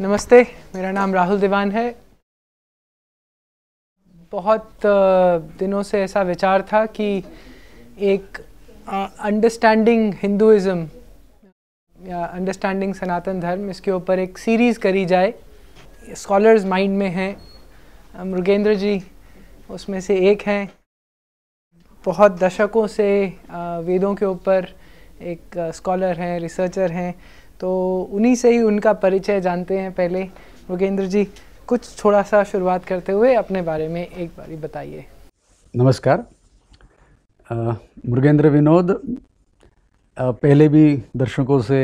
नमस्ते मेरा नाम राहुल दीवान है बहुत दिनों से ऐसा विचार था कि एक अंडरस्टैंडिंग हिंदुज़म या अंडरस्टैंडिंग सनातन धर्म इसके ऊपर एक सीरीज़ करी जाए स्कॉलर्स माइंड में हैं मृगेंद्र जी उसमें से एक हैं बहुत दशकों से वेदों के ऊपर एक स्कॉलर हैं रिसर्चर हैं तो उन्हीं से ही उनका परिचय जानते हैं पहले योगेंद्र जी कुछ थोड़ा सा शुरुआत करते हुए अपने बारे में एक बार बताइए नमस्कार मुर्गेंद्र विनोद पहले भी दर्शकों से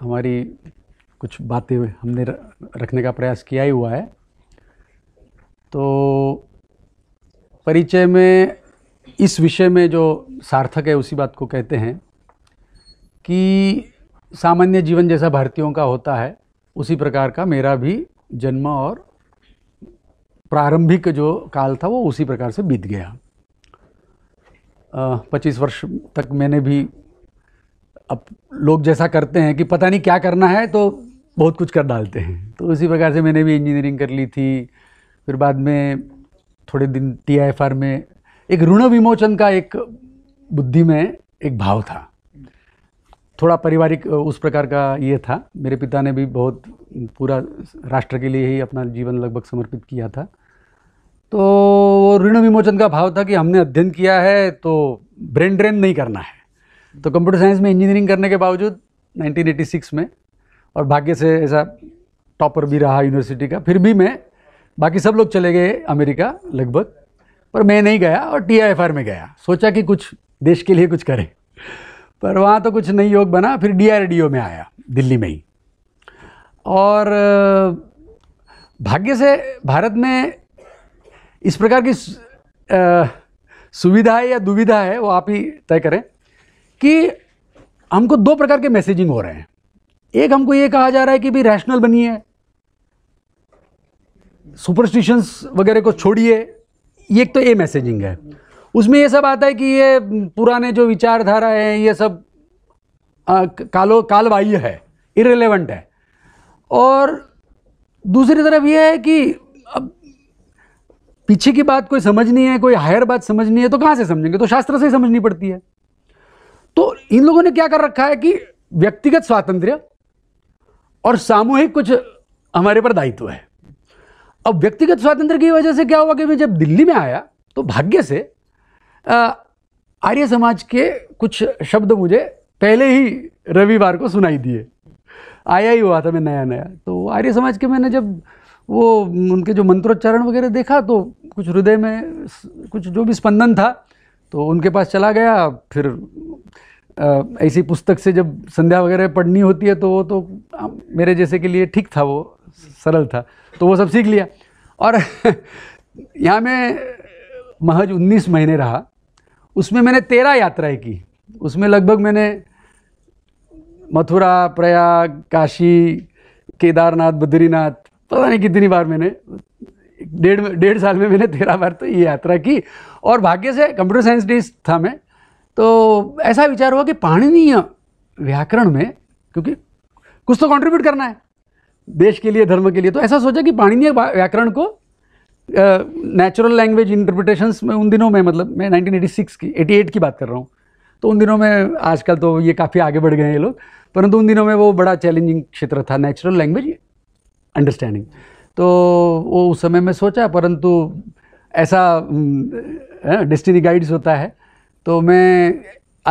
हमारी कुछ बातें हमने रखने का प्रयास किया ही हुआ है तो परिचय में इस विषय में जो सार्थक है उसी बात को कहते हैं कि सामान्य जीवन जैसा भारतीयों का होता है उसी प्रकार का मेरा भी जन्म और प्रारंभिक जो काल था वो उसी प्रकार से बीत गया पच्चीस वर्ष तक मैंने भी अब लोग जैसा करते हैं कि पता नहीं क्या करना है तो बहुत कुछ कर डालते हैं तो उसी प्रकार से मैंने भी इंजीनियरिंग कर ली थी फिर बाद में थोड़े दिन टी में एक ऋण विमोचन का एक बुद्धि में एक भाव था थोड़ा पारिवारिक उस प्रकार का ये था मेरे पिता ने भी बहुत पूरा राष्ट्र के लिए ही अपना जीवन लगभग समर्पित किया था तो वो ऋण विमोचन का भाव था कि हमने अध्ययन किया है तो ब्रेन ड्रेन नहीं करना है तो कंप्यूटर साइंस में इंजीनियरिंग करने के बावजूद 1986 में और भाग्य से ऐसा टॉपर भी रहा यूनिवर्सिटी का फिर भी मैं बाकी सब लोग चले गए अमेरिका लगभग पर मैं नहीं गया और टी में गया सोचा कि कुछ देश के लिए कुछ करें पर वहाँ तो कुछ नहीं योग बना फिर डीआरडीओ में आया दिल्ली में ही और भाग्य से भारत में इस प्रकार की सुविधा है या दुविधा है वो आप ही तय करें कि हमको दो प्रकार के मैसेजिंग हो रहे हैं एक हमको ये कहा जा रहा है कि भी रैशनल बनिए सुपरस्टिशंस वगैरह को छोड़िए ये एक तो ये मैसेजिंग है उसमें ये सब आता है कि ये पुराने जो विचारधारा है ये सब आ, कालो कालबाह्य है इरेलीवेंट है और दूसरी तरफ ये है कि अब पीछे की बात कोई समझनी है कोई हायर बात समझनी है तो कहाँ से समझेंगे तो शास्त्र से ही समझनी पड़ती है तो इन लोगों ने क्या कर रखा है कि व्यक्तिगत स्वातंत्र्य और सामूहिक कुछ हमारे पर दायित्व है अब व्यक्तिगत स्वातंत्र की वजह से क्या हुआ कि मैं जब दिल्ली में आया तो भाग्य से आर्य समाज के कुछ शब्द मुझे पहले ही रविवार को सुनाई दिए आया ही हुआ था मैं नया नया तो आर्य समाज के मैंने जब वो उनके जो मंत्रोच्चारण वगैरह देखा तो कुछ हृदय में कुछ जो भी स्पंदन था तो उनके पास चला गया फिर ऐसी पुस्तक से जब संध्या वगैरह पढ़नी होती है तो वो तो मेरे जैसे के लिए ठीक था वो सरल था तो वो सब सीख लिया और यहाँ मैं महज 19 महीने रहा उसमें मैंने तेरह यात्राएं की उसमें लगभग मैंने मथुरा प्रयाग काशी केदारनाथ बद्रीनाथ पता नहीं कितनी बार मैंने डेढ़ डेढ़ साल में मैंने तेरह बार तो ये यात्रा की और भाग्य से कंप्यूटर साइंटिस्ट था मैं तो ऐसा विचार हुआ कि पाणनीय व्याकरण में क्योंकि कुछ तो कंट्रीब्यूट करना है देश के लिए धर्म के लिए तो ऐसा सोचा कि पाणनीय व्याकरण को नेचुरल लैंग्वेज इंटरप्रिटेशंस में उन दिनों में मतलब मैं 1986 की 88 की बात कर रहा हूँ तो उन दिनों में आजकल तो ये काफ़ी आगे बढ़ गए हैं ये लोग परंतु उन दिनों में वो बड़ा चैलेंजिंग क्षेत्र था नेचुरल लैंग्वेज अंडरस्टैंडिंग तो वो उस समय में सोचा परंतु ऐसा डेस्टिनी गाइड्स होता है तो मैं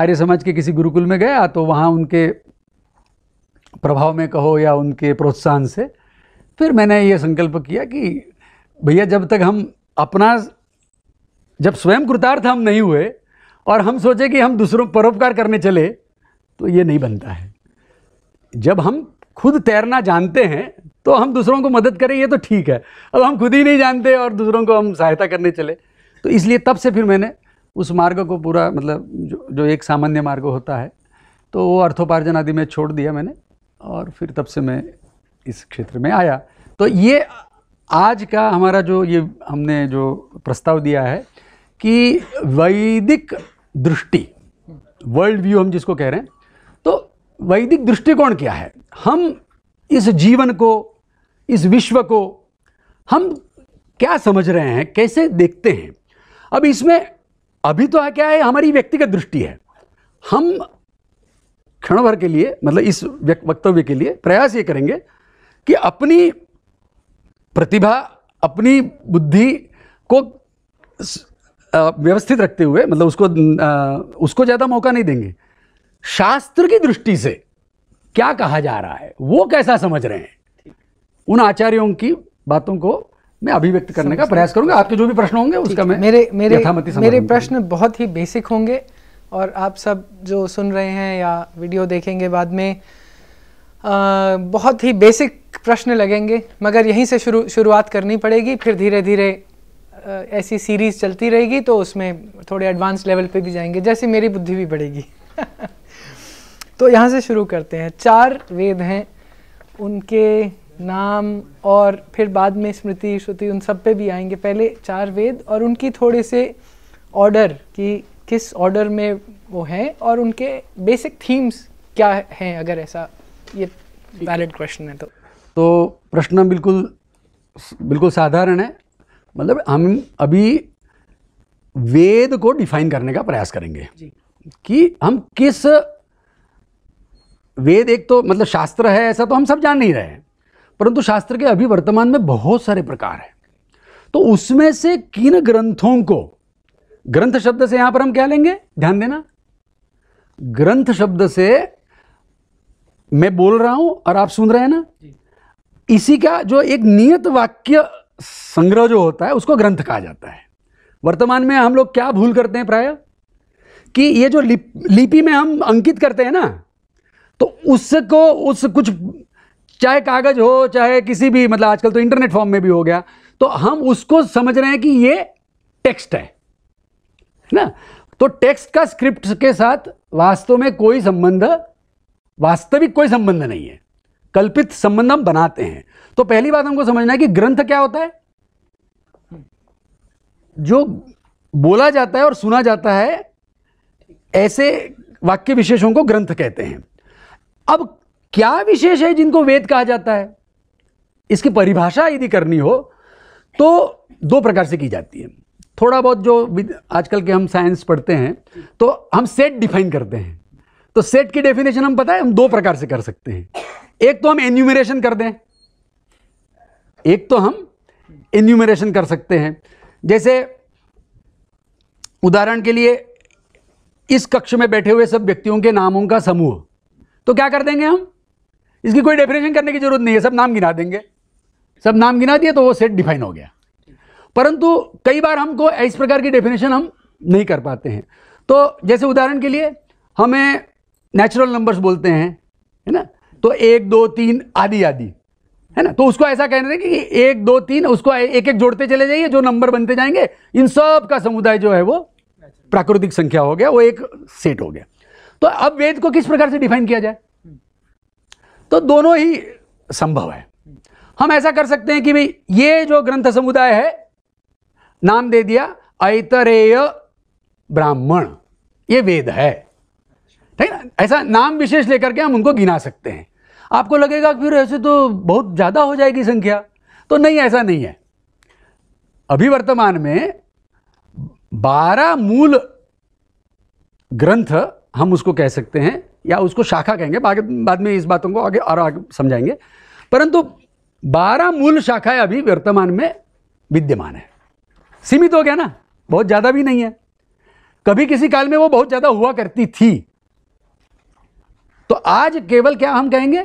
आर्य समाज के किसी गुरुकुल में गया तो वहाँ उनके प्रभाव में कहो या उनके प्रोत्साहन से फिर मैंने ये संकल्प किया कि भैया जब तक हम अपना जब स्वयं कृतार्थ हम नहीं हुए और हम सोचे कि हम दूसरों परोपकार करने चले तो ये नहीं बनता है जब हम खुद तैरना जानते हैं तो हम दूसरों को मदद करें ये तो ठीक है अब हम खुद ही नहीं जानते और दूसरों को हम सहायता करने चले तो इसलिए तब से फिर मैंने उस मार्ग को पूरा मतलब जो जो एक सामान्य मार्ग होता है तो वो अर्थोपार्जन आदि में छोड़ दिया मैंने और फिर तब से मैं इस क्षेत्र में आया तो ये आज का हमारा जो ये हमने जो प्रस्ताव दिया है कि वैदिक दृष्टि वर्ल्ड व्यू हम जिसको कह रहे हैं तो वैदिक दृष्टिकोण क्या है हम इस जीवन को इस विश्व को हम क्या समझ रहे हैं कैसे देखते हैं अब इसमें अभी तो क्या है हमारी व्यक्तिगत दृष्टि है हम क्षण भर के लिए मतलब इस वक्तव्य के लिए प्रयास ये करेंगे कि अपनी प्रतिभा अपनी बुद्धि को व्यवस्थित रखते हुए मतलब उसको उसको ज़्यादा मौका नहीं देंगे शास्त्र की दृष्टि से क्या कहा जा रहा है वो कैसा समझ रहे हैं उन आचार्यों की बातों को मैं अभिव्यक्त करने का प्रयास करूंगा आपके जो भी प्रश्न होंगे उसका मैं मेरे मेरे मेरे प्रश्न बहुत ही बेसिक होंगे और आप सब जो सुन रहे हैं या वीडियो देखेंगे बाद में बहुत ही बेसिक प्रश्न लगेंगे मगर यहीं से शुरू शुरुआत करनी पड़ेगी फिर धीरे धीरे ऐसी सीरीज चलती रहेगी तो उसमें थोड़े एडवांस लेवल पे भी जाएंगे जैसे मेरी बुद्धि भी बढ़ेगी तो यहाँ से शुरू करते हैं चार वेद हैं उनके नाम और फिर बाद में स्मृति श्रुति उन सब पे भी आएंगे पहले चार वेद और उनकी थोड़े से ऑर्डर कि किस ऑर्डर में वो हैं और उनके बेसिक थीम्स क्या हैं अगर ऐसा ये वैलिड क्वेश्चन है तो तो प्रश्न बिल्कुल बिल्कुल साधारण है मतलब हम अभी वेद को डिफाइन करने का प्रयास करेंगे कि हम किस वेद एक तो मतलब शास्त्र है ऐसा तो हम सब जान नहीं रहे हैं परंतु शास्त्र के अभी वर्तमान में बहुत सारे प्रकार हैं तो उसमें से किन ग्रंथों को ग्रंथ शब्द से यहां पर हम क्या लेंगे ध्यान देना ग्रंथ शब्द से मैं बोल रहा हूं और आप सुन रहे हैं ना इसी का जो एक नियत वाक्य संग्रह जो होता है उसको ग्रंथ कहा जाता है वर्तमान में हम लोग क्या भूल करते हैं प्राय कि ये जो लिप, लिपि में हम अंकित करते हैं ना तो उसको उस कुछ चाहे कागज हो चाहे किसी भी मतलब आजकल तो इंटरनेट फॉर्म में भी हो गया तो हम उसको समझ रहे हैं कि ये टेक्स्ट है ना तो टेक्स्ट का स्क्रिप्ट के साथ वास्तव में कोई संबंध वास्तविक कोई संबंध नहीं है कल्पित संबंध हम बनाते हैं तो पहली बात हमको समझना है कि ग्रंथ क्या होता है जो बोला जाता है और सुना जाता है ऐसे वाक्य विशेषों को ग्रंथ कहते हैं अब क्या विशेष है जिनको वेद कहा जाता है इसकी परिभाषा यदि करनी हो तो दो प्रकार से की जाती है थोड़ा बहुत जो आजकल के हम साइंस पढ़ते हैं तो हम सेट डिफाइन करते हैं तो सेट की डेफिनेशन हम पता है हम दो प्रकार से कर सकते हैं एक तो हम एन्यूमरेशन कर दें एक तो हम एन्यूमरेशन कर सकते हैं जैसे उदाहरण के लिए इस कक्ष में बैठे हुए सब व्यक्तियों के नामों का समूह तो क्या कर देंगे हम इसकी कोई डेफिनेशन करने की जरूरत नहीं है सब नाम गिना देंगे सब नाम गिना दिए तो वो सेट डिफाइन हो गया परंतु कई बार हमको इस प्रकार की डेफिनेशन हम नहीं कर पाते हैं तो जैसे उदाहरण के लिए हमें नेचुरल नंबर्स बोलते हैं है ना तो एक दो तीन आदि आदि है ना तो उसको ऐसा कहने है कि एक दो तीन उसको एक एक जोड़ते चले जाइए जो नंबर बनते जाएंगे इन सब का समुदाय जो है वो प्राकृतिक संख्या हो गया वो एक सेट हो गया तो अब वेद को किस प्रकार से डिफाइन किया जाए तो दोनों ही संभव है हम ऐसा कर सकते हैं कि भाई ये जो ग्रंथ समुदाय है नाम दे दिया ऐतरेय ब्राह्मण ये वेद है है ना ऐसा नाम विशेष लेकर के हम उनको गिना सकते हैं आपको लगेगा फिर ऐसे तो बहुत ज़्यादा हो जाएगी संख्या तो नहीं ऐसा नहीं है अभी वर्तमान में बारह मूल ग्रंथ हम उसको कह सकते हैं या उसको शाखा कहेंगे बाद में इस बातों को आगे और आगे समझाएंगे परंतु बारह मूल शाखाएं अभी वर्तमान में विद्यमान है सीमित हो गया ना बहुत ज़्यादा भी नहीं है कभी किसी काल में वो बहुत ज़्यादा हुआ करती थी तो आज केवल क्या हम कहेंगे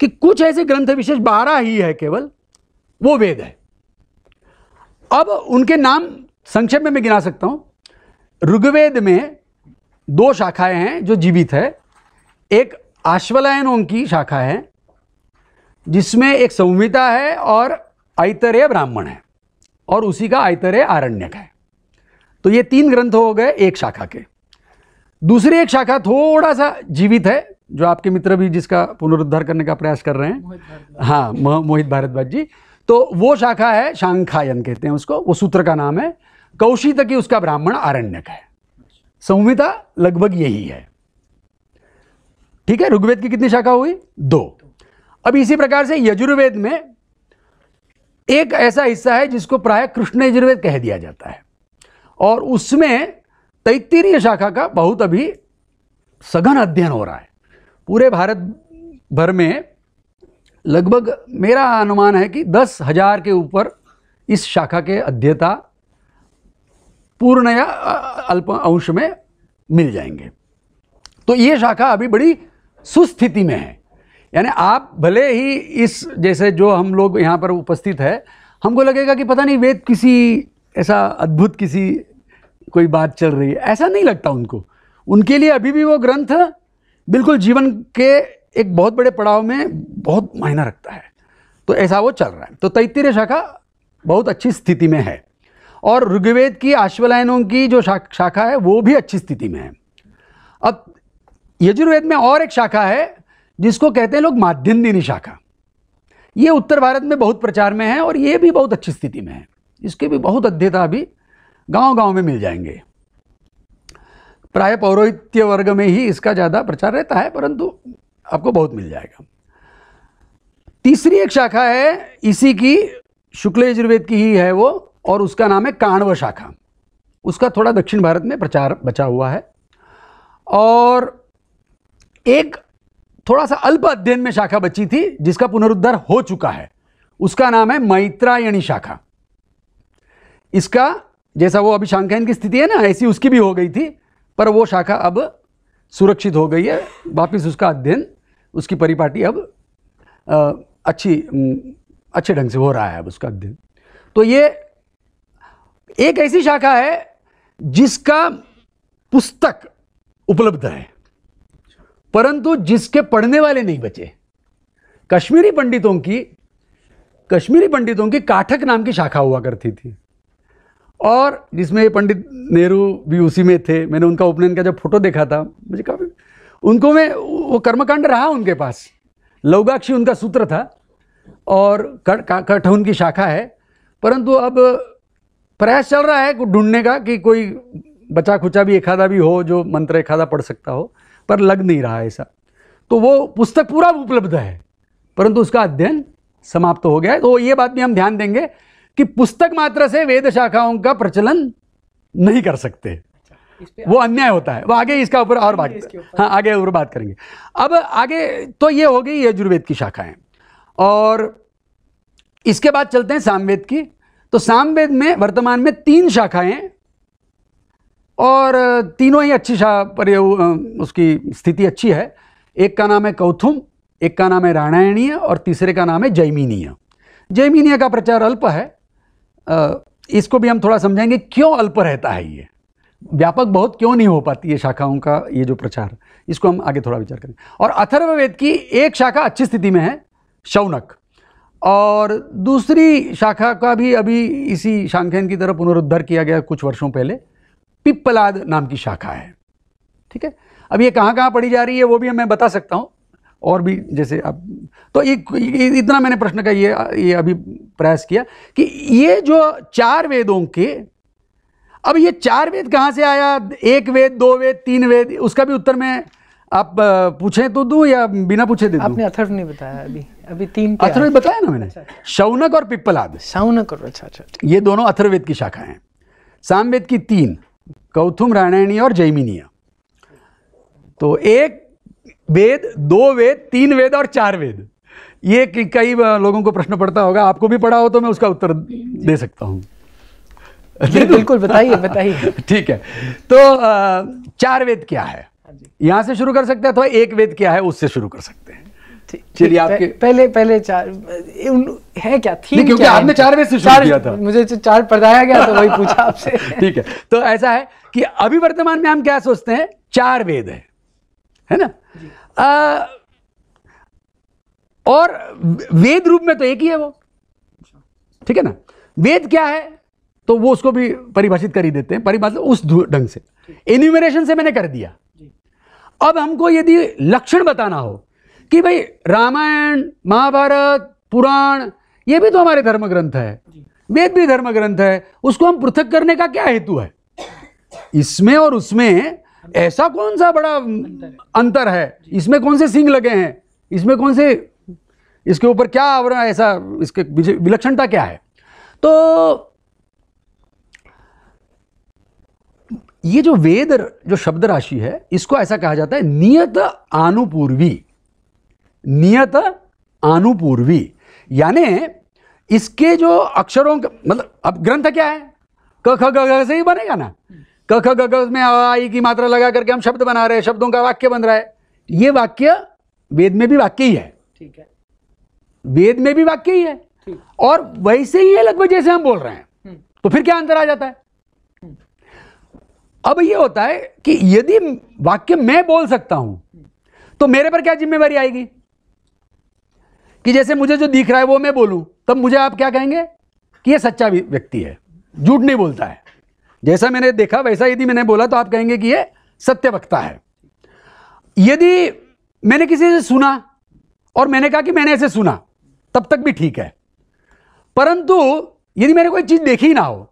कि कुछ ऐसे ग्रंथ विशेष बारह ही है केवल वो वेद है अब उनके नाम संक्षेप में मैं गिना सकता हूं ऋग्वेद में दो शाखाएं हैं जो जीवित है एक आश्वलायनों की शाखा है जिसमें एक संहिता है और आयतरेय ब्राह्मण है और उसी का ऐतरेय आरण्यक है तो ये तीन ग्रंथ हो गए एक शाखा के दूसरी एक शाखा थोड़ा सा जीवित है जो आपके मित्र भी जिसका पुनरुद्धार करने का प्रयास कर रहे हैं हाँ मोहित भारद्वाज जी तो वो शाखा है शांखायन कहते हैं उसको वो सूत्र का नाम है कौशित की उसका ब्राह्मण आरण्यक है संहिता लगभग यही है ठीक है ऋग्वेद की कितनी शाखा हुई दो अब इसी प्रकार से यजुर्वेद में एक ऐसा हिस्सा है जिसको प्राय कृष्ण यजुर्वेद कह दिया जाता है और उसमें तैतरीय शाखा का बहुत अभी सघन अध्ययन हो रहा है पूरे भारत भर में लगभग मेरा अनुमान है कि दस हजार के ऊपर इस शाखा के अध्येता पूर्ण या अल्प अंश में मिल जाएंगे तो ये शाखा अभी बड़ी सुस्थिति में है यानी आप भले ही इस जैसे जो हम लोग यहाँ पर उपस्थित है हमको लगेगा कि पता नहीं वेद किसी ऐसा अद्भुत किसी कोई बात चल रही है ऐसा नहीं लगता उनको उनके लिए अभी भी वो ग्रंथ बिल्कुल जीवन के एक बहुत बड़े पड़ाव में बहुत मायना रखता है तो ऐसा वो चल रहा है तो तैतीय शाखा बहुत अच्छी स्थिति में है और ऋग्वेद की आश्वलायनों की जो शाखा है वो भी अच्छी स्थिति में है अब यजुर्वेद में और एक शाखा है जिसको कहते हैं लोग माध्यन्दिनी शाखा ये उत्तर भारत में बहुत प्रचार में है और ये भी बहुत अच्छी स्थिति में है इसके भी बहुत अध्येता अभी गांव-गांव में मिल जाएंगे प्राय पौरोहित्य वर्ग में ही इसका ज़्यादा प्रचार रहता है परंतु आपको बहुत मिल जाएगा तीसरी एक शाखा है इसी की शुक्ल यजुर्वेद की ही है वो और उसका नाम है काणव शाखा उसका थोड़ा दक्षिण भारत में प्रचार बचा हुआ है और एक थोड़ा सा अल्प अध्ययन में शाखा बची थी जिसका पुनरुद्धार हो चुका है उसका नाम है मैत्रायणी शाखा इसका जैसा वो अभी शांकायन की स्थिति है ना ऐसी उसकी भी हो गई थी पर वो शाखा अब सुरक्षित हो गई है वापस उसका अध्ययन उसकी परिपाटी अब आ, अच्छी अच्छे ढंग से हो रहा है अब उसका अध्ययन तो ये एक ऐसी शाखा है जिसका पुस्तक उपलब्ध है परंतु जिसके पढ़ने वाले नहीं बचे कश्मीरी पंडितों की कश्मीरी पंडितों की काठक नाम की शाखा हुआ करती थी और जिसमें पंडित नेहरू भी उसी में थे मैंने उनका उपनयन का जब फोटो देखा था मुझे काफ़ी उनको मैं वो कर्मकांड रहा उनके पास लौगाक्षी उनका सूत्र था और कट उनकी शाखा है परंतु अब प्रयास चल रहा है ढूंढने का कि कोई बचा खुचा भी एखादा भी हो जो मंत्र एखादा पढ़ सकता हो पर लग नहीं रहा ऐसा तो वो पुस्तक पूरा उपलब्ध है परंतु उसका अध्ययन समाप्त हो गया है तो ये बात भी हम ध्यान देंगे कि पुस्तक मात्र से वेद शाखाओं का प्रचलन नहीं कर सकते अच्छा, वो अन्याय होता है वो आगे इसका ऊपर और बात हाँ आगे ऊपर बात करेंगे अब आगे तो ये हो गई यजुर्वेद की शाखाएं और इसके बाद चलते हैं सामवेद की तो सामवेद में वर्तमान में तीन शाखाएं और तीनों ही अच्छी पर उसकी स्थिति अच्छी है एक का नाम है कौथुम एक का नाम है रामायणीय और तीसरे का नाम है जैमिनीय जैमिनीय का प्रचार अल्प है इसको भी हम थोड़ा समझाएंगे क्यों अल्प रहता है ये व्यापक बहुत क्यों नहीं हो पाती ये शाखाओं का ये जो प्रचार इसको हम आगे थोड़ा विचार करें और अथर्ववेद की एक शाखा अच्छी स्थिति में है शौनक और दूसरी शाखा का भी अभी इसी शांखेन की तरह पुनरुद्धार किया गया कुछ वर्षों पहले पिप्पलाद नाम की शाखा है ठीक है अब ये कहाँ कहाँ पढ़ी जा रही है वो भी मैं बता सकता हूँ और भी जैसे आप तो ये, इतना मैंने प्रश्न का ये ये अभी प्रयास किया कि ये जो चार वेदों के अब ये चार वेद कहाँ से आया एक वेद दो वेद तीन वेद उसका भी उत्तर मैं आप पूछें तो दूं या बिना पूछे दे आपने अथर्व नहीं बताया अभी अभी तीन अथर्व बताया ना मैंने अच्छा, अच्छा। शौनक और पिप्पलाद शौनक और अच्छा अच्छा, अच्छा। ये दोनों अथर्वेद की शाखा है सामवेद की तीन कौथुम रायणी और जयमिनिया तो एक वेद दो वेद तीन वेद और चार वेद ये कई लोगों को प्रश्न पड़ता होगा आपको भी पढ़ा हो तो मैं उसका उत्तर दे सकता हूं बिल्कुल बताइए बताइए ठीक है तो चार वेद क्या है हाँ यहां से शुरू कर सकते हैं अथवा तो एक वेद क्या है उससे शुरू कर सकते हैं चलिए आपके पहले पहले चार है क्या थी क्योंकि क्या आपने चार वेद से शुरू किया था मुझे तो चार पढ़ाया गया तो वही पूछा आपसे ठीक है तो ऐसा है कि अभी वर्तमान में हम क्या सोचते हैं चार वेद है है ना और वेद रूप में तो एक ही है वो ठीक है ना वेद क्या है तो वो उसको भी परिभाषित कर ही देते हैं परिभाषित उस ढंग से इन्यूमरेशन से मैंने कर दिया अब हमको यदि लक्षण बताना हो कि भाई रामायण महाभारत पुराण ये भी तो हमारे धर्म ग्रंथ है वेद भी धर्म ग्रंथ है उसको हम पृथक करने का क्या हेतु है इसमें और उसमें ऐसा कौन सा बड़ा अंतर है इसमें कौन से सिंग लगे हैं इसमें कौन से इसके ऊपर क्या आवरण ऐसा इसके विलक्षणता क्या है तो ये जो वेद जो शब्द राशि है इसको ऐसा कहा जाता है नियत आनुपूर्वी नियत आनुपूर्वी यानी इसके जो अक्षरों का मतलब अब ग्रंथ क्या है क ख ग से ही बनेगा ना कख गग में आई की मात्रा लगा करके हम शब्द बना रहे हैं शब्दों का वाक्य बन रहा है ये वाक्य वेद में भी वाक्य ही है ठीक है वेद में भी वाक्य ही है और वैसे ही है लगभग जैसे हम बोल रहे हैं हम्म। तो फिर क्या अंतर आ जाता है हम्म। अब ये होता है कि यदि वाक्य मैं बोल सकता हूं हम्म। तो मेरे पर क्या जिम्मेवारी आएगी कि जैसे मुझे जो दिख रहा है वो मैं बोलूं तब मुझे आप क्या कहेंगे कि ये सच्चा व्यक्ति है झूठ नहीं बोलता है जैसा मैंने देखा वैसा यदि मैंने बोला तो आप कहेंगे कि ये सत्य वक्ता है यदि मैंने किसी से सुना और मैंने कहा कि मैंने ऐसे सुना तब तक भी ठीक है परंतु यदि मैंने कोई चीज़ देखी ना हो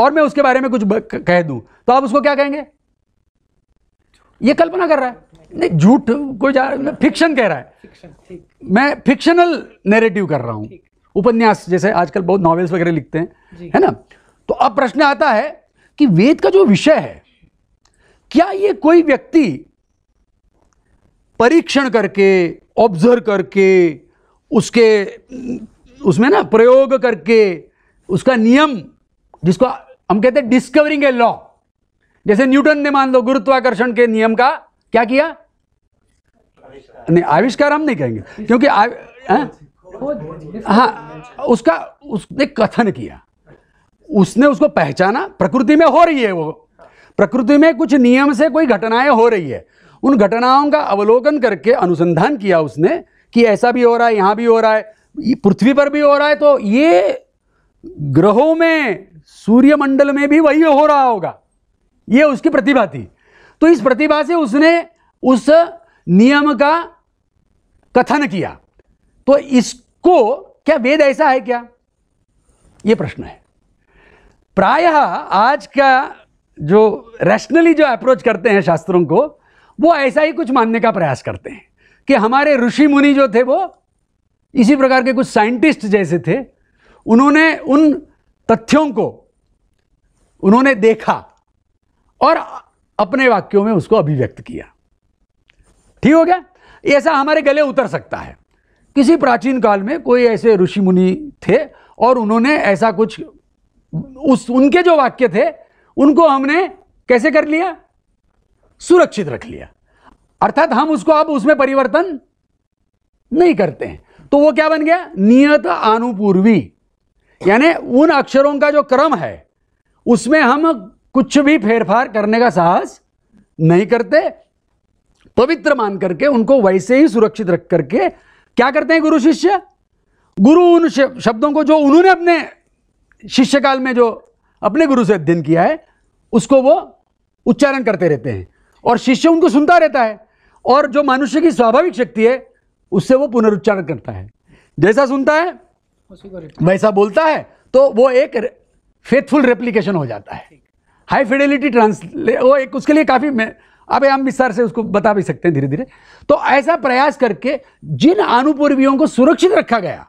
और मैं उसके बारे में कुछ कह दूं तो आप उसको क्या कहेंगे ये कल्पना कर रहा है नहीं झूठ कोई जा रहा फिक्शन कह रहा है मैं फिक्शनल नेरेटिव कर रहा हूं उपन्यास जैसे आजकल बहुत नॉवेल्स वगैरह लिखते हैं है ना तो अब प्रश्न आता है कि वेद का जो विषय है क्या ये कोई व्यक्ति परीक्षण करके ऑब्जर्व करके उसके उसमें ना प्रयोग करके उसका नियम जिसको हम कहते हैं डिस्कवरिंग ए लॉ जैसे न्यूटन ने मान लो गुरुत्वाकर्षण के नियम का क्या किया नहीं आविष्कार हम नहीं कहेंगे क्योंकि हाँ उसका उसने कथन किया उसने उसको पहचाना प्रकृति में हो रही है वो प्रकृति में कुछ नियम से कोई घटनाएं हो रही है उन घटनाओं का अवलोकन करके अनुसंधान किया उसने कि ऐसा भी हो रहा है यहां भी हो रहा है पृथ्वी पर भी हो रहा है तो ये ग्रहों में सूर्यमंडल में भी वही हो रहा होगा ये उसकी प्रतिभा थी तो इस प्रतिभा से उसने उस नियम का कथन किया तो इसको क्या वेद ऐसा है क्या यह प्रश्न है प्रायः आज का जो रैशनली जो अप्रोच करते हैं शास्त्रों को वो ऐसा ही कुछ मानने का प्रयास करते हैं कि हमारे ऋषि मुनि जो थे वो इसी प्रकार के कुछ साइंटिस्ट जैसे थे उन्होंने उन तथ्यों को उन्होंने देखा और अपने वाक्यों में उसको अभिव्यक्त किया ठीक हो गया ऐसा हमारे गले उतर सकता है किसी प्राचीन काल में कोई ऐसे ऋषि मुनि थे और उन्होंने ऐसा कुछ उस उनके जो वाक्य थे उनको हमने कैसे कर लिया सुरक्षित रख लिया अर्थात हम उसको अब उसमें परिवर्तन नहीं करते हैं तो वो क्या बन गया नियत अनुपूर्वी यानी उन अक्षरों का जो क्रम है उसमें हम कुछ भी फेरफार करने का साहस नहीं करते पवित्र मान करके उनको वैसे ही सुरक्षित रख करके क्या करते हैं गुरु शिष्य गुरु उन शब्दों को जो उन्होंने अपने शिष्य काल में जो अपने गुरु से अध्ययन किया है उसको वो उच्चारण करते रहते हैं और शिष्य उनको सुनता रहता है और जो मनुष्य की स्वाभाविक शक्ति है उससे वो पुनरुच्चारण करता है जैसा सुनता है वैसा बोलता है तो वो एक फेथफुल रेप्लीकेशन हो जाता है हाई फिडेलिटी ट्रांसले वो एक उसके लिए काफ़ी अब हम विस्तार से उसको बता भी सकते हैं धीरे धीरे तो ऐसा प्रयास करके जिन अनुपूर्वियों को सुरक्षित रखा गया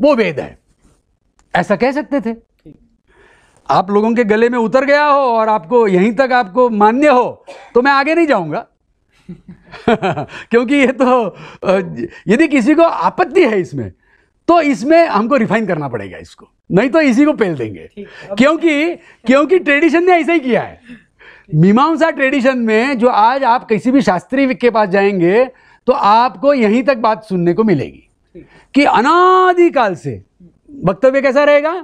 वो वेद है ऐसा कह सकते थे आप लोगों के गले में उतर गया हो और आपको यहीं तक आपको मान्य हो तो मैं आगे नहीं जाऊंगा क्योंकि ये तो यदि किसी को आपत्ति है इसमें तो इसमें हमको रिफाइन करना पड़ेगा इसको नहीं तो इसी को पेल देंगे क्योंकि क्योंकि ट्रेडिशन ने ऐसा ही किया है मीमांसा ट्रेडिशन में जो आज आप किसी भी शास्त्री के पास जाएंगे तो आपको यहीं तक बात सुनने को मिलेगी कि अनादिकाल से वक्तव्य कैसा रहेगा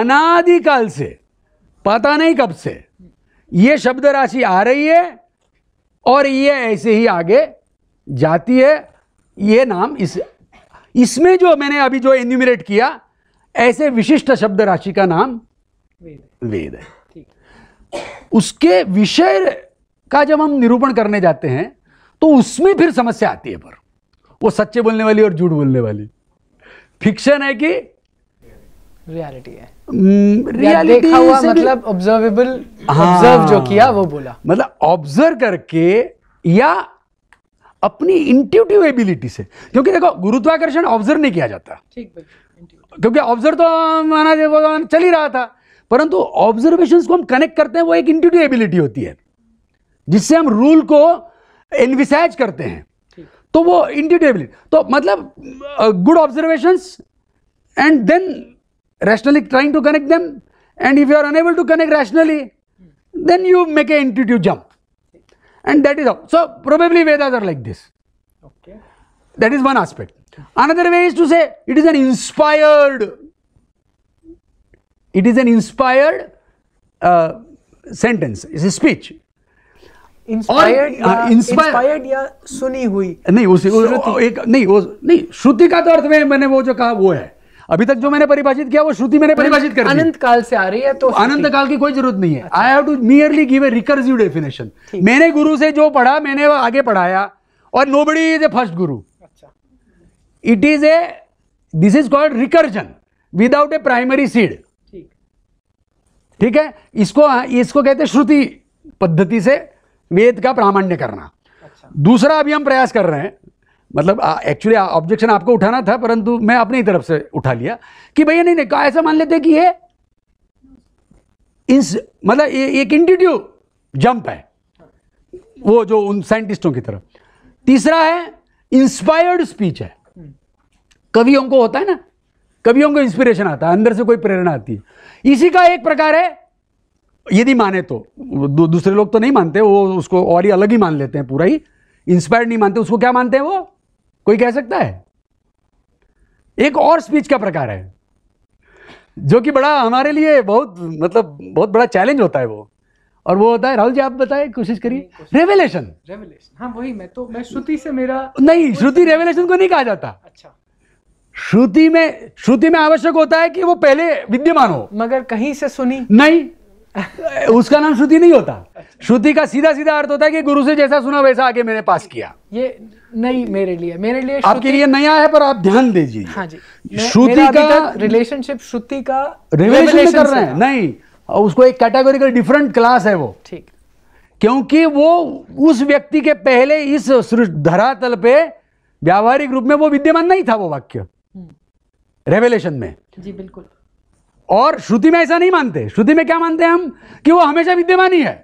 अनादिकाल से पता नहीं कब से ये शब्द राशि आ रही है और ये ऐसे ही आगे जाती है ये नाम इस इसमें जो मैंने अभी जो एन्यूमिरेट किया ऐसे विशिष्ट शब्द राशि का नाम वेद है उसके विषय का जब हम निरूपण करने जाते हैं तो उसमें फिर समस्या आती है पर वो सच्चे बोलने वाली और झूठ बोलने वाली फिक्शन है कि रियलिटी है रियलिटी हम्म, मतलब ऑब्जर्वेबल ऑब्जर्व हाँ। जो किया वो बोला मतलब ऑब्जर्व करके या अपनी इंट्यूटिव एबिलिटी से क्योंकि देखो गुरुत्वाकर्षण ऑब्जर्व नहीं किया जाता ठीक क्योंकि ऑब्जर्व तो माना भगवान तो चल ही रहा था परंतु ऑब्जर्वेशन को हम कनेक्ट करते हैं वो एक इंट्यूटिव एबिलिटी होती है जिससे हम रूल को एनविसाइज करते हैं तो वो इंट्यूटिव एबिलिटी तो मतलब good observation and then rationally trying to connect them and if you are unable to connect rationally then you make an intuitive jump and that is how so probably vedas are like this okay that is one aspect another way is to say it is an inspired it is an inspired uh, sentence it's a speech inspired Inspired या सुनी हुई नहीं उसे एक नहीं वो नहीं श्रुति का तो अर्थ में मैंने वो जो कहा वो है अभी तक जो मैंने परिभाषित किया वो श्रुति मैंने परिभाषित कर अनंत काल से आ रही है तो अनंत काल की कोई जरूरत नहीं है I have to merely give a recursive definition मैंने गुरु से जो पढ़ा मैंने आगे पढ़ाया और nobody is a first guru it is a this is called recursion without a primary seed ठीक है इसको इसको कहते हैं श्रुति पद्धति से वेद का प्रामाण्य करना अच्छा। दूसरा अभी हम प्रयास कर रहे हैं मतलब एक्चुअली ऑब्जेक्शन आपको उठाना था परंतु मैं अपनी तरफ से उठा लिया कि भैया नहीं नहीं ऐसा मान लेते कि ये इंस मतलब ये एक इंटीट्यूव जंप है वो जो उन साइंटिस्टों की तरफ तीसरा है इंस्पायर्ड स्पीच है कवियों को होता है ना कवियों को इंस्पिरेशन आता है अंदर से कोई प्रेरणा आती है इसी का एक प्रकार है यदि माने तो दूसरे लोग तो नहीं मानते वो उसको और ही अलग ही मान लेते हैं पूरा ही इंस्पायर्ड नहीं मानते उसको क्या मानते हैं वो कोई कह सकता है एक और स्पीच का प्रकार है जो कि बड़ा हमारे लिए बहुत मतलब बहुत बड़ा चैलेंज होता है वो और वो होता है राहुल जी आप बताए कोशिश करिए रेवलेशन रेवलेशन हाँ वही मैं तो मैं श्रुति से मेरा नहीं श्रुति रेवलेशन को नहीं कहा जाता अच्छा श्रुति में श्रुति में आवश्यक होता है कि वो पहले विद्यमान हो मगर कहीं से सुनी नहीं उसका नाम श्रुति नहीं होता अच्छा। श्रुति का सीधा सीधा अर्थ होता है कि गुरु से जैसा सुना वैसा आगे मेरे पास किया ये नहीं मेरे लिए मेरे लिए आपके लिए नया है पर आप ध्यान दीजिए हाँ जी श्रुति का रिलेशनशिप श्रुति का रिलेशनशिप कर रहे हैं नहीं उसको एक कैटेगोरिकल डिफरेंट क्लास है वो ठीक क्योंकि वो उस व्यक्ति के पहले इस धरातल पे व्यावहारिक रूप में वो विद्यमान नहीं था वो वाक्य रेवलेशन हम्म। में जी बिल्कुल और श्रुति में ऐसा नहीं मानते श्रुति में क्या मानते हैं हम कि वो हमेशा विद्यमान ही है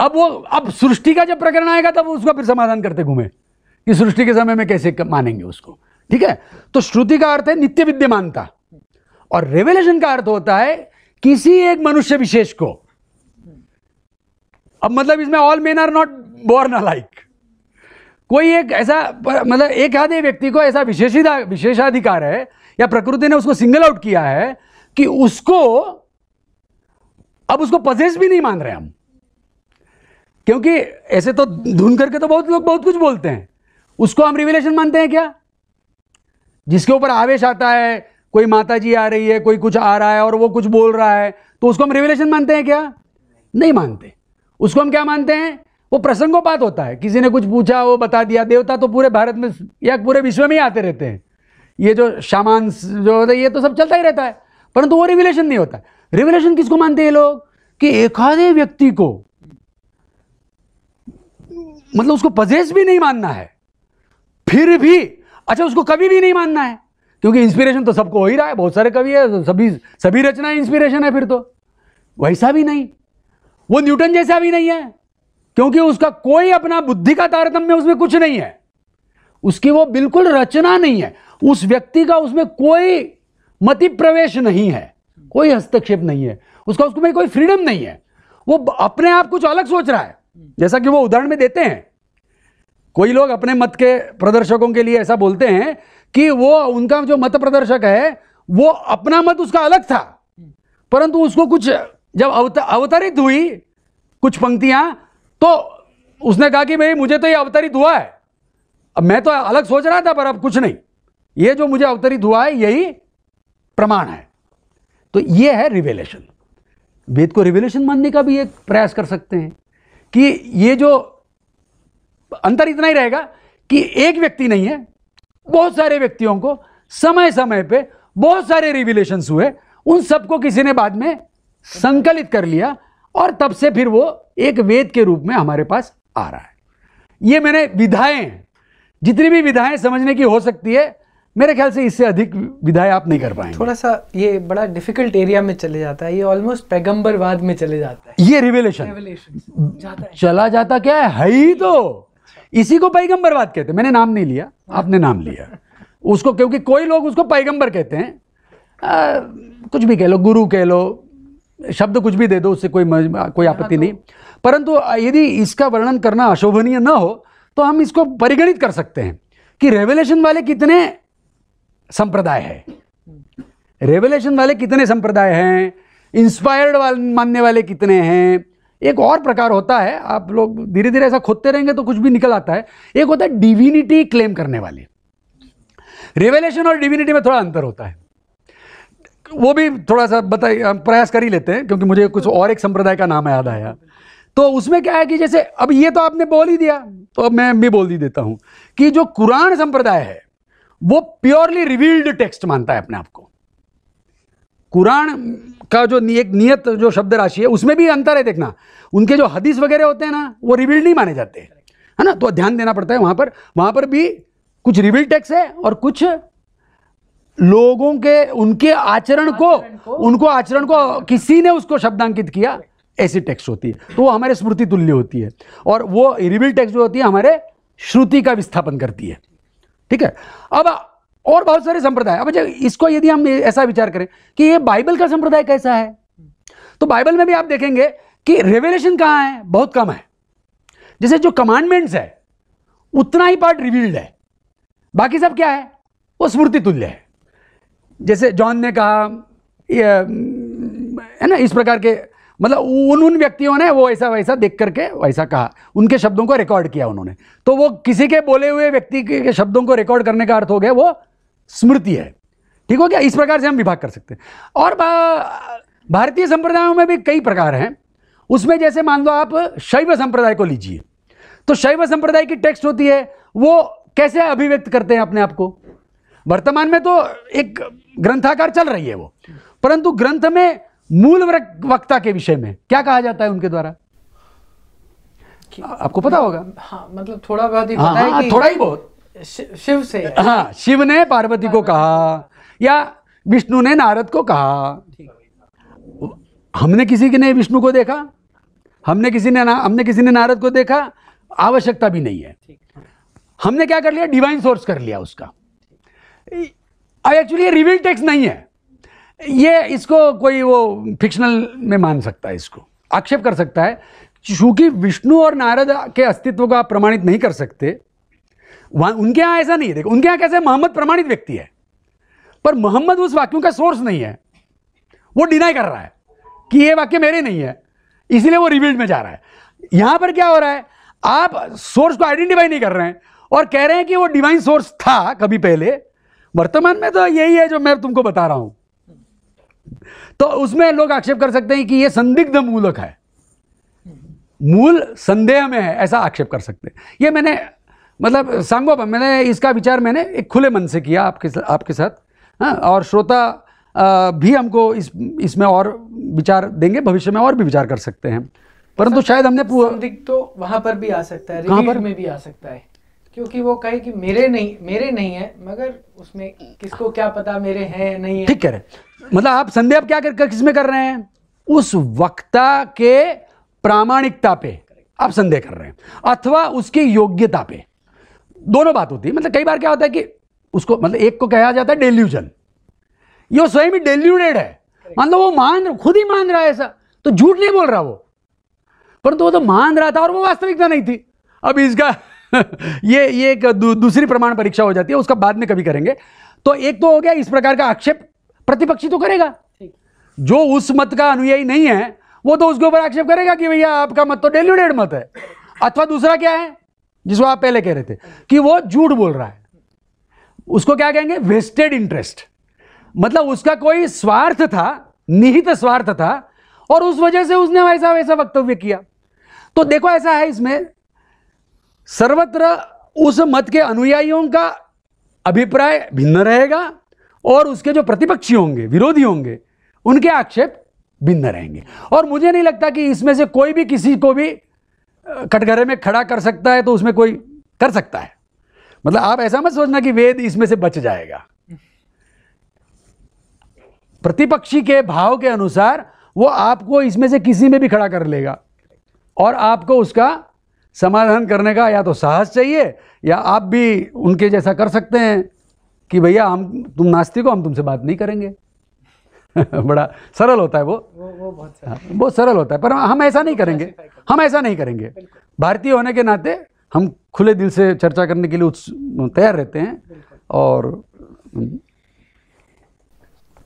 अब वो अब सृष्टि का जब प्रकरण आएगा तब उसका फिर समाधान करते घूमे कि सृष्टि के समय में कैसे मानेंगे उसको ठीक है तो श्रुति का अर्थ है नित्य विद्यमानता और रेवलेशन का अर्थ होता है किसी एक मनुष्य विशेष को अब मतलब इसमें all men are not born alike कोई एक ऐसा मतलब एक आधे व्यक्ति को ऐसा विशेषिता विशेषाधिकार है या प्रकृति ने उसको सिंगल आउट किया है कि उसको अब उसको पजेस भी नहीं मान रहे हम क्योंकि ऐसे तो धुन करके तो बहुत लोग बहुत कुछ बोलते हैं उसको हम रिविलेशन मानते हैं क्या जिसके ऊपर आवेश आता है कोई माता जी आ रही है कोई कुछ आ रहा है और वो कुछ बोल रहा है तो उसको हम रिविलेशन मानते हैं क्या नहीं मानते उसको हम क्या मानते हैं वो प्रसंगोपात होता है किसी ने कुछ पूछा वो बता दिया देवता तो पूरे भारत में या पूरे विश्व में ही आते रहते हैं ये जो सामान जो होता है ये तो सब चलता ही रहता है परंतु वो रिविलेशन नहीं होता रिविलेशन किसको मानते हैं लोग कि एकाधे व्यक्ति को मतलब उसको पजेस भी नहीं मानना है फिर भी अच्छा उसको कभी भी नहीं मानना है क्योंकि इंस्पिरेशन तो सबको हो ही रहा है बहुत सारे कवि है तो सभी सभी रचना इंस्पिरेशन है फिर तो वैसा भी नहीं वो न्यूटन जैसा भी नहीं है क्योंकि उसका कोई अपना बुद्धि का तारतम्य उसमें कुछ नहीं है उसकी वो बिल्कुल रचना नहीं है उस व्यक्ति का उसमें कोई मति प्रवेश नहीं है कोई हस्तक्षेप नहीं है उसका उसमें कोई फ्रीडम नहीं है वो अपने आप कुछ अलग सोच रहा है जैसा कि वो उदाहरण में देते हैं कोई लोग अपने मत के प्रदर्शकों के लिए ऐसा बोलते हैं कि वो उनका जो मत प्रदर्शक है वो अपना मत उसका अलग था परंतु उसको कुछ जब अवतरित हुई कुछ पंक्तियां तो उसने कहा कि भाई मुझे तो ये अवतरित हुआ है अब मैं तो अलग सोच रहा था पर अब कुछ नहीं ये जो मुझे अवतरित हुआ है यही प्रमाण है तो ये है रिवेलेशन वेद को रिवेलेशन मानने का भी एक प्रयास कर सकते हैं कि ये जो अंतर इतना ही रहेगा कि एक व्यक्ति नहीं है बहुत सारे व्यक्तियों को समय समय पे बहुत सारे रिविलेशंस हुए उन सबको किसी ने बाद में संकलित कर लिया और तब से फिर वो एक वेद के रूप में हमारे पास आ रहा है ये मैंने विधाएं जितनी भी विधाएं समझने की हो सकती है मेरे ख्याल से इससे अधिक विधाय आप नहीं कर पाएंगे थोड़ा सा ये बड़ा डिफिकल्ट एरिया में चले जाता है ये ऑलमोस्ट पैगंबरवाद में चले जाता है ये रिवेलेशन चला जाता क्या है, है ही तो इसी को पैगंबरवाद कहते हैं मैंने नाम नहीं लिया आपने नाम लिया उसको क्योंकि कोई लोग उसको पैगंबर कहते हैं आ, कुछ भी कह लो गुरु कह लो शब्द कुछ भी दे दो उससे कोई कोई आपत्ति तो नहीं परंतु यदि इसका वर्णन करना अशोभनीय ना हो तो हम इसको परिगणित कर सकते हैं कि रेवलेशन वाले कितने संप्रदाय है रेवलेशन वाले कितने संप्रदाय हैं इंस्पायर्ड मानने वाले कितने हैं एक और प्रकार होता है आप लोग धीरे धीरे ऐसा खोदते रहेंगे तो कुछ भी निकल आता है एक होता है डिविनिटी क्लेम करने वाले रेवलेशन और डिविनिटी में थोड़ा अंतर होता है वो भी थोड़ा सा बताइए प्रयास कर ही लेते हैं क्योंकि मुझे कुछ और एक संप्रदाय का नाम याद आया तो उसमें क्या है कि जैसे अब ये तो आपने बोल ही दिया तो अब मैं भी बोल ही देता हूं कि जो कुरान संप्रदाय है वो प्योरली रिवील्ड टेक्स्ट मानता है अपने आप को कुरान का जो एक नियत जो शब्द राशि है उसमें भी अंतर है देखना उनके जो हदीस वगैरह होते हैं ना वो रिवील्ड नहीं माने जाते है ना तो ध्यान देना पड़ता है वहां पर वहां पर भी कुछ रिवील टेक्स है और कुछ लोगों के उनके आचरण को, को उनको आचरण को किसी ने उसको शब्दांकित किया ऐसी टेक्स्ट होती है तो वो हमारे स्मृति तुल्य होती है और वो रिवील टेक्स्ट जो होती है हमारे श्रुति का विस्थापन करती है ठीक है अब और बहुत सारे संप्रदाय अब इसको यदि हम ऐसा विचार करें कि ये बाइबल का संप्रदाय कैसा है तो बाइबल में भी आप देखेंगे कि रेवल्यूशन कहां है बहुत कम है जैसे जो कमांडमेंट्स है उतना ही पार्ट रिवील्ड है बाकी सब क्या है वो स्मृति तुल्य है जैसे जॉन ने कहा है ना इस प्रकार के मतलब उन उन व्यक्तियों ने वो ऐसा वैसा देख करके वैसा कहा उनके शब्दों को रिकॉर्ड किया उन्होंने तो वो किसी के बोले हुए व्यक्ति के शब्दों को रिकॉर्ड करने का अर्थ हो गया वो स्मृति है ठीक हो गया इस प्रकार से हम विभाग कर सकते हैं और भारतीय संप्रदायों में भी कई प्रकार हैं उसमें जैसे मान लो आप शैव संप्रदाय को लीजिए तो शैव संप्रदाय की टेक्स्ट होती है वो कैसे अभिव्यक्त करते हैं अपने आप को वर्तमान में तो एक ग्रंथाकार चल रही है वो परंतु ग्रंथ में मूल वक्ता के विषय में क्या कहा जाता है उनके द्वारा आपको पता होगा हाँ मतलब थोड़ा बहुत ही हाँ, पता हाँ, है कि थोड़ा ही बहुत शिव से हाँ शिव ने पार्वती को कहा या विष्णु ने नारद को कहा हमने किसी ने विष्णु को देखा हमने किसी ने ना हमने किसी ने नारद को देखा आवश्यकता भी नहीं है हमने क्या कर लिया डिवाइन सोर्स कर लिया उसका एक्चुअली रिविल टेक्स नहीं है ये इसको कोई वो फिक्शनल में मान सकता है इसको आक्षेप कर सकता है चूंकि विष्णु और नारद के अस्तित्व को आप प्रमाणित नहीं कर सकते वहां उनके यहां ऐसा नहीं है देखो उनके यहां कैसे मोहम्मद प्रमाणित व्यक्ति है पर मोहम्मद उस वाक्यों का सोर्स नहीं है वो डिनाई कर रहा है कि ये वाक्य मेरे नहीं है इसीलिए वो रिवील्ड में जा रहा है यहां पर क्या हो रहा है आप सोर्स को आइडेंटिफाई नहीं कर रहे हैं और कह रहे हैं कि वो डिवाइन सोर्स था कभी पहले वर्तमान में तो यही है जो मैं तुमको बता रहा हूं तो उसमें लोग आक्षेप कर सकते हैं कि यह संदिग्ध मूलक है मूल संदेह में है ऐसा आक्षेप कर सकते हैं ये मैंने मतलब सांगो मैंने इसका विचार मैंने एक खुले मन से किया आपके आपके साथ हाँ और श्रोता भी हमको इस इसमें और विचार देंगे भविष्य में और भी विचार कर सकते हैं परंतु शायद हमने संदिग्ध तो वहां पर भी आ सकता है कहां पर में भी आ सकता है क्योंकि वो कहे कि मेरे नहीं मेरे नहीं है मगर उसमें किसको क्या पता मेरे हैं नहीं है ठीक कह रहे मतलब आप संदेह क्या कर, कर किस में कर रहे हैं उस वक्ता के प्रामाणिकता पे आप संदेह कर रहे हैं अथवा उसकी योग्यता पे दोनों बात होती है मतलब कई बार क्या होता है कि उसको मतलब एक को कहा जाता है डेल्यूजन ये स्वयं ही डेल्यूडेड है मतलब वो मान खुद ही मान रहा है ऐसा तो झूठ नहीं बोल रहा वो परंतु वो तो मान रहा था और वो वास्तविकता नहीं थी अब इसका ये ये एक दूसरी प्रमाण परीक्षा हो जाती है उसका बाद में कभी करेंगे तो एक तो हो गया इस प्रकार का आक्षेप प्रतिपक्षी तो करेगा जो उस मत का अनुयायी नहीं है वो तो उसके ऊपर आक्षेप करेगा कि भैया आपका मत तो डेल्यूडेड मत है अथवा दूसरा क्या है जिसको आप पहले कह रहे थे कि वो झूठ बोल रहा है उसको क्या कहेंगे वेस्टेड इंटरेस्ट मतलब उसका कोई स्वार्थ था निहित स्वार्थ था और उस वजह से उसने वैसा वैसा वक्तव्य किया तो देखो ऐसा है इसमें सर्वत्र उस मत के अनुयायियों का अभिप्राय भिन्न रहेगा और उसके जो प्रतिपक्षी होंगे विरोधी होंगे उनके आक्षेप भिन्न रहेंगे और मुझे नहीं लगता कि इसमें से कोई भी किसी को भी कटघरे में खड़ा कर सकता है तो उसमें कोई कर सकता है मतलब आप ऐसा मत सोचना कि वेद इसमें से बच जाएगा प्रतिपक्षी के भाव के अनुसार वो आपको इसमें से किसी में भी खड़ा कर लेगा और आपको उसका समाधान करने का या तो साहस चाहिए या आप भी उनके जैसा कर सकते हैं कि भैया हम तुम नास्तिक हो हम तुमसे बात नहीं करेंगे बड़ा सरल होता है वो वो, वो बहुत सरल हाँ, बहुत सरल होता है पर हम ऐसा नहीं करेंगे हम ऐसा नहीं करेंगे भारतीय होने के नाते हम खुले दिल से चर्चा करने के लिए तैयार रहते हैं और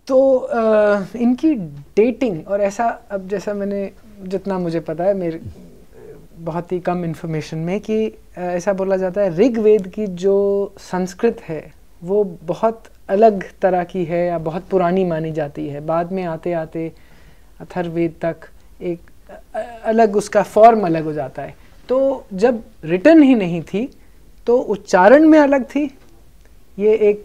तो आ, इनकी डेटिंग और ऐसा अब जैसा मैंने जितना मुझे पता है मेरे बहुत ही कम इन्फॉर्मेशन में कि ऐसा बोला जाता है ऋग्वेद की जो संस्कृत है वो बहुत अलग तरह की है या बहुत पुरानी मानी जाती है बाद में आते आते अथर्वेद तक एक अलग उसका फॉर्म अलग हो जाता है तो जब रिटर्न ही नहीं थी तो उच्चारण में अलग थी ये एक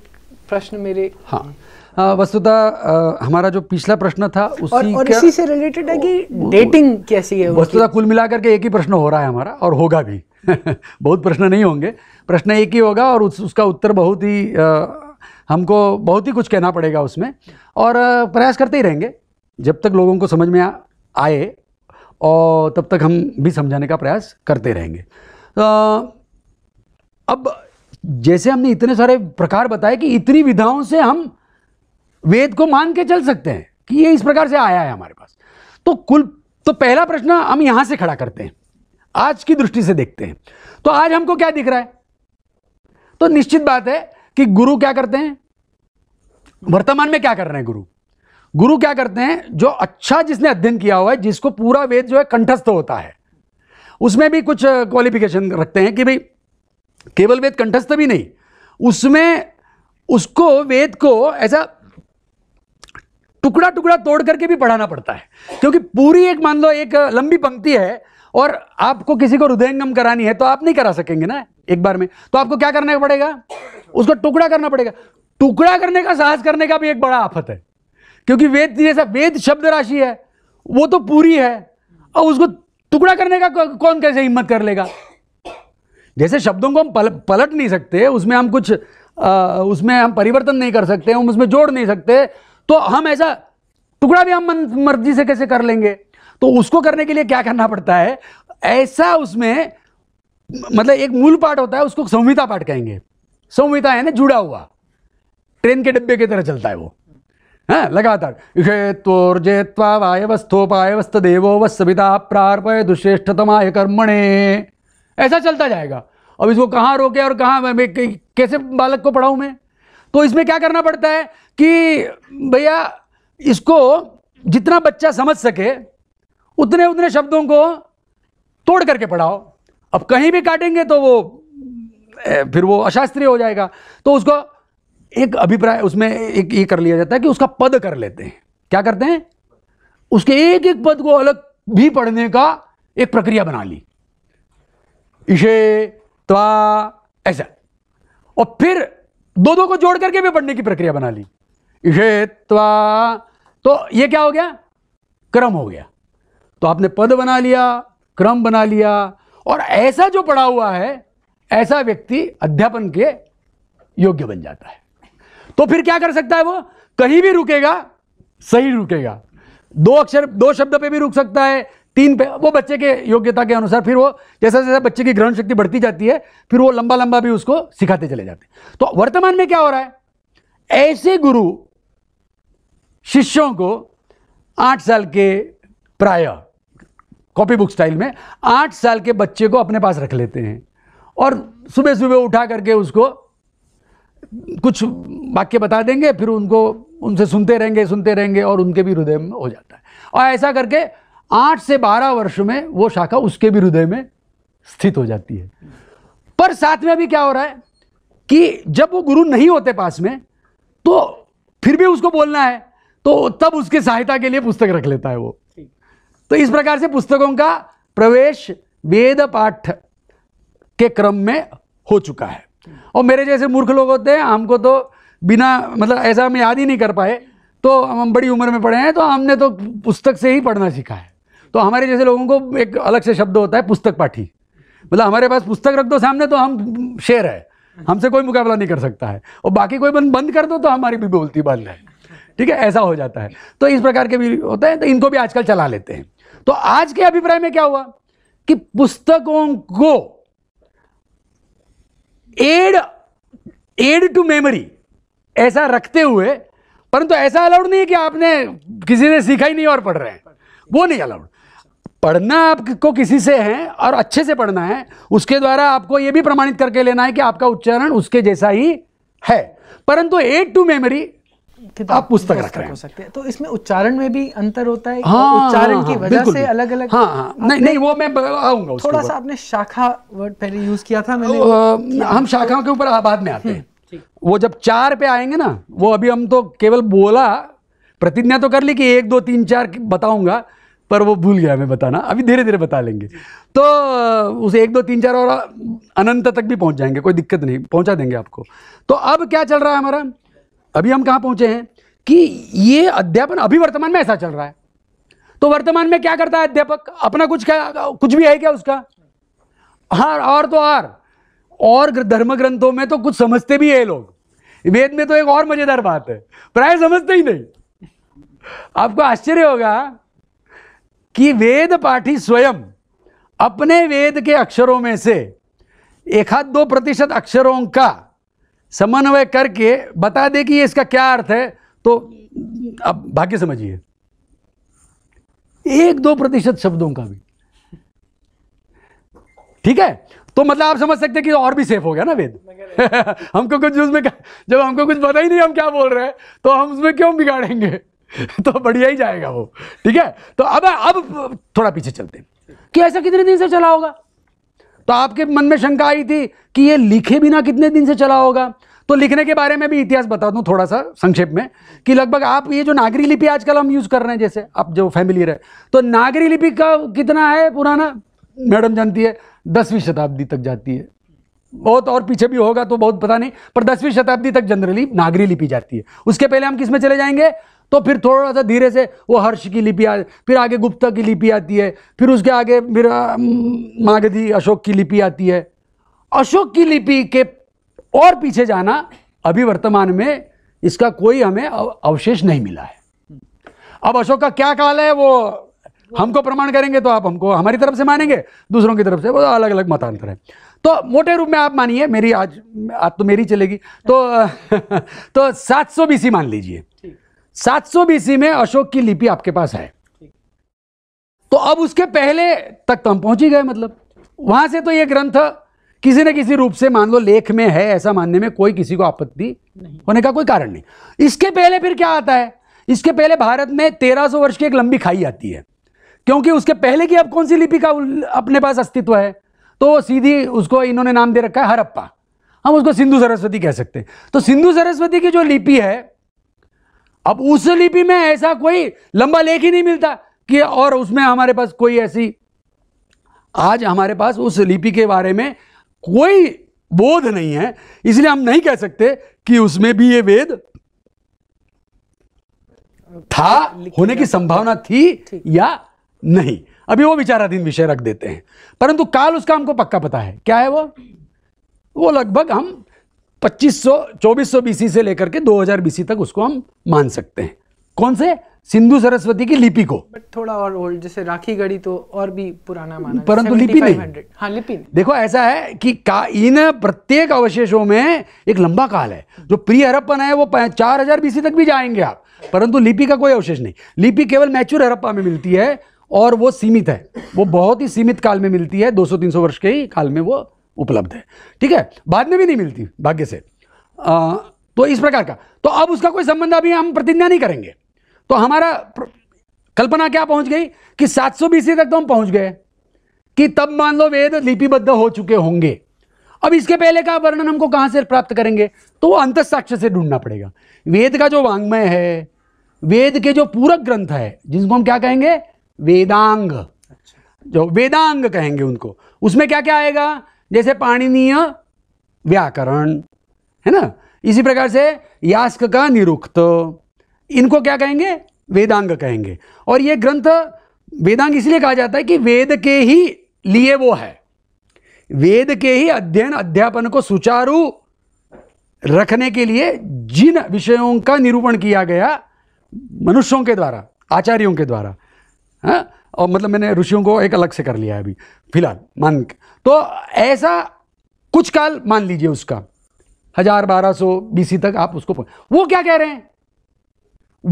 प्रश्न मेरे हाँ वस्तुतः हमारा जो पिछला प्रश्न था उसी और, और इसी से रिलेटेड है कि डेटिंग कैसी है वस्तुतः कुल मिलाकर के एक ही प्रश्न हो रहा है हमारा और होगा भी बहुत प्रश्न नहीं होंगे प्रश्न एक ही होगा और उस, उसका उत्तर बहुत ही आ, हमको बहुत ही कुछ कहना पड़ेगा उसमें और प्रयास करते ही रहेंगे जब तक लोगों को समझ में आ, आए और तब तक हम भी समझाने का प्रयास करते रहेंगे आ, अब जैसे हमने इतने सारे प्रकार बताए कि इतनी विधाओं से हम वेद को मान के चल सकते हैं कि ये इस प्रकार से आया है हमारे पास तो कुल तो पहला प्रश्न हम यहाँ से खड़ा करते हैं आज की दृष्टि से देखते हैं तो आज हमको क्या दिख रहा है तो निश्चित बात है कि गुरु क्या करते हैं वर्तमान में क्या कर रहे हैं गुरु गुरु क्या करते हैं जो अच्छा जिसने अध्ययन किया हुआ है जिसको पूरा वेद जो है कंठस्थ होता है उसमें भी कुछ क्वालिफिकेशन रखते हैं कि भाई केवल वेद कंठस्थ भी नहीं उसमें उसको वेद को ऐसा टुकड़ा टुकड़ा तोड़ करके भी पढ़ाना पड़ता है क्योंकि पूरी एक मान लो एक लंबी पंक्ति है और आपको किसी को हृदयंगम करानी है तो आप नहीं करा सकेंगे ना एक बार में तो आपको क्या करना पड़ेगा उसको टुकड़ा करना पड़ेगा टुकड़ा करने का साहस करने का भी एक बड़ा आफत है क्योंकि वेद जैसा वेद शब्द राशि है वो तो पूरी है और उसको टुकड़ा करने का कौन कैसे हिम्मत कर लेगा जैसे शब्दों को हम पल, पलट नहीं सकते उसमें हम कुछ आ, उसमें हम परिवर्तन नहीं कर सकते हम उसमें जोड़ नहीं सकते तो हम ऐसा टुकड़ा भी हम मन मर्जी से कैसे कर लेंगे तो उसको करने के लिए क्या करना पड़ता है ऐसा उसमें मतलब एक मूल पाठ होता है उसको संहिता पाठ कहेंगे संहिता है ना जुड़ा हुआ ट्रेन के डिब्बे की तरह चलता है वो है हाँ, लगातार देवो वस्विता प्रार्पय दुश्रेष्ठतमाय कर्मणे ऐसा चलता जाएगा अब इसको कहाँ रोके और कहाँ कैसे बालक को पढ़ाऊ मैं तो इसमें क्या करना पड़ता है कि भैया इसको जितना बच्चा समझ सके उतने उतने शब्दों को तोड़ करके पढ़ाओ अब कहीं भी काटेंगे तो वो फिर वो अशास्त्रीय हो जाएगा तो उसको एक अभिप्राय उसमें एक ये कर लिया जाता है कि उसका पद कर लेते हैं क्या करते हैं उसके एक एक पद को अलग भी पढ़ने का एक प्रक्रिया बना ली इशे त्वा ऐसा और फिर दो दो को जोड़ करके भी पढ़ने की प्रक्रिया बना ली इशे त्वा तो ये क्या हो गया क्रम हो गया तो आपने पद बना लिया क्रम बना लिया और ऐसा जो पढ़ा हुआ है ऐसा व्यक्ति अध्यापन के योग्य बन जाता है तो फिर क्या कर सकता है वो कहीं भी रुकेगा सही रुकेगा दो अक्षर दो शब्द पे भी रुक सकता है तीन पे वो बच्चे के योग्यता के अनुसार फिर वो जैसा जैसा बच्चे की ग्रहण शक्ति बढ़ती जाती है फिर वो लंबा लंबा भी उसको सिखाते चले जाते हैं तो वर्तमान में क्या हो रहा है ऐसे गुरु शिष्यों को आठ साल के प्राय कॉपी बुक स्टाइल में आठ साल के बच्चे को अपने पास रख लेते हैं और सुबह सुबह उठा करके उसको कुछ वाक्य बता देंगे फिर उनको उनसे सुनते रहेंगे सुनते रहेंगे और उनके भी हृदय में हो जाता है और ऐसा करके आठ से बारह वर्ष में वो शाखा उसके भी हृदय में स्थित हो जाती है पर साथ में भी क्या हो रहा है कि जब वो गुरु नहीं होते पास में तो फिर भी उसको बोलना है तो तब उसकी सहायता के लिए पुस्तक रख लेता है वो तो इस प्रकार से पुस्तकों का प्रवेश वेद पाठ के क्रम में हो चुका है और मेरे जैसे मूर्ख लोग होते हैं हमको तो बिना मतलब ऐसा हम याद ही नहीं कर पाए तो हम बड़ी उम्र में पढ़े हैं तो हमने तो पुस्तक से ही पढ़ना सीखा है तो हमारे जैसे लोगों को एक अलग से शब्द होता है पुस्तक पाठी मतलब हमारे पास पुस्तक रख दो सामने तो हम शेर है हमसे कोई मुकाबला नहीं कर सकता है और बाकी कोई बंद बंद कर दो तो हमारी भी बोलती बंद है ठीक है ऐसा हो जाता है तो इस प्रकार के भी होते हैं तो इनको भी आजकल चला लेते हैं तो आज के अभिप्राय में क्या हुआ कि पुस्तकों को एड एड टू मेमोरी ऐसा रखते हुए परंतु ऐसा अलाउड नहीं है कि आपने किसी ने सीखा ही नहीं और पढ़ रहे हैं वो नहीं अलाउड पढ़ना आपको किसी से है और अच्छे से पढ़ना है उसके द्वारा आपको यह भी प्रमाणित करके लेना है कि आपका उच्चारण उसके जैसा ही है परंतु एड टू मेमोरी आप पुस्तक रख रहे हो सकते हैं तो इसमें उच्चारण में भी अंतर होता है हाँ, तो उच्चारण हाँ, की वजह से अलग अलग हाँ हाँ नहीं नहीं वो मैं आऊंगा थोड़ा सा आपने शाखा वर्ड पहले यूज किया था मैंने हम शाखाओं के ऊपर बाद में आते हम्म, हैं वो जब चार पे आएंगे ना वो अभी हम तो केवल बोला प्रतिज्ञा तो कर ली कि एक दो तीन चार बताऊंगा पर वो भूल गया मैं बताना अभी धीरे धीरे बता लेंगे तो उसे एक दो तीन चार और अनंत तक भी पहुंच जाएंगे कोई दिक्कत नहीं पहुंचा देंगे आपको तो अब क्या चल रहा है हमारा अभी हम कहां पहुंचे हैं कि ये अध्यापन अभी वर्तमान में ऐसा चल रहा है तो वर्तमान में क्या करता है अध्यापक अपना कुछ क्या कुछ भी है क्या उसका हाँ और तो और और धर्म ग्रंथों में तो कुछ समझते भी है लोग वेद में तो एक और मजेदार बात है प्राय समझते ही नहीं आपको आश्चर्य होगा कि वेद पाठी स्वयं अपने वेद के अक्षरों में से एक दो प्रतिशत अक्षरों का समन्वय करके बता दे कि ये इसका क्या अर्थ है तो अब भाग्य समझिए एक दो प्रतिशत शब्दों का भी ठीक है तो मतलब आप समझ सकते हैं कि और भी सेफ हो गया ना वेद हमको कुछ उसमें जब हमको कुछ पता ही नहीं हम क्या बोल रहे हैं तो हम उसमें क्यों बिगाड़ेंगे तो बढ़िया ही जाएगा वो ठीक है तो अब अब थोड़ा पीछे चलते हैं कि ऐसा कितने दिन से चला होगा तो आपके मन में शंका आई थी कि ये लिखे बिना कितने दिन से चला होगा तो लिखने के बारे में भी इतिहास बता दूं थोड़ा सा संक्षेप में कि लगभग आप ये जो नागरी लिपि आजकल हम यूज़ कर रहे हैं जैसे आप जो फैमिली रहे तो नागरी लिपि का कितना है पुराना मैडम जानती है दसवीं शताब्दी तक जाती है बहुत और पीछे भी होगा तो बहुत पता नहीं पर दसवीं शताब्दी तक जनरली नागरी लिपि जाती है उसके पहले हम किस में चले जाएंगे तो फिर थोड़ा सा धीरे से वो हर्ष की लिपि आ फिर आगे गुप्ता की लिपि आती है फिर उसके आगे फिर मागधी अशोक की लिपि आती है अशोक की लिपि के और पीछे जाना अभी वर्तमान में इसका कोई हमें अवशेष नहीं मिला है अब अशोक का क्या काल है वो हमको प्रमाण करेंगे तो आप हमको हमारी तरफ से मानेंगे दूसरों की तरफ से वो अलग अलग मतांतर है तो मोटे रूप में आप मानिए मेरी आज आज तो मेरी चलेगी तो तो 700 बीसी मान लीजिए सात सौ बीसी में अशोक की लिपि आपके पास है तो अब उसके पहले तक तो हम पहुंच ही गए मतलब वहां से तो ये ग्रंथ किसी न किसी रूप से मान लो लेख में है ऐसा मानने में कोई किसी को आपत्ति होने का कोई कारण नहीं इसके पहले फिर क्या आता है इसके पहले भारत में 1300 वर्ष की एक लंबी खाई आती है क्योंकि उसके पहले की अब कौन सी लिपि का अपने पास अस्तित्व है तो सीधी उसको इन्होंने नाम दे रखा है हरप्पा हम उसको सिंधु सरस्वती कह सकते हैं तो सिंधु सरस्वती की जो लिपि है अब उस लिपि में ऐसा कोई लंबा लेख ही नहीं मिलता कि और उसमें हमारे पास कोई ऐसी आज हमारे पास उस लिपि के बारे में कोई बोध नहीं है इसलिए हम नहीं कह सकते कि उसमें भी ये वेद था होने की संभावना थी या नहीं अभी वो विचाराधीन विषय रख देते हैं परंतु काल उसका हमको पक्का पता है क्या है वो वो लगभग हम पच्चीस सौ चौबीस सौ बीसी से लेकर के 2000 बीसी तक उसको हम मान सकते हैं कौन से सिंधु सरस्वती की लिपि को बट थोड़ा और ओल्ड जैसे राखी गढ़ी तो और भी पुराना माना परंतु लिपि नहीं हाँ लिपि नहीं। देखो ऐसा है कि का इन प्रत्येक अवशेषों में एक लंबा काल है जो प्री हरप्पन है वो चार हजार बीसी तक भी जाएंगे आप परंतु लिपि का कोई अवशेष नहीं लिपि केवल मैचुर हरप्पा में मिलती है और वो सीमित है वो बहुत ही सीमित काल में मिलती है 200-300 वर्ष के ही काल में वो उपलब्ध है ठीक है बाद में भी नहीं मिलती भाग्य से आ, तो इस प्रकार का तो अब उसका कोई संबंध अभी हम प्रतिज्ञा नहीं करेंगे तो हमारा कल्पना क्या पहुंच गई कि सात सौ तक तो हम पहुंच गए कि तब मान लो वेद लिपिबद्ध हो चुके होंगे अब इसके पहले का वर्णन हमको कहां से प्राप्त करेंगे तो वो अंत साक्ष्य से ढूंढना पड़ेगा वेद का जो वांग्मय है वेद के जो पूरक ग्रंथ है जिनको हम क्या कहेंगे वेदांग जो वेदांग कहेंगे उनको उसमें क्या क्या आएगा जैसे पाणनीय व्याकरण है ना इसी प्रकार से यास्क का निरुक्त इनको क्या कहेंगे वेदांग कहेंगे और ये ग्रंथ वेदांग इसलिए कहा जाता है कि वेद के ही लिए वो है वेद के ही अध्ययन अध्यापन को सुचारू रखने के लिए जिन विषयों का निरूपण किया गया मनुष्यों के द्वारा आचार्यों के द्वारा हा? और मतलब मैंने ऋषियों को एक अलग से कर लिया है अभी फिलहाल मान तो ऐसा कुछ काल मान लीजिए उसका हजार बारह सौ बीसी तक आप उसको वो क्या कह रहे हैं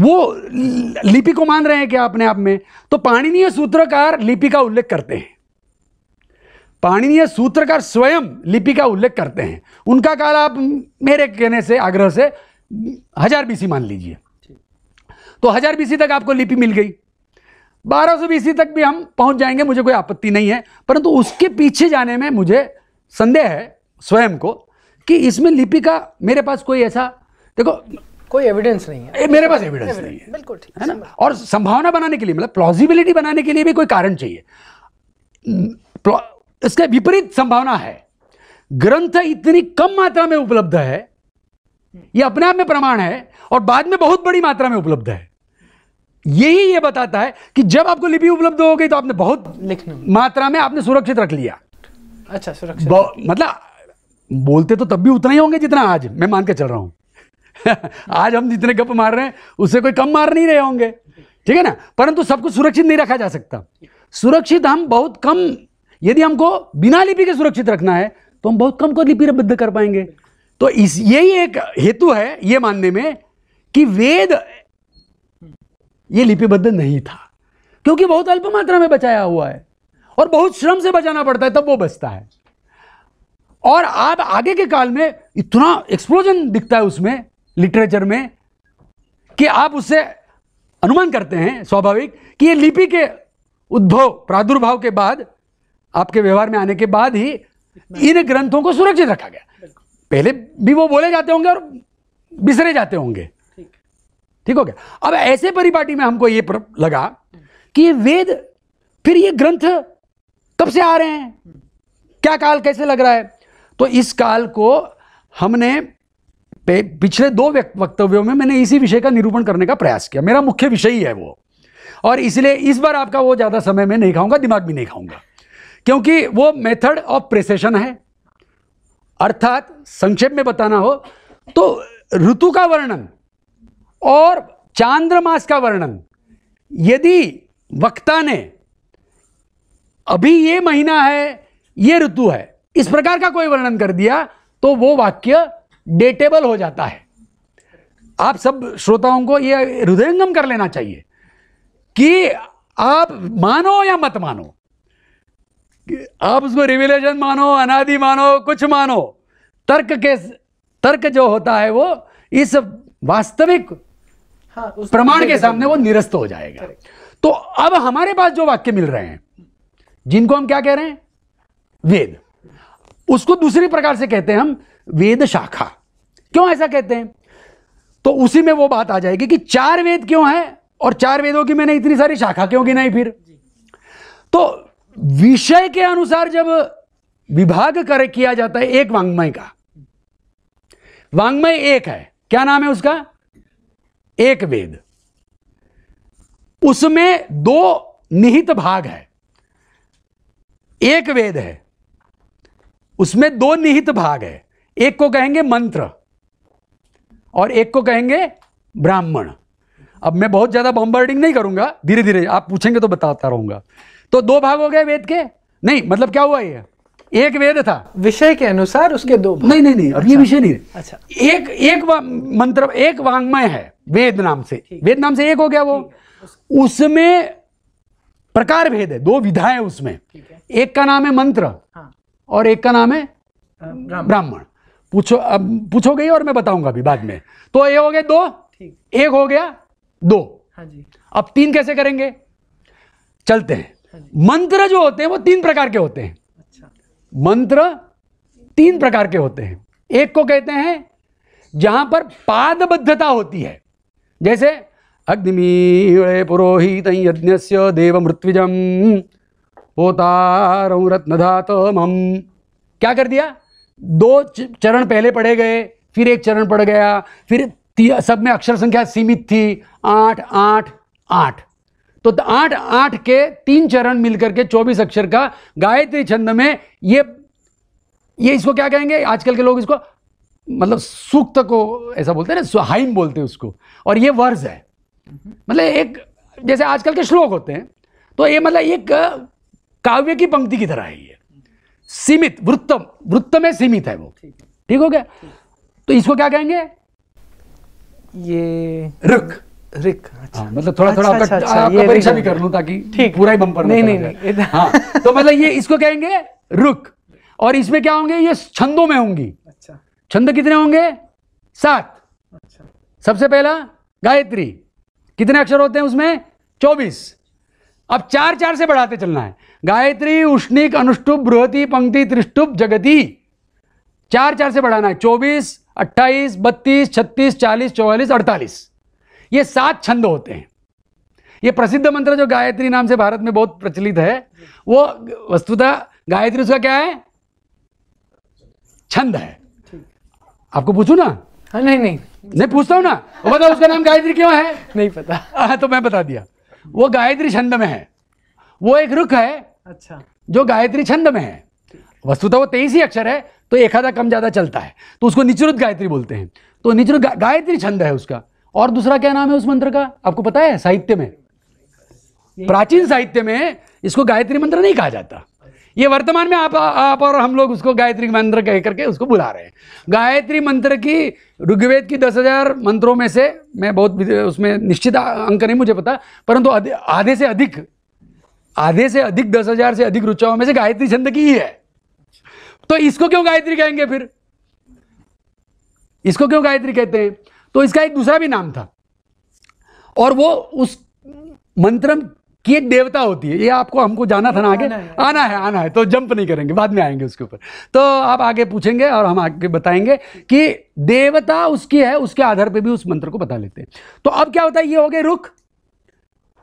वो लिपि को मान रहे हैं क्या अपने आप में तो पाणनीय सूत्रकार लिपि का उल्लेख करते हैं पाणनीय सूत्रकार स्वयं लिपि का उल्लेख करते हैं उनका काल आप मेरे कहने से आग्रह से हजार बीसी मान लीजिए तो हजार बीसी तक आपको लिपि मिल गई बारह सौ बीसी तक भी हम पहुंच जाएंगे मुझे कोई आपत्ति नहीं है परंतु उसके पीछे जाने में मुझे संदेह है स्वयं को कि इसमें लिपि का मेरे पास कोई ऐसा देखो कोई एविडेंस नहीं है ए, मेरे पास एविडेंस, नहीं है बिल्कुल ठीक है ना और संभावना बनाने के लिए मतलब प्लॉजिबिलिटी बनाने के लिए भी कोई कारण चाहिए इसका विपरीत संभावना है ग्रंथ इतनी कम मात्रा में उपलब्ध है यह अपने आप में प्रमाण है और बाद में बहुत बड़ी मात्रा में उपलब्ध है यही ये बताता है कि जब आपको लिपि उपलब्ध हो गई तो आपने बहुत लिखने मात्रा में आपने सुरक्षित रख लिया अच्छा सुरक्षित मतलब बोलते तो तब भी उतना ही होंगे जितना आज मैं मान के चल रहा हूं आज हम जितने गप मार रहे हैं उससे कोई कम मार नहीं रहे होंगे ठीक है ना परंतु सब कुछ सुरक्षित नहीं रखा जा सकता सुरक्षित हम बहुत कम यदि हमको बिना लिपि के सुरक्षित रखना है तो हम बहुत कम को लिपिबद्ध कर पाएंगे तो इस यही एक हेतु है ये मानने में कि वेद ये लिपिबद्ध नहीं था क्योंकि बहुत अल्प मात्रा में बचाया हुआ है और बहुत श्रम से बचाना पड़ता है तब वो बचता है और आप आगे के काल में इतना एक्सप्लोजन दिखता है उसमें लिटरेचर में कि आप उससे अनुमान करते हैं स्वाभाविक कि ये लिपि के उद्भव प्रादुर्भाव के बाद आपके व्यवहार में आने के बाद ही इन ग्रंथों को सुरक्षित रखा गया पहले भी वो बोले जाते होंगे और बिसरे जाते होंगे ठीक हो गया अब ऐसे परिपाटी में हमको ये लगा कि ये वेद फिर ये ग्रंथ कब से आ रहे हैं क्या काल कैसे लग रहा है तो इस काल को हमने पिछले दो वक्तव्यों में मैंने इसी विषय का निरूपण करने का प्रयास किया मेरा मुख्य विषय ही है वो और इसलिए इस बार आपका वो ज़्यादा समय में नहीं खाऊंगा दिमाग भी नहीं खाऊंगा क्योंकि वो मेथड ऑफ प्रेसेशन है अर्थात संक्षेप में बताना हो तो ऋतु का वर्णन और चांद्रमास का वर्णन यदि वक्ता ने अभी ये महीना है ये ऋतु है इस प्रकार का कोई वर्णन कर दिया तो वो वाक्य डेटेबल हो जाता है आप सब श्रोताओं को ये हृदयंगम कर लेना चाहिए कि आप मानो या मत मानो आप उसको रिविलेशन मानो अनादि मानो कुछ मानो तर्क के तर्क जो होता है वो इस वास्तविक हाँ, तो प्रमाण के सामने वो निरस्त हो जाएगा तो अब हमारे पास जो वाक्य मिल रहे हैं जिनको हम क्या कह रहे हैं वेद उसको दूसरी प्रकार से कहते हैं हम वेद शाखा क्यों ऐसा कहते हैं तो उसी में वो बात आ जाएगी कि चार वेद क्यों है और चार वेदों की मैंने इतनी सारी शाखा क्यों गिनाई फिर तो विषय के अनुसार जब विभाग कर किया जाता है एक वांग्मय का वांग्मय एक है क्या नाम है उसका एक वेद उसमें दो निहित भाग है एक वेद है उसमें दो निहित भाग है एक को कहेंगे मंत्र और एक को कहेंगे ब्राह्मण अब मैं बहुत ज्यादा बॉम्बर्डिंग नहीं करूंगा धीरे धीरे आप पूछेंगे तो बताता रहूंगा तो दो भाग हो गए वेद के नहीं मतलब क्या हुआ ये एक वेद था विषय के अनुसार उसके दो नहीं नहीं नहीं अब अच्छा, ये विषय नहीं अच्छा एक एक मंत्र एक वांग्मय है वेद नाम से वेद नाम से एक हो गया वो उसमें प्रकार भेद है दो विधा है उसमें एक का नाम है मंत्र हाँ। और एक का नाम है ब्राह्मण पूछो अब पूछोगे और मैं बताऊंगा अभी बाद में तो ये हो गए दो एक हो गया दो हाँ जी अब तीन कैसे करेंगे चलते हैं हाँ मंत्र जो होते हैं वो तीन प्रकार के होते हैं मंत्र तीन प्रकार के होते हैं एक को कहते हैं जहां पर पादबद्धता होती है जैसे अग्निमीणे पुरोहित यज्ञ से देव मृत्युजम रत्न रत्नधात मम क्या कर दिया दो चरण पहले पढ़े गए फिर एक चरण पढ़ गया फिर सब में अक्षर संख्या सीमित थी आठ आठ आठ तो आठ आठ के तीन चरण मिलकर के चौबीस अक्षर का गायत्री छंद में ये ये इसको क्या कहेंगे आजकल के लोग इसको मतलब सूक्त को ऐसा बोलते हैं ना हाइम बोलते हैं उसको और ये वर्ज है मतलब एक जैसे आजकल के श्लोक होते हैं तो ये मतलब एक काव्य की पंक्ति की तरह है ये सीमित वृत्तम वृत्त में सीमित है वो ठीक हो गया तो इसको क्या कहेंगे ये रुख रिक अच्छा हाँ, मतलब थोड़ा थोड़ा अच्छा, अच्छा, आपका परीक्षा भी कर लूं ताकि पूरा ही नहीं नहीं नहीं हाँ तो मतलब ये इसको कहेंगे रुक और इसमें क्या होंगे ये छंदों में होंगी अच्छा छंद कितने होंगे सात अच्छा सबसे पहला गायत्री कितने अक्षर होते हैं उसमें चौबीस अब चार चार से बढ़ाते चलना है गायत्री उष्णिक अनुष्टुप बृहति पंक्ति त्रिष्टुप जगति चार चार से बढ़ाना है चौबीस अट्ठाईस बत्तीस छत्तीस चालीस चौवालीस अड़तालीस ये सात छंद होते हैं ये प्रसिद्ध मंत्र जो गायत्री नाम से भारत में बहुत प्रचलित है वो वस्तुतः गायत्री उसका क्या है छंद है आपको पूछू ना हाँ, नहीं नहीं नहीं पूछता हूं ना वो बताओ उसका नाम गायत्री क्यों है नहीं पता आ, हाँ, तो मैं बता दिया वो गायत्री छंद में है वो एक रुख है अच्छा जो गायत्री छंद में है वस्तुतः वो तेईस ही अक्षर है तो एक आधा कम ज्यादा चलता है तो उसको निचरुत गायत्री बोलते हैं तो निचरुत गायत्री छंद है उसका और दूसरा क्या नाम है उस मंत्र का आपको पता है साहित्य में प्राचीन साहित्य में इसको गायत्री मंत्र नहीं कहा जाता ये वर्तमान में आप आप और हम लोग उसको गायत्री मंत्र कह करके उसको बुला रहे हैं गायत्री मंत्र की ऋग्वेद की दस हजार मंत्रों में से मैं बहुत उसमें निश्चित अंक नहीं मुझे पता परंतु आधे से अधिक आधे से अधिक दस हजार से अधिक रुचाओं में से गायत्री छंद की ही है तो इसको क्यों गायत्री कहेंगे फिर इसको क्यों गायत्री कहते हैं तो इसका एक दूसरा भी नाम था और वो उस मंत्रम की एक देवता होती है ये आपको हमको जाना था ना आगे आना है आना है, आना है तो जंप नहीं करेंगे बाद में आएंगे उसके ऊपर तो आप आगे पूछेंगे और हम आगे बताएंगे कि देवता उसकी है उसके आधार पर भी उस मंत्र को बता लेते हैं तो अब क्या होता है ये हो गए रुख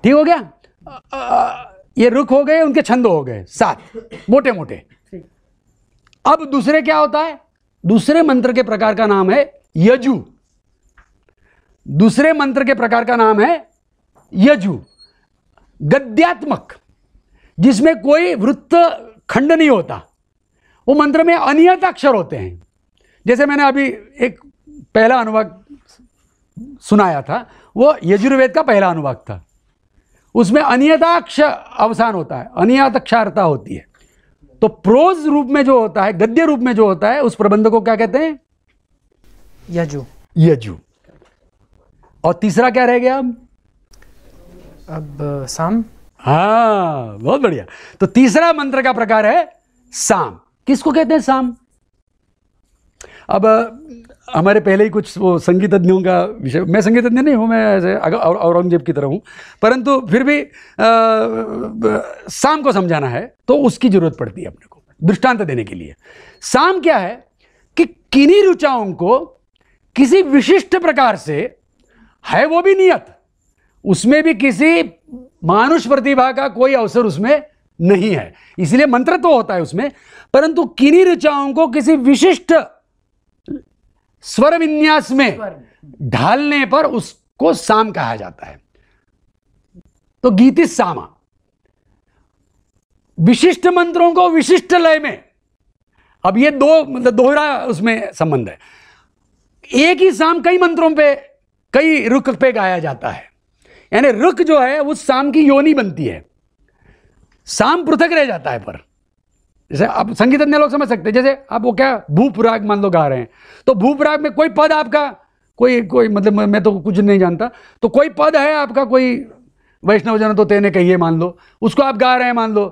ठीक हो गया आ, ये रुख हो गए उनके छंद हो गए सात मोटे मोटे अब दूसरे क्या होता है दूसरे मंत्र के प्रकार का नाम है यजू दूसरे मंत्र के प्रकार का नाम है यजु गद्यात्मक जिसमें कोई वृत्त खंड नहीं होता वो मंत्र में अनियत अक्षर होते हैं जैसे मैंने अभी एक पहला अनुवाद सुनाया था वो यजुर्वेद का पहला अनुवाद था उसमें अनियताक्ष अवसान होता है अनियताक्षारता होती है तो प्रोज रूप में जो होता है गद्य रूप में जो होता है उस प्रबंध को क्या कहते हैं यजु यजु और तीसरा क्या रह गया अब अब साम हाँ बहुत बढ़िया तो तीसरा मंत्र का प्रकार है साम किसको कहते हैं साम अब हमारे पहले ही कुछ वो संगीतज्ञों का विषय मैं संगीतज्ञ नहीं हूँ मैं ऐसे औरंगजेब की तरह हूँ परंतु फिर भी आ, साम को समझाना है तो उसकी ज़रूरत पड़ती है अपने को दृष्टांत देने के लिए साम क्या है कि किन्हीं रुचाओं को किसी विशिष्ट प्रकार से है वो भी नियत उसमें भी किसी मानुष प्रतिभा का कोई अवसर उसमें नहीं है इसलिए मंत्र तो होता है उसमें परंतु किन्हीं ऋचाओं को किसी विशिष्ट स्वर विन्यास में ढालने पर उसको साम कहा जाता है तो गीति सामा विशिष्ट मंत्रों को विशिष्ट लय में अब ये दो मतलब दोहरा उसमें संबंध है एक ही साम कई मंत्रों पे कई रुख पे गाया जाता है यानी रुख जो है उस शाम की योनी बनती है शाम पृथक रह जाता है पर जैसे आप संगीतज्ञ लोग समझ सकते हैं जैसे आप वो क्या भूपराग मान लो गा रहे हैं तो भूपराग में कोई पद आपका कोई कोई मतलब मैं तो कुछ नहीं जानता तो कोई पद है आपका कोई वैष्णव जन तो तेने कहिए मान लो उसको आप गा रहे हैं मान लो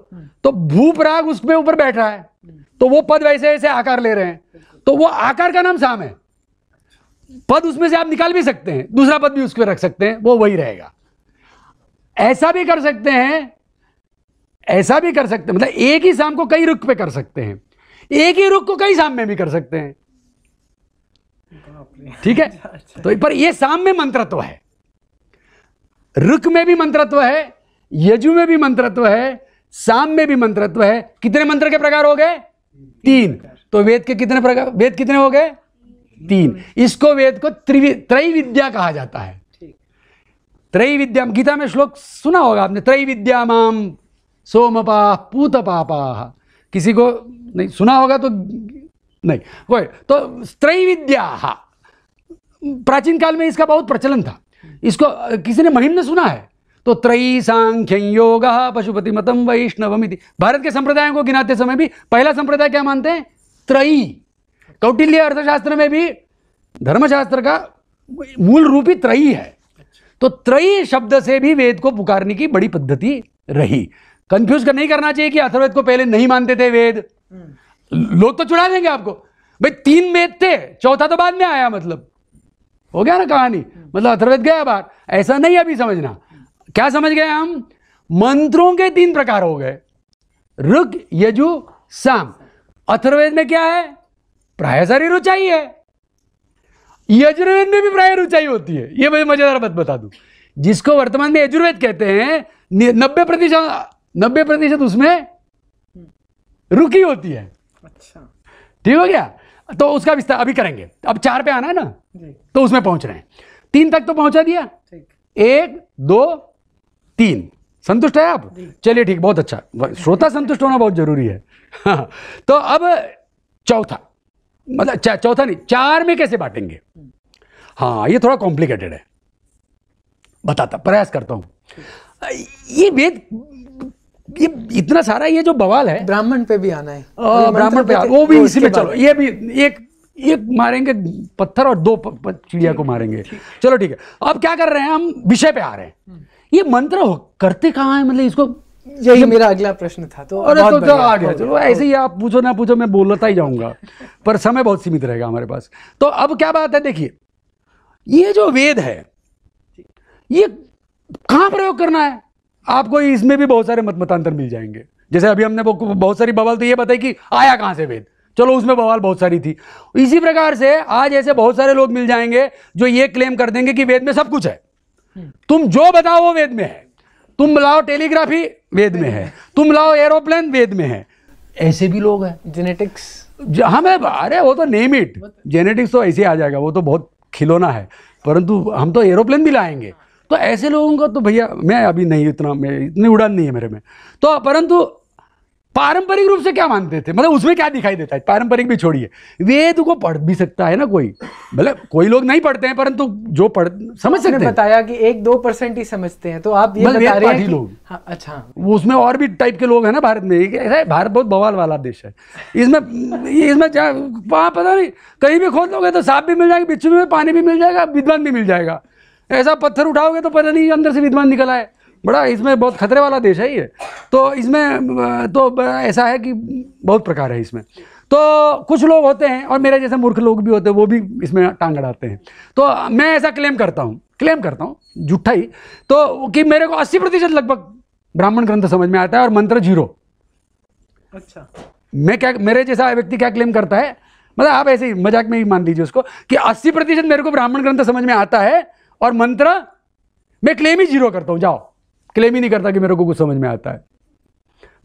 तो भूपराग उसमें ऊपर बैठ रहा है तो वो पद वैसे ऐसे आकार ले रहे हैं तो वो आकार का नाम शाम है पद उसमें से आप निकाल भी सकते हैं दूसरा पद भी उसमें रख सकते हैं वो वही रहेगा ऐसा भी कर सकते हैं ऐसा भी कर सकते हैं मतलब एक ही शाम को कई रुख पे कर सकते हैं एक ही रुख को कई शाम में भी कर सकते हैं ठीक है अच्छा। तो पर ये साम में मंत्रत्व है रुख में भी मंत्रत्व है यजु में भी मंत्रत्व है शाम में भी मंत्रत्व है कितने मंत्र के प्रकार हो गए तीन तो वेद के कितने प्रकार वेद कितने हो गए तीन इसको वेद को त्रैविद्या कहा जाता है विद्या गीता में श्लोक सुना होगा आपने त्रैविद्या माम सोमपा पूत पापा किसी को नहीं सुना होगा तो नहीं कोई तो त्रैविद्या प्राचीन काल में इसका बहुत प्रचलन था इसको किसी ने महिम ने सुना है तो त्रय सांख्य योग पशुपति मतम वैष्णव भारत के संप्रदायों को गिनाते समय भी पहला संप्रदाय क्या मानते हैं त्रयी कौटिल्य अर्थशास्त्र में भी धर्मशास्त्र का मूल रूप ही त्रयी है तो त्रयी शब्द से भी वेद को पुकारने की बड़ी पद्धति रही कंफ्यूज कर नहीं करना चाहिए कि अथर्वेद को पहले नहीं मानते थे वेद लोग तो चुड़ा देंगे आपको भाई तीन वेद थे चौथा तो बाद में आया मतलब हो गया ना कहानी मतलब अथर्वेद गया बाहर ऐसा नहीं अभी समझना क्या समझ गए हम मंत्रों के तीन प्रकार हो गए ऋग यजु साम अथर्वेद में क्या है प्राय सारी रुचाई है यजुर्वेद में भी प्राय रुचाई होती है ये मैं मजेदार बात बता दू जिसको वर्तमान में यजुर्वेद कहते हैं नब्बे प्रतिशत नब्बे प्रतिशत उसमें रुकी होती है अच्छा ठीक हो गया तो उसका विस्तार अभी करेंगे अब चार पे आना है ना तो उसमें पहुंच रहे हैं तीन तक तो पहुंचा दिया एक दो तीन संतुष्ट है आप चलिए ठीक बहुत अच्छा श्रोता संतुष्ट होना बहुत जरूरी है हाँ। तो अब चौथा मतलब चौथा नहीं चार में कैसे बांटेंगे हाँ ये थोड़ा कॉम्प्लिकेटेड है बताता प्रयास करता हूं ये वेद ये इतना सारा ये जो बवाल है ब्राह्मण पे भी आना है ब्राह्मण पे वो भी इसी में चलो ये भी एक एक मारेंगे पत्थर और दो चिड़िया को मारेंगे चलो ठीक है अब क्या कर रहे हैं हम विषय पे आ रहे हैं ये मंत्र करते कहाँ है मतलब इसको यही मतलब मेरा अगला प्रश्न था तो अरे तो आ गया चलो ऐसे ही आप पूछो ना पूछो मैं बोलता ही जाऊंगा पर समय बहुत सीमित रहेगा हमारे पास तो अब क्या बात है देखिए ये जो वेद है ये कहां प्रयोग करना है आपको इसमें भी बहुत सारे मत मतांतर मिल जाएंगे जैसे अभी हमने बहुत सारी बवाल तो ये बताई कि आया कहां से वेद चलो उसमें बवाल बहुत सारी थी इसी प्रकार से आज ऐसे बहुत सारे लोग मिल जाएंगे जो ये क्लेम कर देंगे कि वेद में सब कुछ है हम्म। तुम जो बताओ वो वेद में है तुम लाओ टेलीग्राफी वेद में है तुम लाओ एरोप्लेन वेद में है ऐसे भी लोग हैं जेनेटिक्स हमें हाँ, अरे वो तो नेम इट जेनेटिक्स तो ऐसे आ जाएगा वो तो बहुत खिलौना है परंतु हम तो एरोप्लेन भी लाएंगे तो ऐसे लोगों को तो भैया मैं अभी नहीं इतना मैं इतनी उड़ान नहीं है मेरे में तो परंतु पारंपरिक रूप से क्या मानते थे मतलब उसमें क्या दिखाई देता है पारंपरिक भी छोड़िए वेद को पढ़ भी सकता है ना कोई मतलब कोई लोग नहीं पढ़ते हैं परंतु जो पढ़ समझ सकते हैं बताया कि एक दो परसेंट ही समझते हैं तो आप ये मतलब बता रहे हैं लोग हाँ, अच्छा वो उसमें और भी टाइप के लोग हैं ना भारत में भारत बहुत बवाल वाला देश है इसमें इसमें वहाँ पता नहीं कहीं भी खोद लोगे तो सांप भी मिल जाएगा बिच्छू में पानी भी मिल जाएगा विद्वान भी मिल जाएगा ऐसा पत्थर उठाओगे तो पता नहीं अंदर से विद्वान निकला है बड़ा इसमें बहुत खतरे वाला देश है ये तो इसमें तो ऐसा है कि बहुत प्रकार है इसमें तो कुछ लोग होते हैं और मेरे जैसे मूर्ख लोग भी होते हैं वो भी इसमें टांग अड़ाते हैं तो मैं ऐसा क्लेम करता हूँ क्लेम करता हूँ झूठा ही तो कि मेरे को अस्सी प्रतिशत लगभग ब्राह्मण ग्रंथ समझ में आता है और मंत्र जीरो अच्छा मैं क्या मेरे जैसा व्यक्ति क्या क्लेम करता है मतलब आप ऐसे ही मजाक में ही मान लीजिए उसको कि अस्सी प्रतिशत मेरे को ब्राह्मण ग्रंथ समझ में आता है और मंत्र मैं क्लेम ही जीरो करता हूँ जाओ क्लेम ही नहीं करता कि मेरे को कुछ समझ में आता है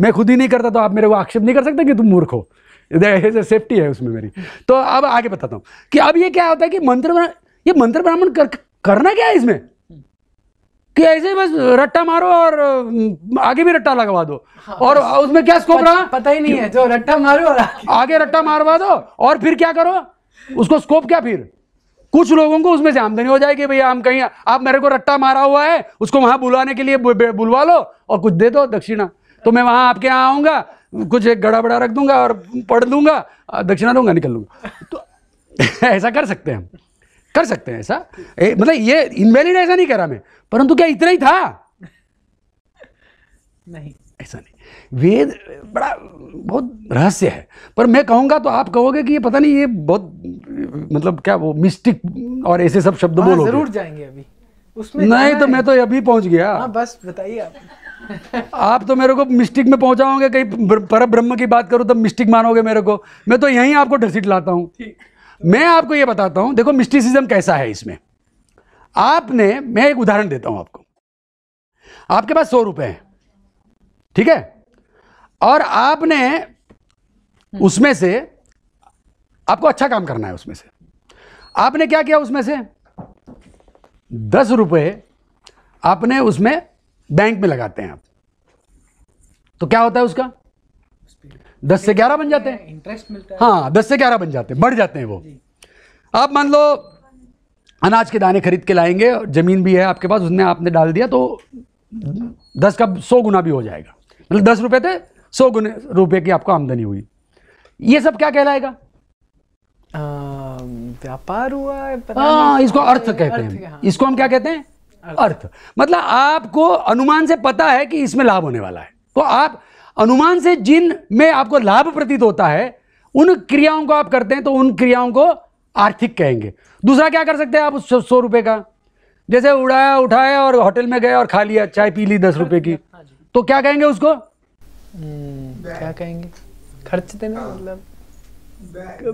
मैं खुद ही नहीं करता तो आप मेरे को आक्षेप नहीं कर सकते कि तुम मूर्ख हो सेफ्टी है उसमें मेरी तो अब आगे बताता हूँ कि अब ये क्या होता है कि मंत्र ये मंत्र ब्राह्मण कर, करना क्या है इसमें कि ऐसे बस रट्टा मारो और आगे भी रट्टा लगवा दो हाँ, और उसमें क्या स्कोप रहा पता ही नहीं है जो रट्टा मारो और आगे, आगे रट्टा मारवा दो और फिर क्या करो उसको स्कोप क्या फिर कुछ लोगों को उसमें से आमदनी हो जाएगी भैया हम कहीं आप मेरे को रट्टा मारा हुआ है उसको वहां बुलाने के लिए बुलवा लो और कुछ दे दो दक्षिणा तो मैं वहां आपके यहाँ आऊंगा कुछ एक गड़ा बड़ा रख दूंगा और पढ़ दूंगा दक्षिणा दूंगा निकल लूंगा तो ऐसा कर सकते हैं हम कर सकते हैं ऐसा ए, मतलब ये इनवेलिड ऐसा नहीं कह रहा मैं परंतु क्या इतना ही था नहीं ऐसा नहीं वेद बड़ा बहुत रहस्य है पर मैं कहूँगा तो आप कहोगे कि ये पता नहीं ये बहुत मतलब क्या वो मिस्टिक और ऐसे सब शब्द हाँ, बोलो जरूर जाएंगे अभी उसमें नहीं तो मैं तो अभी पहुंच गया आ, हाँ, बस बताइए आप आप तो मेरे को मिस्टिक में पहुंचाओगे कहीं पर ब्रह्म की बात करो तो मिस्टिक मानोगे मेरे को मैं तो यहीं आपको ढसीट लाता हूँ मैं आपको ये बताता हूँ देखो मिस्टिसिज्म कैसा है इसमें आपने मैं एक उदाहरण देता हूँ आपको आपके पास सौ रुपये हैं ठीक है और आपने उसमें से आपको अच्छा काम करना है उसमें से आपने क्या किया उसमें से दस रुपए आपने उसमें बैंक में लगाते हैं आप तो क्या होता है उसका दस से ग्यारह बन जाते हैं इंटरेस्ट मिलता है हाँ दस से ग्यारह बन जाते हैं बढ़ जाते हैं वो आप मान लो अनाज के दाने खरीद के लाएंगे और ज़मीन भी है आपके पास उसने आपने डाल दिया तो दस का सौ गुना भी हो जाएगा मतलब दस रुपये थे सौ गुने रुपये की आपको आमदनी हुई ये सब क्या कहलाएगा व्यापार हुआ हाँ इसको अर्थ कहते हैं हाँ। इसको हम क्या कहते हैं अर्थ, अर्थ। मतलब आपको अनुमान से पता है कि इसमें लाभ होने वाला है तो आप अनुमान से जिन में आपको लाभ प्रतीत होता है उन क्रियाओं को आप करते हैं तो उन क्रियाओं को आर्थिक कहेंगे दूसरा क्या कर सकते हैं आप उस सौ रुपये का जैसे उड़ाया उठाया और होटल में गए और खा लिया चाय पी ली दस रुपये की तो क्या कहेंगे उसको हम्म, क्या कहेंगे खर्च देना मतलब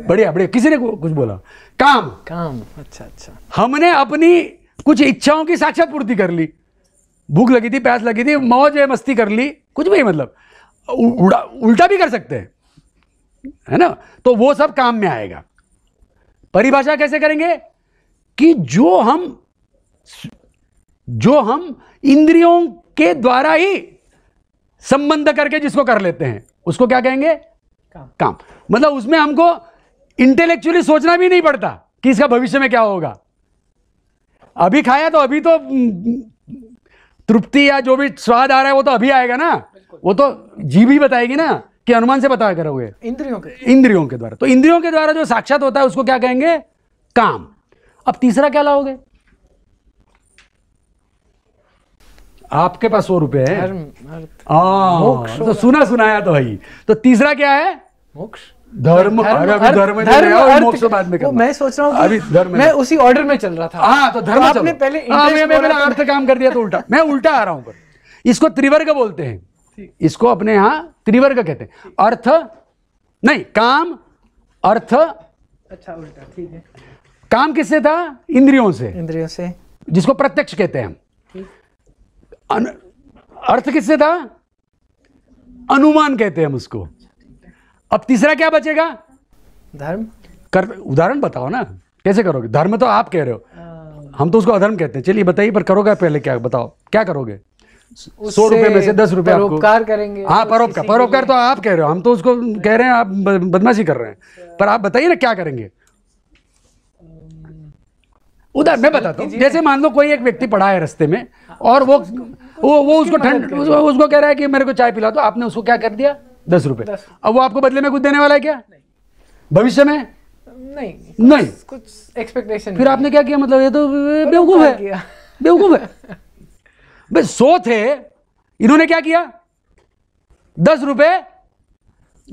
बढ़िया बढ़िया किसी ने कुछ बोला काम काम अच्छा अच्छा हमने अपनी कुछ इच्छाओं की साक्षात पूर्ति कर ली भूख लगी थी प्यास लगी थी मौज है मस्ती कर ली कुछ भी मतलब उड़ा उल्टा भी कर सकते हैं है ना तो वो सब काम में आएगा परिभाषा कैसे करेंगे कि जो हम जो हम इंद्रियों के द्वारा ही संबंध करके जिसको कर लेते हैं उसको क्या कहेंगे काम, काम। मतलब उसमें हमको इंटेलेक्चुअली सोचना भी नहीं पड़ता कि इसका भविष्य में क्या होगा अभी खाया तो अभी तो तृप्ति या जो भी स्वाद आ रहा है वो तो अभी आएगा ना वो तो जीव ही बताएगी ना कि अनुमान से बताया करोगे इंद्रियों के इंद्रियों के द्वारा तो इंद्रियों के द्वारा जो साक्षात होता है उसको क्या कहेंगे काम अब तीसरा क्या लाओगे आपके पास सौ रुपए है तो सुना सुनाया तो भाई तो तीसरा क्या है मोक्ष धर्म धर्म धर्म तो तो बाद में मैं सोच रहा हूँ अभी धर्म मैं उसी ऑर्डर में चल रहा था हाँ तो धर्म तो आपने पहले हाँ, अर्थ काम कर दिया तो उल्टा मैं उल्टा आ रहा हूँ इसको त्रिवर्ग बोलते हैं इसको अपने यहाँ त्रिवर्ग कहते हैं अर्थ नहीं काम अर्थ अच्छा उल्टा ठीक है काम किससे था इंद्रियों से इंद्रियों से जिसको प्रत्यक्ष कहते हैं हम अर्थ किससे था अनुमान कहते हैं हम उसको अब तीसरा क्या बचेगा धर्म कर उदाहरण बताओ ना कैसे करोगे धर्म तो आप कह रहे हो हम तो उसको अधर्म कहते हैं चलिए बताइए पर करोगे पहले क्या बताओ क्या करोगे सौ रुपए में से दस रुपए हाँ परोपकार परोपकार तो आप कह रहे हो हम तो उसको कह रहे हैं आप बदमाशी कर रहे हैं पर आप बताइए ना क्या करेंगे उधर मैं बताता हूँ जैसे मान लो कोई एक व्यक्ति पड़ा है रास्ते में और वो वो वो उसको ठंड उसको कह रहा है कि मेरे को चाय पिला दो आपने उसको क्या कर दिया दस रुपए अब वो आपको बदले में कुछ देने वाला है क्या भविष्य में नहीं नहीं कुछ एक्सपेक्टेशन फिर आपने क्या किया मतलब ये तो बेवकूफ है बेवकूफ है भाई सो थे इन्होंने क्या किया दस रुपए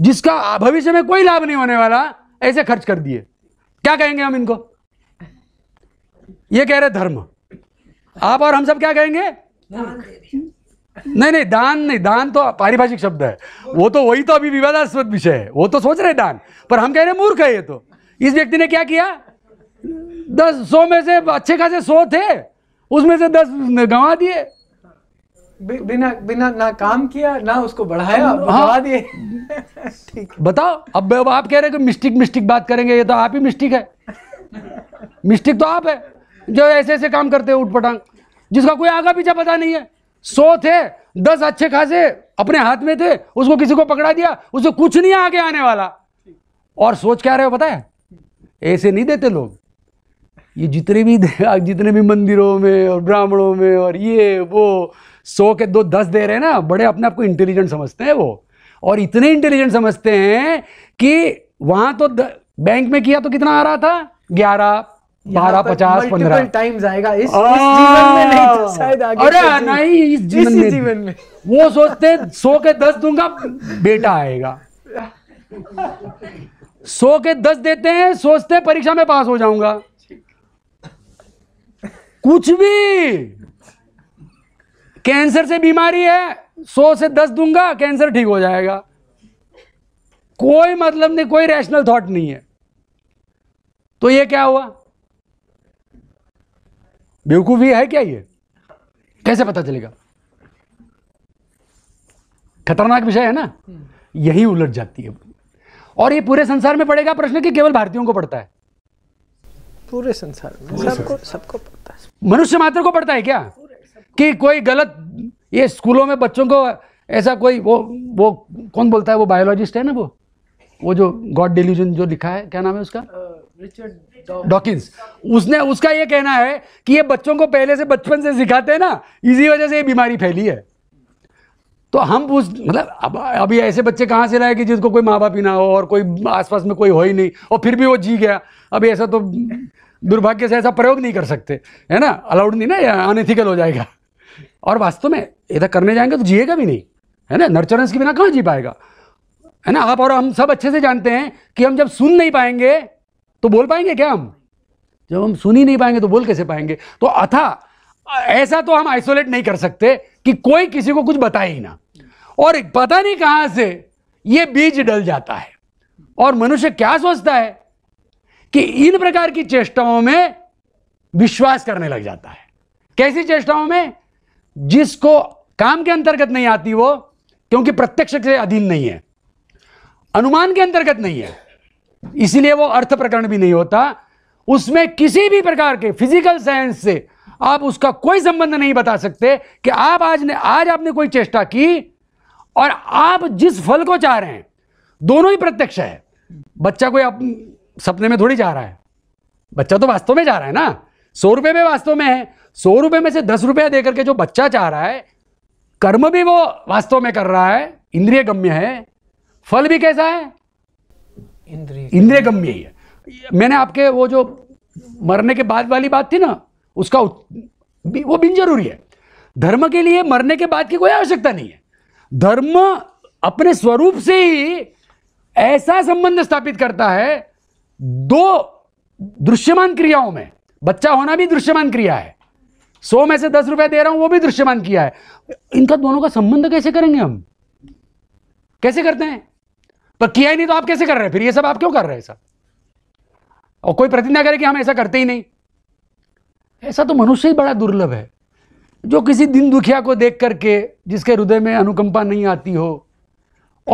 जिसका भविष्य में कोई लाभ नहीं होने वाला ऐसे खर्च कर दिए क्या कहेंगे हम इनको ये कह रहे धर्म आप और हम सब क्या कहेंगे नहीं नहीं दान नहीं दान तो पारिभाषिक शब्द है वो तो वही तो अभी विवादास्पद विषय है वो तो सोच रहे दान पर हम कह रहे मूर्ख है ये तो इस व्यक्ति ने क्या किया दस सौ में से अच्छे खासे सौ थे उसमें से दस गंवा दिए बिना बिना ना काम किया ना उसको बढ़ाया हाँ, दिए ठीक बताओ अब आप कह रहे हो मिस्टिक मिस्टिक बात करेंगे ये तो आप ही मिस्टिक है मिस्टिक तो आप है जो ऐसे ऐसे काम करते हैं उठपटांग जिसका कोई आगा पीछा पता नहीं है सौ थे दस अच्छे खासे अपने हाथ में थे उसको किसी को पकड़ा दिया उसे कुछ नहीं आगे आने वाला और सोच क्या रहे हो पता है ऐसे नहीं देते लोग ये जितने भी जितने भी मंदिरों में और ब्राह्मणों में और ये वो सौ के दो दस दे रहे हैं ना बड़े अपने आप को इंटेलिजेंट समझते हैं वो और इतने इंटेलिजेंट समझते हैं कि वहां तो द, बैंक में किया तो कितना आ रहा था ग्यारह बारह पचास पंद्रह टाइम आएगा इस, आ, इस जीवन में नहीं तो शायद आगे अरे नहीं इस जीवन में, जीवन में वो सोचते सौ के दस दूंगा बेटा आएगा सो के दस देते हैं सोचते परीक्षा में पास हो जाऊंगा कुछ भी कैंसर से बीमारी है सौ से दस दूंगा कैंसर ठीक हो जाएगा कोई मतलब नहीं कोई रैशनल थॉट नहीं है तो ये क्या हुआ बेवकूफ़ी है क्या ये कैसे पता चलेगा खतरनाक विषय है ना हम्म। यही उलट जाती है और ये पूरे संसार में पड़ेगा प्रश्न कि केवल भारतीयों को पड़ता है पूरे संसार में सबको सबको पड़ता है मनुष्य मात्र को पड़ता है क्या कि कोई गलत ये स्कूलों में बच्चों को ऐसा कोई वो वो कौन बोलता है वो बायोलॉजिस्ट है ना वो वो जो गॉड डिल्यूजन जो लिखा है क्या नाम है उसका डॉकिंस उसने उसका ये कहना है कि ये बच्चों को पहले से बचपन से सिखाते हैं ना इसी वजह से ये बीमारी फैली है तो हम उस मतलब अब अभी ऐसे बच्चे कहाँ से लाए कि जिसको कोई माँ बाप ही ना हो और कोई आसपास में कोई हो ही नहीं और फिर भी वो जी गया अभी ऐसा तो दुर्भाग्य से ऐसा प्रयोग नहीं कर सकते है ना अलाउड नहीं ना अनएथिकल हो जाएगा और वास्तव में ऐसा तो करने जाएंगे तो जिएगा भी नहीं है ना नर्चरेंस के बिना कहाँ जी पाएगा है ना आप और हम सब अच्छे से जानते हैं कि हम जब सुन नहीं पाएंगे तो बोल पाएंगे क्या हम जब हम सुन ही नहीं पाएंगे तो बोल कैसे पाएंगे तो अथा ऐसा तो हम आइसोलेट नहीं कर सकते कि कोई किसी को कुछ बताए ही ना और पता नहीं कहां से यह बीज डल जाता है और मनुष्य क्या सोचता है कि इन प्रकार की चेष्टाओं में विश्वास करने लग जाता है कैसी चेष्टाओं में जिसको काम के अंतर्गत नहीं आती वो क्योंकि प्रत्यक्ष से अधीन नहीं है अनुमान के अंतर्गत नहीं है इसीलिए वो अर्थ प्रकरण भी नहीं होता उसमें किसी भी प्रकार के फिजिकल साइंस से आप उसका कोई संबंध नहीं बता सकते कि आप आज ने आज आपने कोई चेष्टा की और आप जिस फल को चाह रहे हैं दोनों ही प्रत्यक्ष है बच्चा कोई सपने में थोड़ी जा रहा है बच्चा तो वास्तव में जा रहा है ना सौ रुपये में वास्तव में है सौ रुपये में से दस रुपया देकर के जो बच्चा चाह रहा है कर्म भी वो वास्तव में कर रहा है इंद्रिय गम्य है फल भी कैसा है इंद्रिय गम्य ही है मैंने आपके वो जो मरने के बाद वाली बात थी ना उसका वो बिन जरूरी है धर्म के लिए मरने के बाद की कोई आवश्यकता नहीं है धर्म अपने स्वरूप से ही ऐसा संबंध स्थापित करता है दो दृश्यमान क्रियाओं में बच्चा होना भी दृश्यमान क्रिया है सौ में से दस रुपए दे रहा हूं वो भी दृश्यमान किया है इनका दोनों का संबंध कैसे करेंगे हम कैसे करते हैं पर तो किया ही नहीं तो आप कैसे कर रहे हैं फिर ये सब आप क्यों कर रहे हैं सब और कोई प्रतिज्ञा करे कि हम ऐसा करते ही नहीं ऐसा तो मनुष्य ही बड़ा दुर्लभ है जो किसी दिन दुखिया को देख करके जिसके हृदय में अनुकंपा नहीं आती हो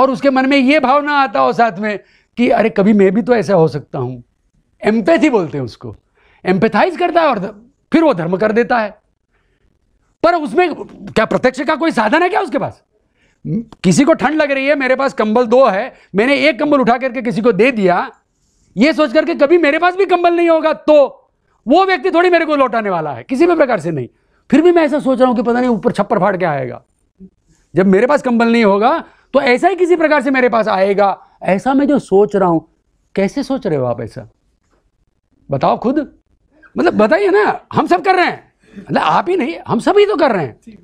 और उसके मन में ये भावना आता हो साथ में कि अरे कभी मैं भी तो ऐसा हो सकता हूं एम्पैथी बोलते हैं उसको एम्पेथाइज करता है और फिर वो धर्म कर देता है पर उसमें क्या प्रत्यक्ष का कोई साधन है क्या उसके पास किसी को ठंड लग रही है मेरे पास कंबल दो है मैंने एक कंबल उठा करके किसी को दे दिया ये सोच करके कभी मेरे पास भी कंबल नहीं होगा तो वो व्यक्ति थोड़ी मेरे को लौटाने वाला है किसी भी प्रकार से नहीं फिर भी मैं ऐसा सोच रहा हूं कि पता नहीं ऊपर छप्पर फाड़ के आएगा जब मेरे पास कंबल नहीं होगा तो ऐसा ही किसी प्रकार से मेरे पास आएगा ऐसा मैं जो सोच रहा हूं कैसे सोच रहे हो आप ऐसा बताओ खुद मतलब बताइए ना हम सब कर रहे हैं मतलब आप ही नहीं हम सभी तो कर रहे हैं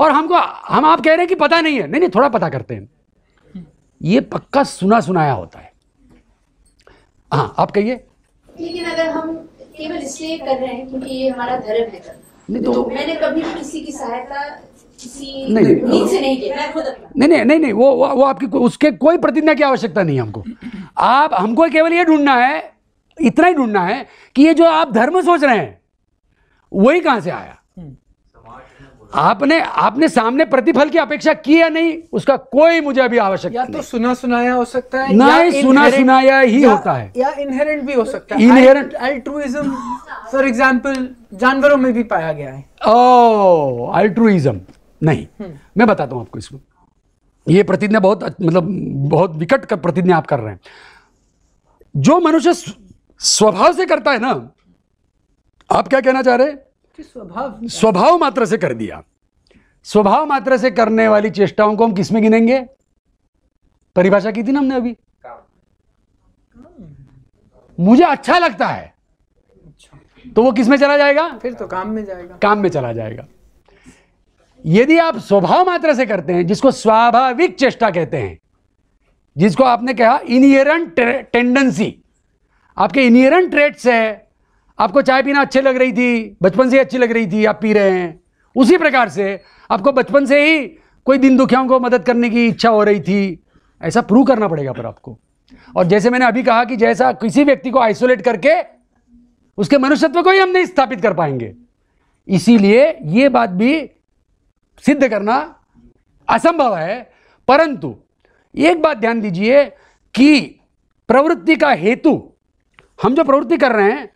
और हमको हम आप कह रहे हैं कि पता नहीं है नहीं नहीं थोड़ा पता करते हैं ये पक्का सुना सुनाया होता है हाँ आप कहिए लेकिन अगर हम केवल इसलिए कर रहे हैं क्योंकि ये हमारा धर्म है नहीं तो, तो मैंने कभी भी किसी की सहायता नहीं नहीं नहीं, नहीं नहीं नहीं नहीं वो वो आपकी उसके कोई प्रतिज्ञा की आवश्यकता नहीं हमको आप हमको केवल ये ढूंढना है इतना ही ढूंढना है कि ये जो आप धर्म सोच रहे हैं वही कहां से आया आपने आपने सामने प्रतिफल की अपेक्षा की या नहीं उसका कोई मुझे अभी आवश्यक या तो सुना सुनाया हो सकता है ना या सुना सुनाया ही या, होता है या इनहेरेंट भी हो सकता है इनहेरेंट अल्ट्रुइज्म फॉर एग्जांपल जानवरों में भी पाया गया है ओ oh, अल्ट्रुइज्म नहीं हम्म। मैं बताता हूं आपको इसको ये प्रतिज्ञा बहुत मतलब बहुत विकट प्रतिज्ञा आप कर रहे हैं जो मनुष्य स्वभाव से करता है ना आप क्या कहना चाह रहे हैं स्वभाव स्वभाव मात्र से कर दिया स्वभाव मात्र से करने वाली चेष्टाओं को हम किसमें गिनेंगे परिभाषा की थी ना हमने अभी मुझे अच्छा लगता है अच्छा। तो वो किसमें चला जाएगा फिर तो काम में जाएगा काम में चला जाएगा यदि आप स्वभाव मात्रा से करते हैं जिसको स्वाभाविक चेष्टा कहते हैं जिसको आपने कहा इनियरन टेंडेंसी आपके इनियरन ट्रेट्स है आपको चाय पीना अच्छी लग रही थी बचपन से ही अच्छी लग रही थी आप पी रहे हैं उसी प्रकार से आपको बचपन से ही कोई दिन दुखियाओं को मदद करने की इच्छा हो रही थी ऐसा प्रूव करना पड़ेगा पर आपको और जैसे मैंने अभी कहा कि जैसा किसी व्यक्ति को आइसोलेट करके उसके मनुष्यत्व को ही हम नहीं स्थापित कर पाएंगे इसीलिए ये बात भी सिद्ध करना असंभव है परंतु एक बात ध्यान दीजिए कि प्रवृत्ति का हेतु हम जो प्रवृत्ति कर रहे हैं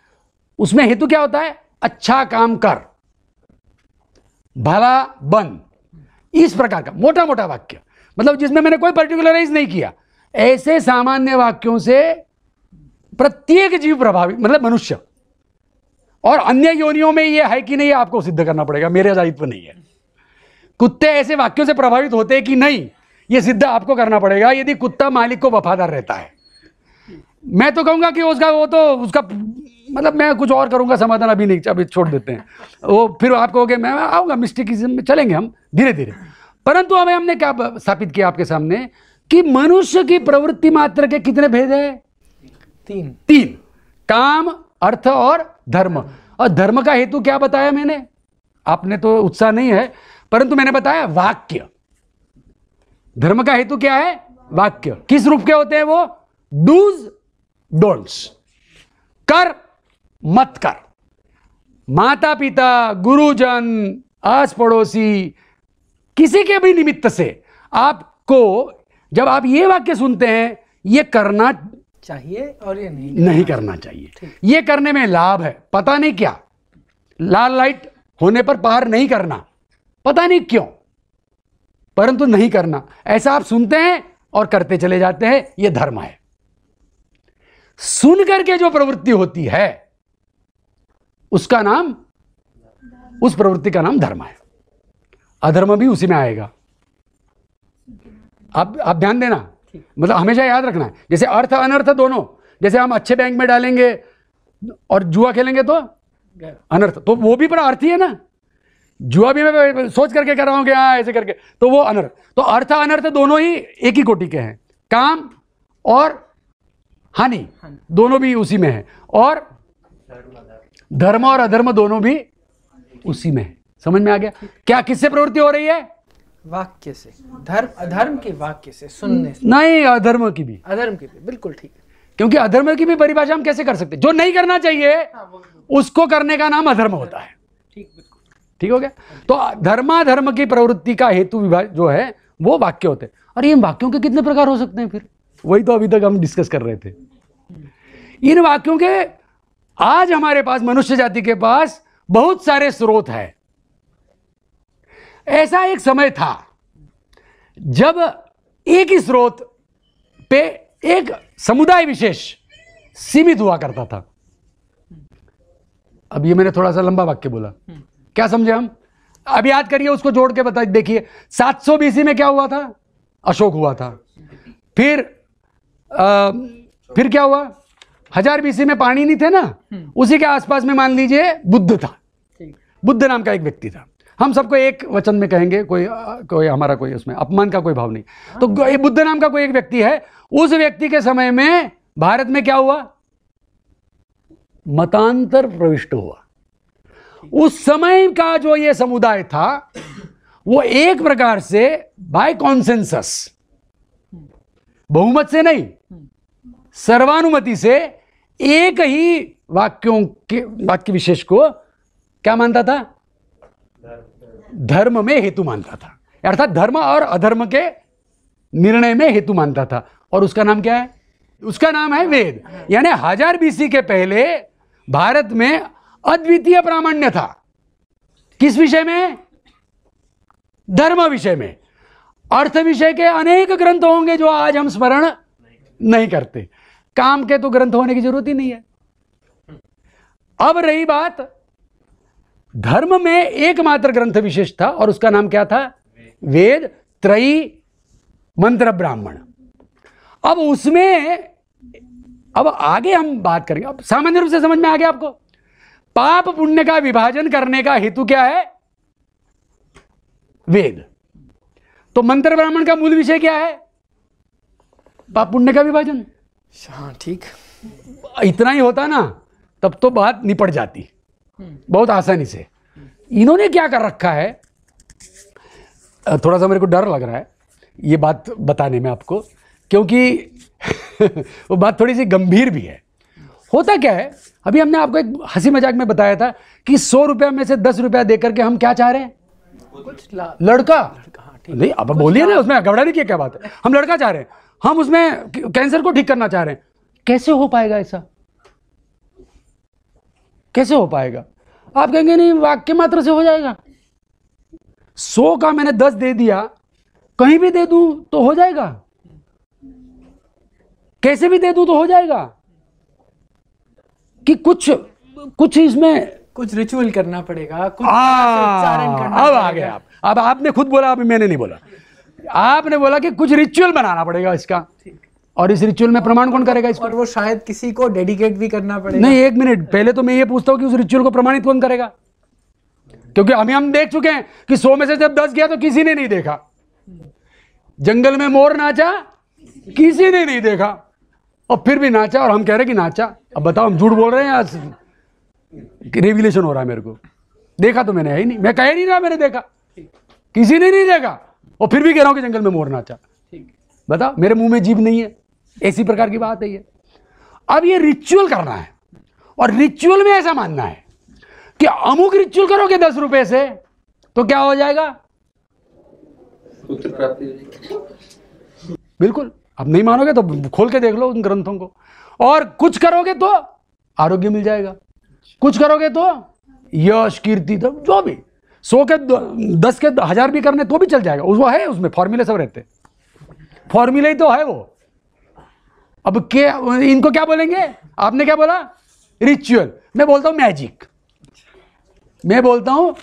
उसमें हेतु क्या होता है अच्छा काम कर भला बन इस प्रकार का मोटा मोटा वाक्य मतलब जिसमें मैंने कोई पर्टिकुलराइज नहीं किया ऐसे सामान्य वाक्यों से प्रत्येक जीव प्रभावित मतलब मनुष्य और अन्य योनियों में यह है कि नहीं आपको सिद्ध करना पड़ेगा मेरे दायित्व नहीं है कुत्ते ऐसे वाक्यों से प्रभावित होते हैं कि नहीं यह सिद्ध आपको करना पड़ेगा यदि कुत्ता मालिक को वफादार रहता है मैं तो कहूंगा कि उसका वो तो उसका मतलब मैं कुछ और करूंगा समाधान अभी नहीं अभी छोड़ देते हैं वो फिर आप कहोगे मैं आऊँगा मिस्टिकिज्म में चलेंगे हम धीरे धीरे परंतु हमें हमने क्या स्थापित किया आपके सामने कि मनुष्य की प्रवृत्ति मात्र के कितने भेद है तीन तीन काम अर्थ और धर्म और धर्म का हेतु क्या बताया मैंने आपने तो उत्साह नहीं है परंतु मैंने बताया वाक्य धर्म का हेतु क्या है वाक्य किस रूप के होते हैं वो डूज डोंट्स कर मत कर माता पिता गुरुजन आस पड़ोसी किसी के भी निमित्त से आपको जब आप ये वाक्य सुनते हैं ये करना चाहिए और ये नहीं करना नहीं करना चाहिए ये करने में लाभ है पता नहीं क्या लाल लाइट होने पर पार नहीं करना पता नहीं क्यों परंतु नहीं करना ऐसा आप सुनते हैं और करते चले जाते हैं यह धर्म है सुन करके जो प्रवृत्ति होती है उसका नाम उस प्रवृत्ति का नाम धर्म है अधर्म भी उसी में आएगा आप आप ध्यान देना मतलब हमेशा याद रखना है जैसे अर्थ अनर्थ दोनों जैसे हम अच्छे बैंक में डालेंगे और जुआ खेलेंगे तो अनर्थ तो वो भी बड़ा अर्थी है ना जुआ भी मैं सोच करके कर रहा हूं कि हाँ ऐसे करके तो वो अनर्थ तो अर्थ अनर्थ दोनों ही एक ही कोटि के हैं काम और हानि दोनों भी उसी में है और धर्म और अधर्म दोनों भी उसी में है समझ में आ गया क्या किससे प्रवृत्ति हो रही है वाक्य से धर्म अधर्म के वाक्य से सुनने से नहीं अधर्म की भी अधर्म की भी बिल्कुल ठीक क्योंकि अधर्म की भी परिभाषा हम कैसे कर सकते जो नहीं करना चाहिए हाँ, उसको करने का नाम अधर्म होता है ठीक ठीक हो गया तो धर्माधर्म की प्रवृत्ति का हेतु विभाग जो है वो वाक्य होते हैं और इन वाक्यों के कितने प्रकार हो सकते हैं फिर वही तो अभी तक हम डिस्कस कर रहे थे इन वाक्यों के आज हमारे पास मनुष्य जाति के पास बहुत सारे स्रोत है ऐसा एक समय था जब एक ही स्रोत पे एक समुदाय विशेष सीमित हुआ करता था अब ये मैंने थोड़ा सा लंबा वाक्य बोला हम्म। क्या समझे हम अब याद करिए उसको जोड़ के बता देखिए 700 बीसी में क्या हुआ था अशोक हुआ था फिर आ, फिर क्या हुआ हजार बीसी में पानी नहीं थे ना हम्म। उसी के आसपास में मान लीजिए बुद्ध था बुद्ध नाम का एक व्यक्ति था हम सबको एक वचन में कहेंगे कोई कोई हमारा कोई उसमें अपमान का कोई भाव नहीं हाँ। तो बुद्ध नाम का कोई एक व्यक्ति है उस व्यक्ति के समय में भारत में क्या हुआ मतांतर प्रविष्ट हुआ उस समय का जो ये समुदाय था वो एक प्रकार से बाय कॉन्सेंसस हम्म। बहुमत से नहीं हम्म। सर्वानुमति से एक ही वाक्यों के वाक्य विशेष को क्या मानता था धर्म में हेतु मानता था अर्थात धर्म और अधर्म के निर्णय में हेतु मानता था और उसका नाम क्या है उसका नाम है वेद यानी हजार बीसी के पहले भारत में अद्वितीय प्रामाण्य था किस विषय में धर्म विषय में अर्थ विषय के अनेक ग्रंथ होंगे जो आज हम स्मरण नहीं करते काम के तो ग्रंथ होने की जरूरत ही नहीं है अब रही बात धर्म में एकमात्र ग्रंथ विशेष था और उसका नाम क्या था वेद त्रयी मंत्र ब्राह्मण अब उसमें अब आगे हम बात करेंगे अब सामान्य रूप से समझ में आ गया आपको पाप पुण्य का विभाजन करने का हेतु क्या है वेद तो मंत्र ब्राह्मण का मूल विषय क्या है पाप पुण्य का विभाजन अच्छा, हाँ ठीक इतना ही होता ना तब तो बात निपट जाती बहुत आसानी से इन्होंने क्या कर रखा है थोड़ा सा मेरे को डर लग रहा है ये बात बताने में आपको क्योंकि वो बात थोड़ी सी गंभीर भी है होता क्या है अभी हमने आपको एक हंसी मजाक में बताया था कि सौ रुपया में से दस रुपया देकर के हम क्या चाह रहे हैं कुछ लड़का, लड़का हाँ, नहीं अब बोलिए ना उसमें नहीं की क्या बात है हम लड़का चाह रहे हैं हम उसमें कैंसर को ठीक करना चाह रहे हैं कैसे हो पाएगा ऐसा कैसे हो पाएगा आप कहेंगे नहीं वाक्य मात्र से हो जाएगा सौ का मैंने दस दे दिया कहीं भी दे दूं तो हो जाएगा कैसे भी दे दूं तो हो जाएगा कि कुछ कुछ इसमें कुछ रिचुअल करना पड़ेगा कुछ आ, करना अब आ गए आप अब आपने खुद बोला अभी मैंने नहीं बोला आपने बोला कि कुछ रिचुअल बनाना पड़ेगा इसका और इस रिचुअल में प्रमाण कौन करेगा इसको और वो शायद किसी को डेडिकेट भी करना पड़ेगा नहीं एक मिनट पहले तो मैं ये पूछता हूँ कि उस रिचुअल को प्रमाणित कौन करेगा क्योंकि अभी हम देख चुके हैं कि सौ में से जब दस गया तो किसी ने नहीं देखा जंगल में मोर नाचा किसी ने नहीं देखा और फिर भी नाचा और हम कह रहे कि नाचा अब बताओ हम झूठ बोल रहे हैं आज रेविलेशन हो रहा है मेरे को देखा तो मैंने है ही नहीं मैं कह नहीं रहा मैंने देखा किसी ने नहीं देखा और फिर भी कह रहा हूं कि जंगल में मोरना नाचा अच्छा। बता मेरे मुंह में जीव नहीं है ऐसी प्रकार की बात है ये अब ये रिचुअल करना है और रिचुअल में ऐसा मानना है कि अमुक रिचुअल करोगे दस रुपए से तो क्या हो जाएगा बिल्कुल अब नहीं मानोगे तो खोल के देख लो उन ग्रंथों को और कुछ करोगे तो आरोग्य मिल जाएगा कुछ करोगे तो यश कीर्ति जो भी सौ के दस के हज़ार भी करने तो भी चल जाएगा वो है उसमें फॉर्मूले सब रहते फॉर्मूले ही तो है वो अब के इनको क्या बोलेंगे आपने क्या बोला रिचुअल मैं बोलता हूँ मैजिक मैं बोलता हूँ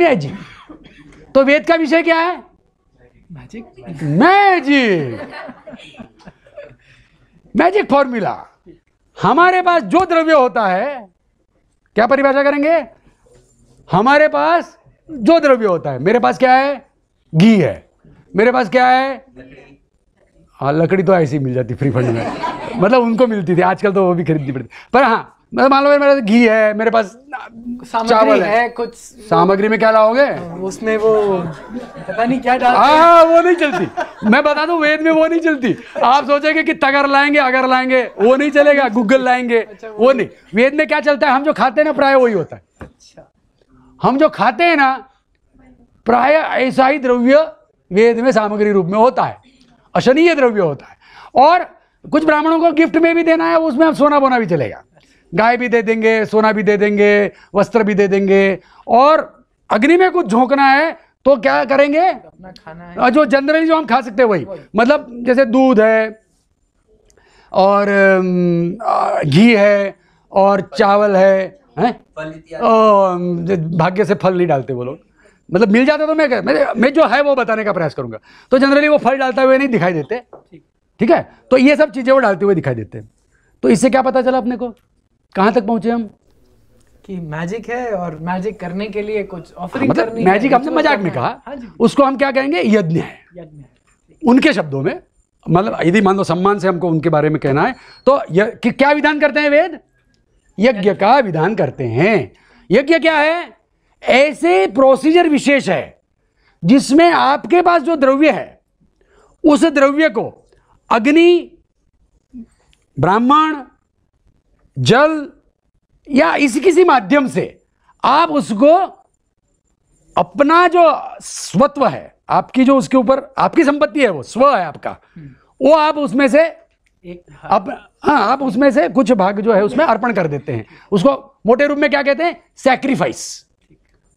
मैजिक तो वेद का विषय क्या है मैजिक मैजिक मैजिक फॉर्मूला हमारे पास जो द्रव्य होता है क्या परिभाषा करेंगे हमारे पास जो द्रव्य होता है मेरे पास क्या है घी है मेरे पास क्या है हाँ लकड़ी तो ऐसी मिल जाती फ्री फंड में मतलब उनको मिलती थी आजकल तो वो भी खरीदनी पड़ती पर हाँ मतलब मान लो मेरे पास घी है मेरे पास चावल है, है कुछ सामग्री में क्या लाओगे उसमें वो पता नहीं क्या डाल हाँ, हाँ वो नहीं चलती मैं बता दू वेद में वो नहीं चलती आप सोचेंगे कि तगर लाएंगे अगर लाएंगे वो नहीं चलेगा गूगल लाएंगे अच्छा, वो, वो नहीं वेद में क्या चलता है हम जो खाते हैं ना प्राय वही होता है अच्छा हम जो खाते हैं ना प्राय ऐसा ही द्रव्य वेद में सामग्री रूप में होता है अशनीय द्रव्य होता है और कुछ ब्राह्मणों को गिफ्ट में भी देना है उसमें हम सोना बोना भी चलेगा गाय भी दे देंगे सोना भी दे देंगे वस्त्र भी दे देंगे और अग्नि में कुछ झोंकना है तो क्या करेंगे अपना खाना है जो जनरली जो हम खा सकते हैं वही मतलब जैसे दूध है और घी है और चावल है हैं भाग्य से फल नहीं डालते वो लोग मतलब मिल जाता तो मैं क्या मैं जो है वो बताने का प्रयास करूंगा तो जनरली वो फल डालते हुए नहीं दिखाई देते ठीक है तो ये सब चीज़ें वो डालते हुए दिखाई देते तो इससे क्या पता चला अपने को कहाँ तक पहुंचे हम कि मैजिक है और मैजिक करने के लिए कुछ ऑफरिंग मतलब करनी मैजिक आपने मजाक तो में कहा हाँ उसको हम क्या कहेंगे यज्ञ है उनके शब्दों में मतलब यदि मान लो सम्मान से हमको उनके बारे में कहना है तो कि क्या विधान करते हैं वेद यज्ञ का विधान करते हैं यज्ञ क्या है ऐसे प्रोसीजर विशेष है जिसमें आपके पास जो द्रव्य है उस द्रव्य को अग्नि ब्राह्मण जल या इस किसी माध्यम से आप उसको अपना जो स्वत्व है आपकी जो उसके ऊपर आपकी संपत्ति है वो स्व है आपका वो आप उसमें से अब हाँ आप उसमें से कुछ भाग जो है उसमें अर्पण कर देते हैं उसको मोटे रूप में क्या कहते हैं सैक्रिफाइस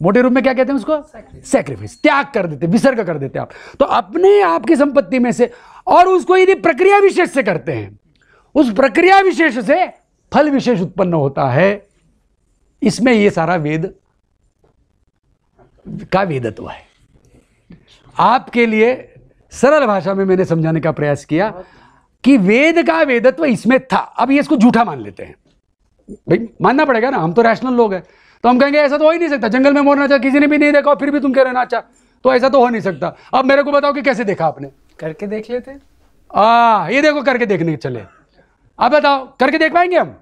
मोटे रूप में क्या कहते हैं उसको सैक्रिफाइस त्याग कर देते विसर्ग कर देते आप तो अपने आपकी संपत्ति में से और उसको यदि प्रक्रिया विशेष से करते हैं उस प्रक्रिया विशेष से फल विशेष उत्पन्न होता है इसमें यह सारा वेद का वेदत्व है आपके लिए सरल भाषा में मैंने समझाने का प्रयास किया कि वेद का वेदत्व इसमें था अब ये इसको झूठा मान लेते हैं भाई मानना पड़ेगा ना हम तो रैशनल लोग हैं तो हम कहेंगे ऐसा तो हो ही नहीं सकता जंगल में मोरना नाचा किसी ने भी नहीं देखा फिर भी तुम कह रहे अच्छा तो ऐसा तो हो नहीं सकता अब मेरे को बताओ कि कैसे देखा आपने करके देख लेते आ, ये देखो करके देखने चले आप बताओ करके देख पाएंगे हम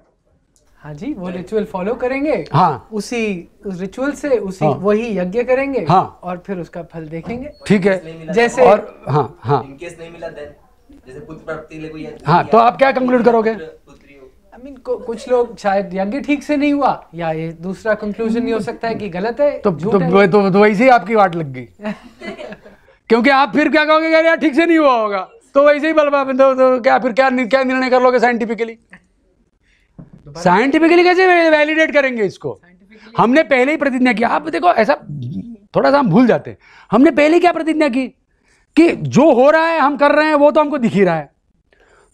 हाँ जी वो रिचुअल फॉलो करेंगे हाँ उसी उस रिचुअल से उसी हाँ, वही यज्ञ करेंगे हाँ और फिर उसका फल देखेंगे ठीक है जैसे और हाँ हाँ नहीं मिला हाँ तो आप क्या कंक्लूड करोगे आई मीन कुछ लोग शायद यज्ञ ठीक से नहीं हुआ या ये दूसरा कंक्लूजन नहीं हो सकता है कि गलत है तो तो, है। तो, तो, तो वैसे ही आपकी वाट लग गई क्योंकि आप फिर क्या कहोगे यार ठीक से नहीं हुआ होगा तो वैसे ही बलबा तो, तो क्या फिर क्या क्या निर्णय कर लोगे साइंटिफिकली साइंटिफिकली कैसे वैलिडेट करेंगे इसको हमने पहले ही प्रतिज्ञा की आप देखो ऐसा थोड़ा सा हम भूल जाते हैं हमने पहले क्या प्रतिज्ञा की कि जो हो रहा है हम कर रहे हैं वो तो हमको दिख ही रहा है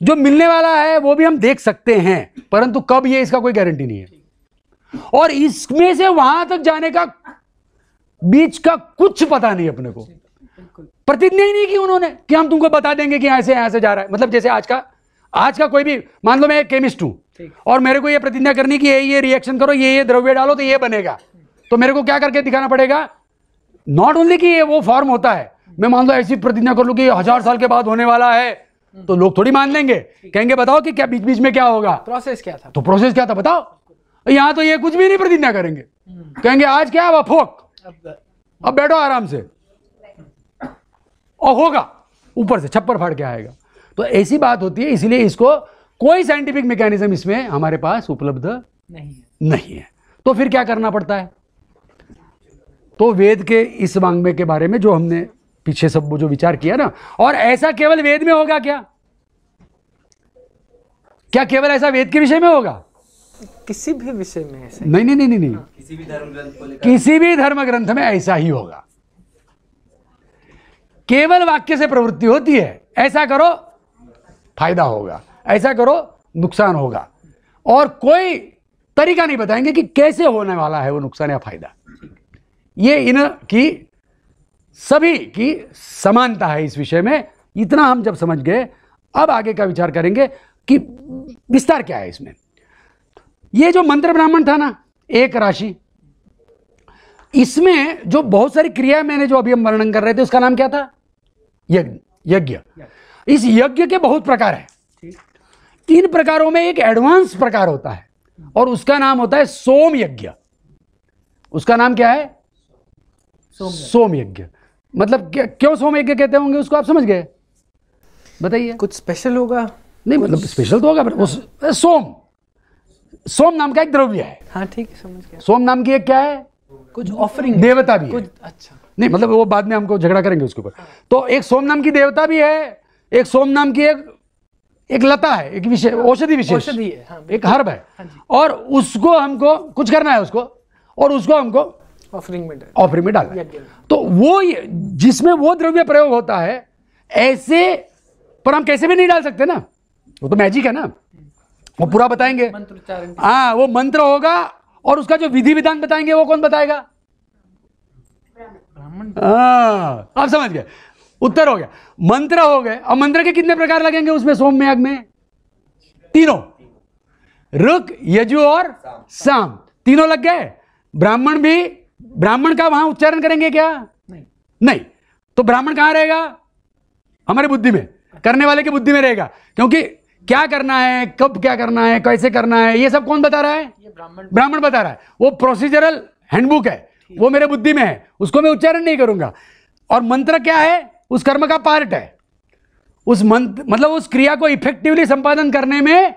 जो मिलने वाला है वो भी हम देख सकते हैं परंतु कब ये इसका कोई गारंटी नहीं है और इसमें से वहां तक जाने का बीच का कुछ पता नहीं अपने को प्रतिज्ञा ही नहीं की उन्होंने कि हम तुमको बता देंगे कि यहां से यहां से जा रहा है मतलब जैसे आज का आज का कोई भी मान लो मैं एक केमिस्ट हूं और मेरे को यह प्रतिज्ञा करनी कि ये ये रिएक्शन करो ये ये द्रव्य डालो तो ये बनेगा तो मेरे को क्या करके दिखाना पड़ेगा नॉट ओनली कि ये वो फॉर्म होता है मैं मान लो ऐसी प्रतिज्ञा कर लूँ कि हजार साल के बाद होने वाला है तो लोग थोड़ी मान लेंगे कहेंगे बताओ कि क्या बीच बीच में क्या होगा प्रोसेस क्या था तो प्रोसेस क्या था बताओ यहाँ तो ये कुछ भी नहीं प्रतिज्ञा करेंगे हम्म। कहेंगे आज क्या हुआ फोक अब बैठो आराम से और होगा ऊपर से छप्पर फाड़ के आएगा तो ऐसी बात होती है इसलिए इसको कोई साइंटिफिक मैकेनिज्म इसमें हमारे पास उपलब्ध नहीं है नहीं है तो फिर क्या करना पड़ता है तो वेद के इस वांग्मय के बारे में जो हमने पीछे सब वो जो विचार किया ना और ऐसा केवल वेद में होगा क्या क्या केवल ऐसा वेद के विषय में होगा किसी भी विषय में ऐसा नहीं नहीं नहीं नहीं हाँ। किसी भी धर्म ग्रंथ किसी भी धर्म ग्रंथ में ऐसा ही होगा केवल वाक्य से प्रवृत्ति होती है ऐसा करो फायदा होगा ऐसा करो नुकसान होगा और कोई तरीका नहीं बताएंगे कि कैसे होने वाला है वो नुकसान या फायदा ये इन की सभी की समानता है इस विषय में इतना हम जब समझ गए अब आगे का विचार करेंगे कि विस्तार क्या है इसमें ये जो मंत्र ब्राह्मण था ना एक राशि इसमें जो बहुत सारी क्रिया मैंने जो अभी हम वर्णन कर रहे थे उसका नाम क्या था यज्ञ यज्ञ इस यज्ञ के बहुत प्रकार है इन प्रकारों में एक एडवांस प्रकार होता है और उसका नाम होता है सोम यज्ञ उसका नाम क्या है सोम यज्ञ मतलब क्यों सोम सोमयज्ञ कहते होंगे उसको आप समझ गए बताइए कुछ स्पेशल होगा नहीं मतलब स्पेशल तो होगा बट वो सोम सोम नाम का एक द्रव्य है हाँ ठीक है समझ गया सोम नाम की एक क्या है कुछ ऑफरिंग देवता भी कुछ अच्छा नहीं मतलब वो बाद में हमको झगड़ा करेंगे उसके ऊपर तो एक सोम नाम की देवता भी है एक सोम नाम की एक एक लता है एक विषय औषधि विषय औषधि है हाँ, एक हर्ब है हाँ और उसको हमको कुछ करना है उसको और उसको हमको ऑफरिंग में ऑफरिंग में डाल तो वो जिसमें वो द्रव्य प्रयोग होता है ऐसे पर हम कैसे भी नहीं डाल सकते ना वो तो मैजिक है ना वो पूरा बताएंगे हाँ वो मंत्र होगा और उसका जो विधि विधान बताएंगे वो कौन बताएगा हाँ, आप समझ गए उत्तर हो गया मंत्र हो गए अब मंत्र के कितने प्रकार लगेंगे उसमें सोम आग में तीनों रुक यजु और साम तीनों लग गए ब्राह्मण भी ब्राह्मण का वहां उच्चारण करेंगे क्या नहीं नहीं तो ब्राह्मण कहां रहेगा हमारी बुद्धि में करने वाले की बुद्धि में रहेगा क्योंकि क्या करना है कब क्या करना है कैसे करना है ये सब कौन बता रहा है ब्राह्मण बता रहा है वो प्रोसीजरल हैंडबुक है वो मेरे बुद्धि में है उसको मैं उच्चारण नहीं करूंगा और मंत्र क्या है उस कर्म का पार्ट है उस मंत्र मतलब उस क्रिया को इफेक्टिवली संपादन करने में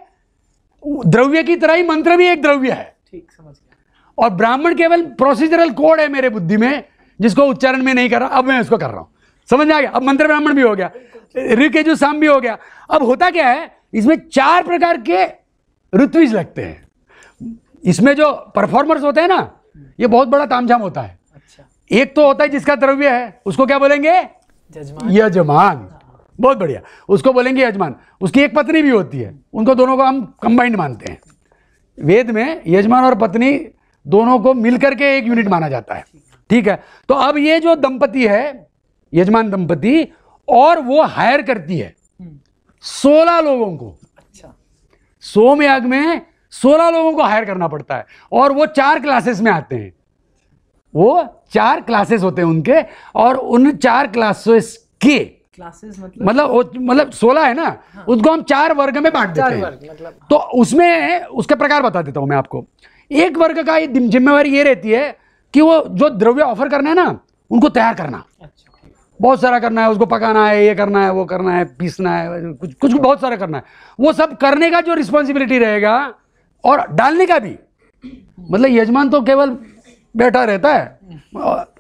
द्रव्य की तरह ही मंत्र भी एक द्रव्य है ठीक समझ गया और ब्राह्मण केवल प्रोसीजरल कोड है मेरे बुद्धि में जिसको उच्चारण में नहीं कर रहा अब मैं उसको कर रहा हूं समझ में आ गया अब मंत्र ब्राह्मण भी हो गया ऋकेजु साम भी हो गया अब होता क्या है इसमें चार प्रकार के ऋत्विज लगते हैं इसमें जो परफॉर्मर्स होते हैं ना ये बहुत बड़ा तामझाम होता है अच्छा। एक तो होता है जिसका द्रव्य है उसको क्या बोलेंगे यजमान हाँ। बहुत बढ़िया उसको बोलेंगे यजमान उसकी एक पत्नी भी होती है उनको दोनों को हम कंबाइंड मानते हैं वेद में यजमान और पत्नी दोनों को मिलकर के एक यूनिट माना जाता है ठीक है तो अब ये जो दंपति है यजमान दंपति और वो हायर करती है सोलह लोगों को अच्छा सोमयाग में सोलह लोगों को हायर करना पड़ता है और वो चार क्लासेस में आते हैं वो चार क्लासेस होते हैं उनके और उन चार क्लासेस के क्लासेस मतलब मतलब मतलब सोलह है ना हाँ। उसको हम चार वर्ग में बांट देते हैं मतलब, तो उसमें उसके प्रकार बता देता हूं मैं आपको एक वर्ग का ये जिम्मेवारी ये रहती है कि वो जो द्रव्य ऑफर करना है ना उनको तैयार करना अच्छा, बहुत सारा करना है उसको पकाना है ये करना है वो करना है पीसना है कुछ कुछ बहुत सारा करना है वो सब करने का जो रिस्पॉन्सिबिलिटी रहेगा और डालने का भी मतलब यजमान तो केवल बैठा रहता है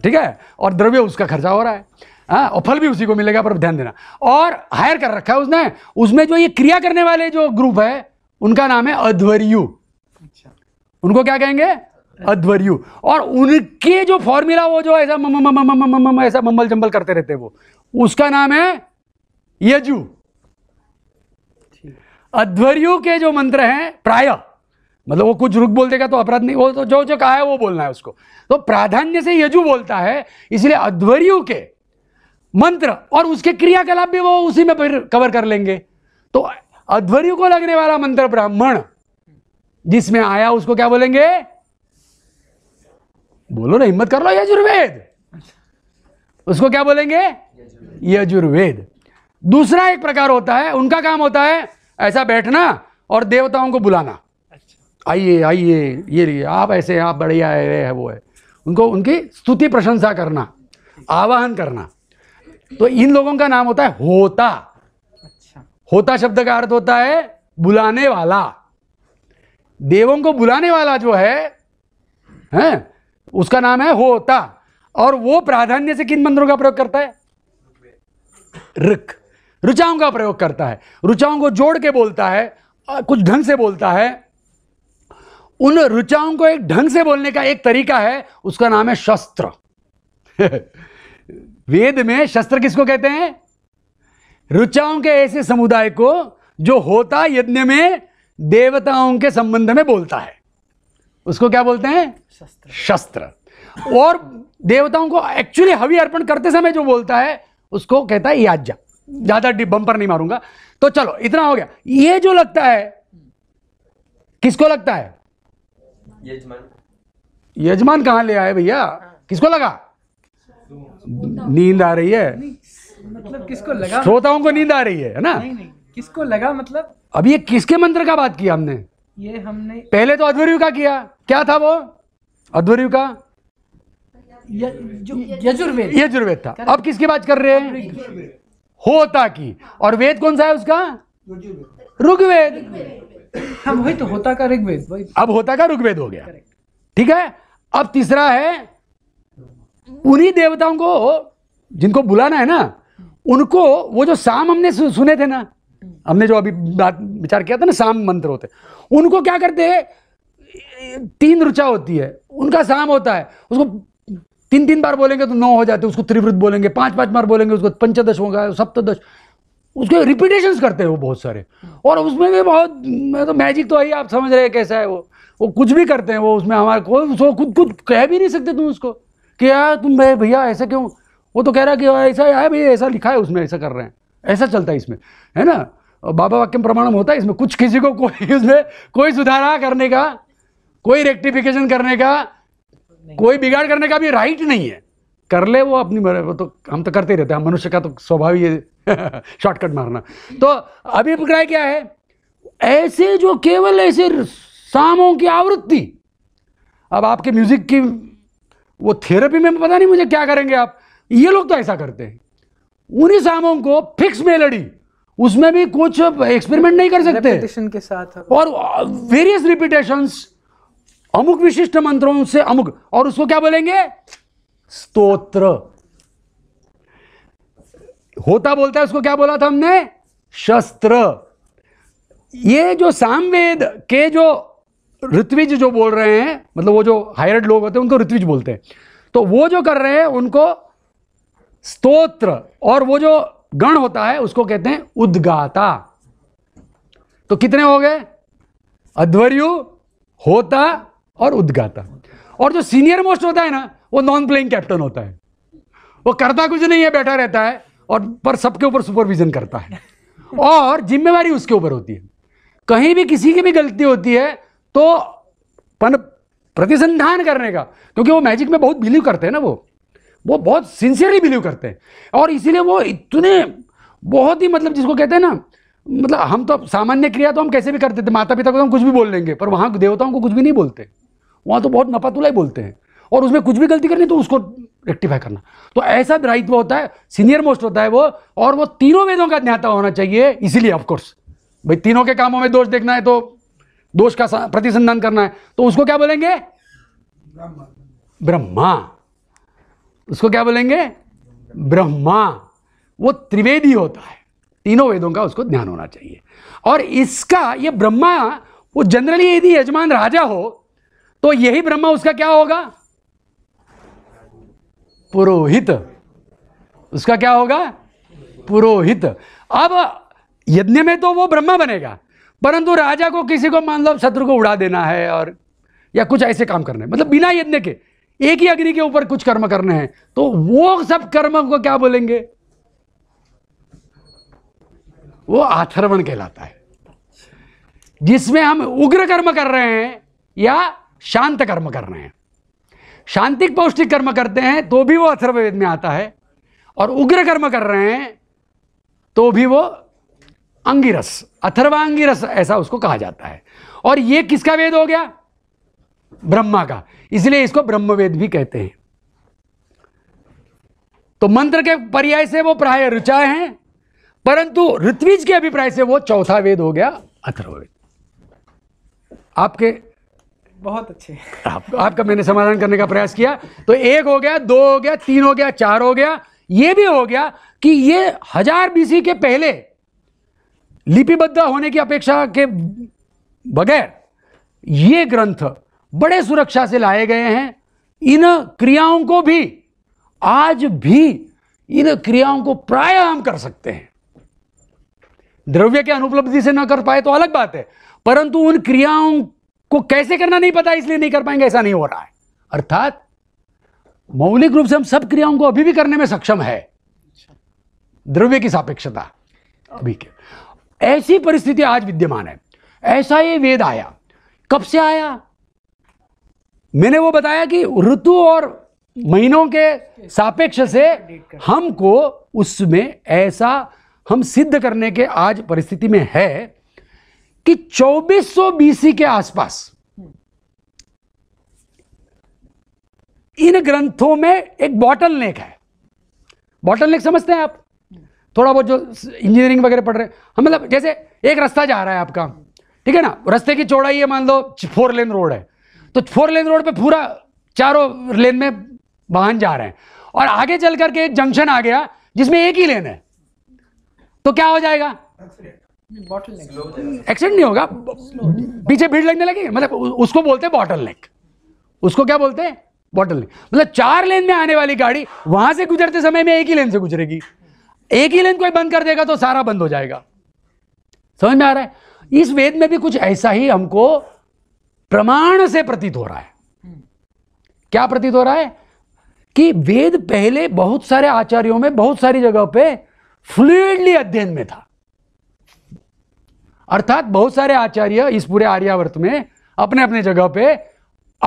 ठीक है और द्रव्य उसका खर्चा हो रहा है हाँ और फल भी उसी को मिलेगा पर ध्यान देना और हायर कर रखा है उसने उसमें जो ये क्रिया करने वाले जो ग्रुप है उनका नाम है अध्वर्यु उनको क्या कहेंगे अध्वर्यु और उनके जो फॉर्मूला वो जो ऐसा मम्म मम्म मम्म मम्म ऐसा मम्मल जम्बल करते रहते वो उसका नाम है यजु अध्वर्यु के जो मंत्र हैं प्राय मतलब वो कुछ रुक बोल देगा तो अपराध नहीं वो तो जो जो कहा है वो बोलना है उसको तो प्राधान्य से यजु बोलता है इसलिए अध्वर्यु के मंत्र और उसके क्रियाकलाप भी वो उसी में कवर कर लेंगे तो अध्वर्यु को लगने वाला मंत्र ब्राह्मण जिसमें आया उसको क्या बोलेंगे बोलो ना हिम्मत कर लो यजुर्वेद उसको क्या बोलेंगे यजुर्वेद दूसरा एक प्रकार होता है उनका काम होता है ऐसा बैठना और देवताओं को बुलाना अच्छा। आइए आइए ये लिए आप ऐसे आप बढ़िया है है वो है उनको उनकी स्तुति प्रशंसा करना आवाहन करना तो इन लोगों का नाम होता है होता अच्छा होता शब्द का अर्थ होता है बुलाने वाला देवों को बुलाने वाला जो है हैं उसका नाम है होता और वो प्राधान्य से किन मंत्रों का प्रयोग करता है रुक रुचाओं का प्रयोग करता है रुचाओं को जोड़ के बोलता है कुछ ढंग से बोलता है उन रुचाओं को एक ढंग से बोलने का एक तरीका है उसका नाम है शस्त्र वेद में शस्त्र किसको कहते हैं रुचाओं के ऐसे समुदाय को जो होता यज्ञ में देवताओं के संबंध में बोलता है उसको क्या बोलते हैं शस्त्र शस्त्र और देवताओं को एक्चुअली हवि अर्पण करते समय जो बोलता है उसको कहता है याज्ञा ज्यादा बंपर नहीं मारूंगा तो चलो इतना हो गया ये जो लगता है किसको लगता है यजमान यजमान कहां ले आए भैया किसको लगा नींद आ रही है मतलब किसको लगा श्रोताओं को नींद आ रही है ना नहीं, नहीं। किसको लगा मतलब अब ये किसके मंत्र का बात किया हमने ये हमने पहले तो अध्वर्यु का किया क्या था वो अध्वर्यु का यजुर्वेद यजुर्वेद था अब किसकी बात कर रहे हैं होता की और वेद कौन सा है उसका ऋग्वेद हम हाँ, वही तो होता का ऋग्वेद अब होता का ऋग्वेद हो गया ठीक है अब तीसरा है उन्हीं देवताओं को जिनको बुलाना है ना उनको वो जो साम हमने सुने थे ना हमने जो अभी बात विचार किया था ना साम मंत्र होते उनको क्या करते हैं तीन रुचा होती है उनका साम होता है उसको तीन तीन बार बोलेंगे तो नौ हो जाते उसको त्रिवृत बोलेंगे पांच पांच बार बोलेंगे उसको पंचदश होगा सप्तदश उसके रिपीटेशंस करते हैं वो बहुत सारे और उसमें भी बहुत मैं तो मैजिक तो आई आप समझ रहे हैं कैसा है वो वो कुछ भी करते हैं वो उसमें हमारे को उसको खुद खुद कह भी नहीं सकते तुम उसको कि यार तुम भैया ऐसा क्यों वो तो कह रहा कि ऐसा है भैया ऐसा लिखा है उसमें ऐसा कर रहे हैं ऐसा चलता है इसमें है ना बाबा वाक्यम प्रमाणम होता है इसमें कुछ किसी को कोई इसमें कोई सुधारा करने का कोई रेक्टिफिकेशन करने का कोई बिगाड़ करने का भी राइट नहीं है कर ले वो अपनी वो तो हम तो करते रहते हैं मनुष्य का तो स्वभाव ही शॉर्टकट मारना तो अभिप्राय क्या है ऐसे जो केवल ऐसे सामों की आवृत्ति अब आपके म्यूजिक की वो थेरेपी में पता नहीं मुझे क्या करेंगे आप ये लोग तो ऐसा करते हैं उन्हीं सामों को फिक्स मेलोडी उसमें भी कुछ एक्सपेरिमेंट नहीं कर सकते के साथ और वेरियस रिपीटेशन अमुक विशिष्ट मंत्रों से अमुक और उसको क्या बोलेंगे स्तोत्र होता बोलता है उसको क्या बोला था हमने शस्त्र ये जो सामवेद के जो ऋत्विज जो बोल रहे हैं मतलब वो जो हायरड लोग होते हैं उनको ऋत्विज बोलते हैं तो वो जो कर रहे हैं उनको स्तोत्र और वो जो गण होता है उसको कहते हैं उद्गाता तो कितने हो गए अध्वर्यु होता और उद्गाता और जो सीनियर मोस्ट होता है ना वो नॉन प्लेइंग कैप्टन होता है वो करता कुछ नहीं है बैठा रहता है और पर सबके ऊपर सुपरविजन करता है और जिम्मेवारी उसके ऊपर होती है कहीं भी किसी की भी गलती होती है तो पन प्रतिसंधान करने का क्योंकि वो मैजिक में बहुत बिलीव करते हैं ना वो वो बहुत सिंसियरली बिलीव करते हैं और इसीलिए वो इतने बहुत ही मतलब जिसको कहते हैं ना मतलब हम तो सामान्य क्रिया तो हम कैसे भी करते थे माता पिता को तो हम कुछ भी बोल लेंगे पर वहाँ देवताओं को कुछ भी नहीं बोलते वहाँ तो बहुत नपातुला ही बोलते हैं और उसमें कुछ भी गलती करनी तो उसको रेक्टिफाई करना तो ऐसा दायित्व होता है सीनियर मोस्ट होता है वो और वो तीनों वेदों का ज्ञाता होना चाहिए इसीलिए ऑफकोर्स भाई तीनों के कामों में दोष देखना है तो दोष का प्रतिसंधान करना है तो उसको क्या बोलेंगे ब्रह्मा उसको क्या बोलेंगे ब्रह्मा वो त्रिवेदी होता है तीनों वेदों का उसको ध्यान होना चाहिए और इसका ये ब्रह्मा वो जनरली यदि यजमान राजा हो तो यही ब्रह्मा उसका क्या होगा पुरोहित उसका क्या होगा पुरोहित अब यज्ञ में तो वो ब्रह्मा बनेगा परंतु राजा को किसी को मान लो शत्रु को उड़ा देना है और या कुछ ऐसे काम करने मतलब बिना यज्ञ के एक ही अग्नि के ऊपर कुछ कर्म करने हैं तो वो सब कर्म को क्या बोलेंगे वो आथर्वण कहलाता है जिसमें हम उग्र कर्म कर रहे हैं या शांत कर्म कर रहे हैं शांतिक पौष्टिक कर्म करते हैं तो भी वो अथर्ववेद में आता है और उग्र कर्म कर रहे हैं तो भी वो अंगिरस अथर्वांगिरस ऐसा उसको कहा जाता है और ये किसका वेद हो गया ब्रह्मा का इसलिए इसको ब्रह्मवेद भी कहते हैं तो मंत्र के पर्याय से वो प्राय ऋचा हैं परंतु ऋत्विज के अभिप्राय से वो चौथा वेद हो गया अथर्वेद आपके बहुत अच्छे आप, आपका मैंने समाधान करने का प्रयास किया तो एक हो गया दो हो गया तीन हो गया चार हो गया ये भी हो गया कि ये हजार बीसी के पहले लिपिबद्ध होने की अपेक्षा के बगैर ये ग्रंथ बड़े सुरक्षा से लाए गए हैं इन क्रियाओं को भी आज भी इन क्रियाओं को प्राय हम कर सकते हैं द्रव्य के अनुपलब्धि से ना कर पाए तो अलग बात है परंतु उन क्रियाओं को कैसे करना नहीं पता इसलिए नहीं कर पाएंगे ऐसा नहीं हो रहा है अर्थात मौलिक रूप से हम सब क्रियाओं को अभी भी करने में सक्षम है द्रव्य की सापेक्षता अभी के ऐसी परिस्थिति आज विद्यमान है ऐसा ये वेद आया कब से आया मैंने वो बताया कि ऋतु और महीनों के सापेक्ष से हमको उसमें ऐसा हम सिद्ध करने के आज परिस्थिति में है कि 2400 बीसी के आसपास इन ग्रंथों में एक बॉटल नेक है बॉटल नेक समझते हैं आप थोड़ा बहुत जो इंजीनियरिंग वगैरह पढ़ रहे हैं हम मतलब जैसे एक रास्ता जा रहा है आपका ठीक है ना रास्ते की चौड़ाई है मान लो फोर लेन रोड है तो फोर लेन रोड पे पूरा चारों लेन में वाहन जा रहे हैं और आगे चल करके एक जंक्शन आ गया जिसमें एक ही लेन है तो क्या हो जाएगा एक्सीडेंट नहीं होगा पीछे भीड़ लगने लगी मतलब उसको बोलते हैं बॉटल नेक उसको क्या बोलते हैं बॉटल नेक मतलब चार लेन में आने वाली गाड़ी वहां से गुजरते समय में एक ही लेन से गुजरेगी एक ही लेन कोई बंद कर देगा तो सारा बंद हो जाएगा समझ में आ रहा है इस वेद में भी कुछ ऐसा ही हमको प्रमाण से प्रतीत हो रहा है क्या प्रतीत हो रहा है कि वेद पहले बहुत सारे आचार्यों में बहुत सारी जगह पे फ्लूडली अध्ययन में था अर्थात बहुत सारे आचार्य इस पूरे आर्यावर्त में अपने अपने जगह पे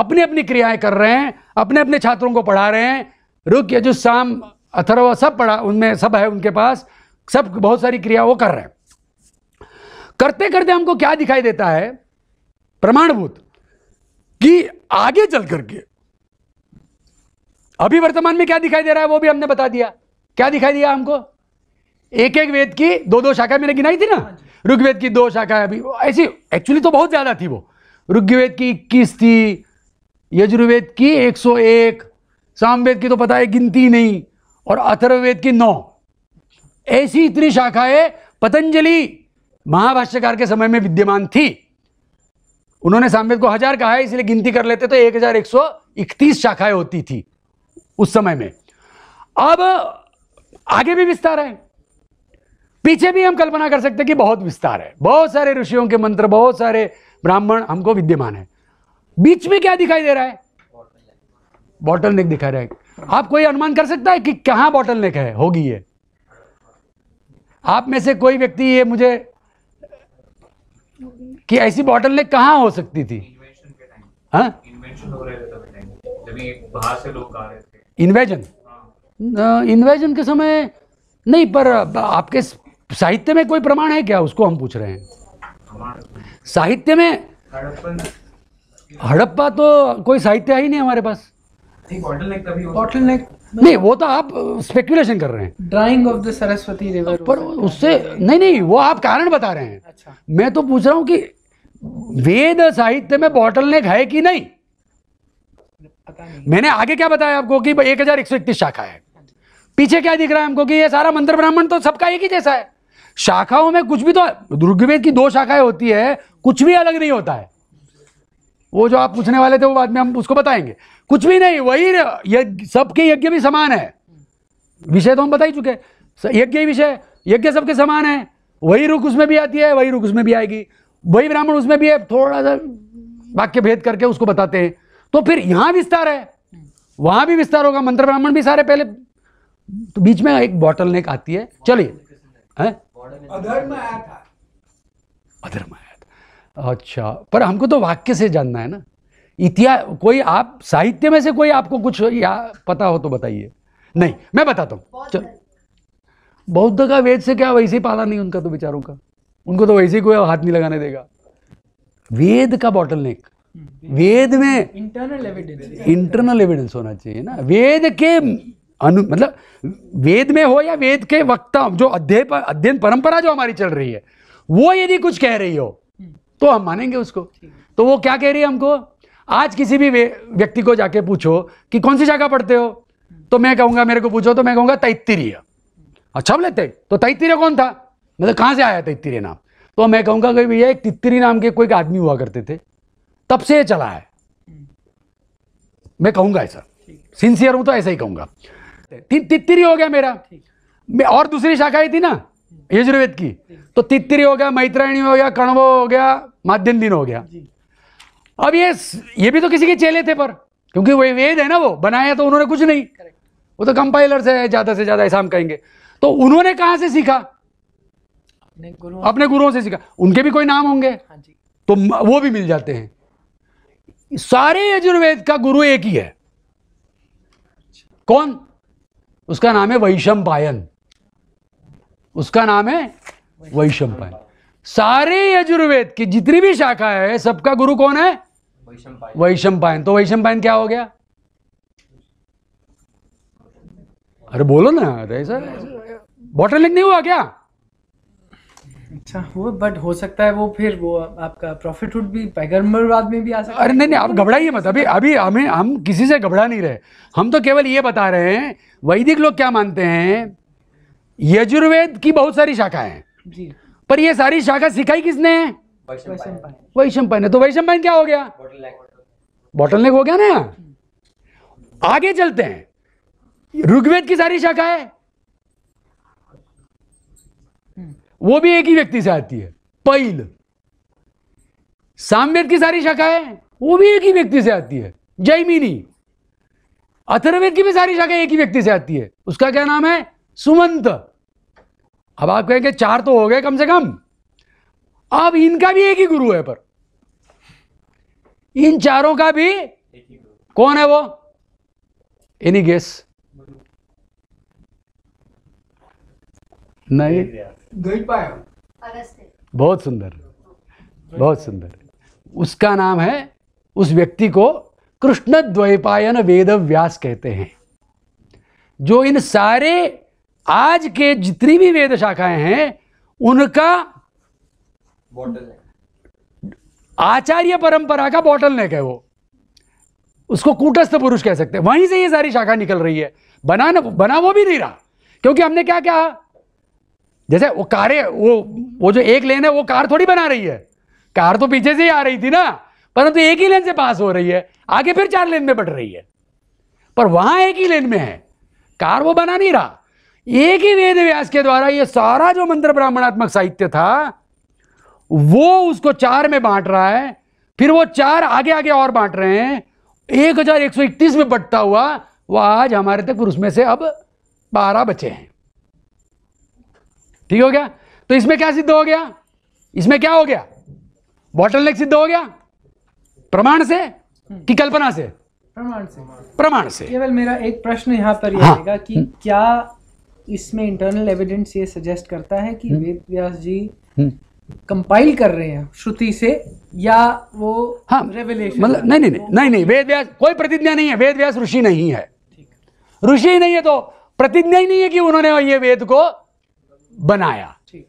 अपनी अपनी क्रियाएं कर रहे हैं अपने अपने छात्रों को पढ़ा रहे हैं रुक यजु शाम अथर्व सब पढ़ा उनमें सब है उनके पास सब बहुत सारी क्रिया वो कर रहे हैं करते करते हमको क्या दिखाई देता है प्रमाणभूत कि आगे चल करके अभी वर्तमान में क्या दिखाई दे रहा है वो भी हमने बता दिया क्या दिखाई दिया हमको एक एक वेद की दो दो शाखा मैंने गिनाई थी ना हाँ ऋग्वेद की दो शाखा अभी ऐसी एक्चुअली तो बहुत ज्यादा थी वो ऋग्वेद की इक्कीस थी यजुर्वेद की 101 सामवेद की तो पता है गिनती नहीं और अथर्ववेद की नौ ऐसी इतनी शाखाएं पतंजलि महाभाष्यकार के समय में विद्यमान थी उन्होंने सामवेद को हजार कहा है इसलिए गिनती कर लेते तो एक हजार एक सौ इकतीस शाखाएं होती थी उस समय में अब आगे भी विस्तार है पीछे भी हम कल्पना कर सकते कि बहुत विस्तार है बहुत सारे ऋषियों के मंत्र बहुत सारे ब्राह्मण हमको विद्यमान है बीच में क्या दिखाई दे रहा है बॉटल नेक दिखा रहा है आप कोई अनुमान कर सकता है कि कहां बॉटल नेक है होगी ये आप में से कोई व्यक्ति ये मुझे कि ऐसी बॉटल ने कहा हो सकती थी इन्वेजन हाँ? हाँ। इन्वेजन के समय नहीं पर आपके साहित्य में कोई प्रमाण है क्या उसको हम पूछ रहे हैं साहित्य में हड़प्पा तो कोई साहित्य है ही नहीं हमारे पास बॉटल नेक नहीं मतलब वो तो आप स्पेकुलेशन कर रहे हैं drawing of the Saraswati river पर उससे नहीं नहीं वो आप कारण बता रहे हैं अच्छा मैं तो पूछ रहा हूँ कि वेद साहित्य में बॉटल ने खाए कि नहीं नहीं मैंने आगे क्या बताया आपको कि एक हजार एक सौ इकतीस शाखा है पीछे क्या दिख रहा है हमको कि ये सारा मंत्र ब्राह्मण तो सबका एक ही जैसा है शाखाओं में कुछ भी तो दुर्गवेद की दो शाखाएं होती है कुछ भी अलग नहीं होता है वो जो आप पूछने वाले थे वो बाद में हम उसको बताएंगे कुछ भी नहीं वही सबके यज्ञ भी समान है विषय तो हम बता ही चुके यज्ञ ही विषय यज्ञ सबके समान है वही रुख उसमें भी आती है वही रुख उसमें भी आएगी वही ब्राह्मण उसमें भी है थोड़ा सा वाक्य भेद करके उसको बताते हैं तो फिर यहां विस्तार है वहां भी विस्तार होगा मंत्र ब्राह्मण भी सारे पहले तो बीच में एक बॉटल नेक आती है चलिए अधर्म आया था अधर्म आया अच्छा पर हमको तो वाक्य से जानना है ना इतिहास कोई आप साहित्य में से कोई आपको कुछ या पता हो तो बताइए नहीं मैं बताता हूँ चल बौद्ध का वेद से क्या वैसे ही पाला नहीं उनका तो बेचारों का उनको तो वैसे ही कोई हाथ नहीं लगाने देगा वेद का बॉटल नेक हम्म। वेद में इंटरनल एविडेंस इंटरनल एविडेंस होना चाहिए ना वेद के अनु मतलब वेद में हो या वेद के वक्ता जो अध्ययन अध्ययन परंपरा जो हमारी चल रही है वो यदि कुछ कह रही हो तो हम मानेंगे उसको तो वो क्या कह रही है हमको आज किसी भी व्यक्ति को जाके पूछो कि कौन सी जगह पढ़ते हो तो मैं कहूंगा मेरे को पूछो तो मैं कहूंगा तैतरीय अच्छा बोले तय तो तैतरीय कौन था मतलब कहां से आया तैतरीय नाम तो मैं कहूंगा कि भैया एक तित्तरी नाम के कोई आदमी हुआ करते थे तब से ये चला है मैं कहूंगा ऐसा सिंसियर हूं तो ऐसा ही कहूंगा तित्तरी हो गया मेरा मैं और दूसरी शाखाएं थी ना यजुर्वेद की तो तित्तरी हो गया मैत्रायणी हो गया कणवो हो गया माध्यम दिन हो गया अब ये ये भी तो किसी के चेले थे पर क्योंकि वो वेद है ना वो बनाया तो उन्होंने कुछ नहीं वो तो कंपाइलर से ज़्यादा से ज़्यादा ऐसा हम कहेंगे तो उन्होंने कहां से सीखा गुरु अपने गुरुओं से सीखा उनके भी कोई नाम होंगे हाँ जी। तो वो भी मिल जाते हैं सारे यजुर्वेद का गुरु एक ही है कौन उसका नाम है वैशम पायन उसका नाम है वैशम पायन सारे यजुर्वेद की जितनी भी शाखा है सबका गुरु कौन है वैशम पायन तो वैशम पायन क्या हो गया अरे बोलो ना अरे सर बॉटल लिंक नहीं हुआ क्या अच्छा वो बट हो सकता है वो फिर वो आपका प्रॉफिटहुड भी पैगंबरवाद में भी आ सकता अरे नहीं नहीं आप घबराइए मत अभी अभी हमें हम किसी से घबरा नहीं रहे हम तो केवल ये बता रहे हैं वैदिक लोग क्या मानते हैं यजुर्वेद की बहुत सारी शाखाएं जी पर ये सारी शाखा सिखाई किसने वैशंपायन ने तो वैशंपायन क्या हो गया बॉटल नेक हो गया ना आगे चलते हैं ऋग्वेद की सारी शाखा है वो भी एक ही व्यक्ति से आती है पैल सामवेद की सारी शाखा है वो भी एक ही व्यक्ति से आती है जयमिनी अथर्वेद की भी सारी शाखा एक ही व्यक्ति से आती है उसका क्या नाम है सुमंत अब आप कहेंगे चार तो हो गए कम से कम अब इनका भी एक ही गुरु है पर इन चारों का भी कौन है वो एनी गेस नहीं बहुत सुंदर बहुत सुंदर उसका नाम है उस व्यक्ति को कृष्ण द्वैपायन वेद व्यास कहते हैं जो इन सारे आज के जितनी भी वेद शाखाएं हैं उनका बॉटल आचार्य परंपरा का बॉटल नेक है वो उसको कूटस्थ पुरुष कह सकते हैं वहीं से ये सारी शाखा निकल रही है बना ना बना वो भी नहीं रहा क्योंकि हमने क्या क्या जैसे वो कारे वो वो जो एक लेन है वो कार थोड़ी बना रही है कार तो पीछे से ही आ रही थी ना परंतु तो एक ही लेन से पास हो रही है आगे फिर चार लेन में बढ़ रही है पर वहां एक ही लेन में है कार वो बना नहीं रहा एक ही वेद व्यास के द्वारा ये सारा जो मंत्र ब्राह्मणात्मक साहित्य था वो उसको चार में बांट रहा है फिर वो चार आगे आगे और बांट रहे हैं एक हजार एक सौ इकतीस में बटता हुआ वह आज हमारे तक उसमें से अब बारह बचे हैं ठीक हो गया तो इसमें क्या सिद्ध हो गया इसमें क्या हो गया बॉटल नेक सिद्ध हो गया प्रमाण से कि कल्पना से प्रमाण से प्रमाण से केवल मेरा एक प्रश्न यहाँ पर यह हाँ। कि क्या इसमें इंटरनल एविडेंस ये सजेस्ट करता है कि हम्म। वेद व्यास जी कंपाइल हम्म। कर रहे हैं श्रुति से या वो हाँ रेवलेशन मतलब नहीं नहीं नहीं नहीं नहीं वेद व्यास कोई प्रतिज्ञा नहीं है वेद व्यास ऋषि नहीं है ऋषि नहीं है तो प्रतिज्ञा ही नहीं है कि उन्होंने ये वेद को बनाया ठीक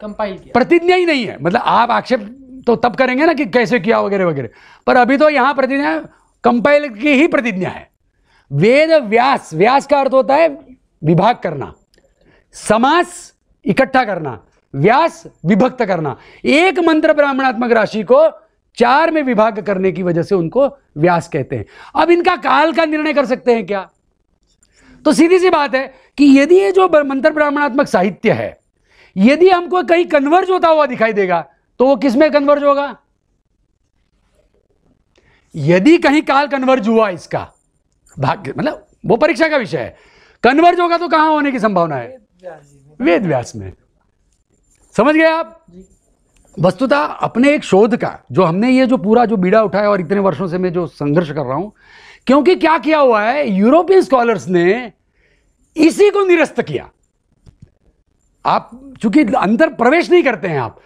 कंपाइल किया प्रतिज्ञा ही नहीं है मतलब आप आक्षेप तो तब करेंगे ना कि कैसे किया वगैरह वगैरह पर अभी तो यहाँ प्रतिज्ञा कंपाइल की ही प्रतिज्ञा है वेद व्यास व्यास का अर्थ होता है विभाग करना समास इकट्ठा करना व्यास विभक्त करना एक मंत्र ब्राह्मणात्मक राशि को चार में विभाग करने की वजह से उनको व्यास कहते हैं अब इनका काल का निर्णय कर सकते हैं क्या तो सीधी सी बात है कि यदि ये जो मंत्र ब्राह्मणात्मक साहित्य है यदि हमको कहीं कन्वर्ज होता हुआ दिखाई देगा तो वो किस में कन्वर्ज होगा यदि कहीं काल कन्वर्ज हुआ इसका भाग्य मतलब वो परीक्षा का विषय है कन्वर्ज होगा तो कहां होने की संभावना है वेद व्यास में समझ गए आप वस्तुतः अपने एक शोध का जो हमने ये जो पूरा जो बीड़ा उठाया और इतने वर्षों से मैं जो संघर्ष कर रहा हूं क्योंकि क्या किया हुआ है यूरोपियन स्कॉलर्स ने इसी को निरस्त किया आप चूंकि अंदर प्रवेश नहीं करते हैं आप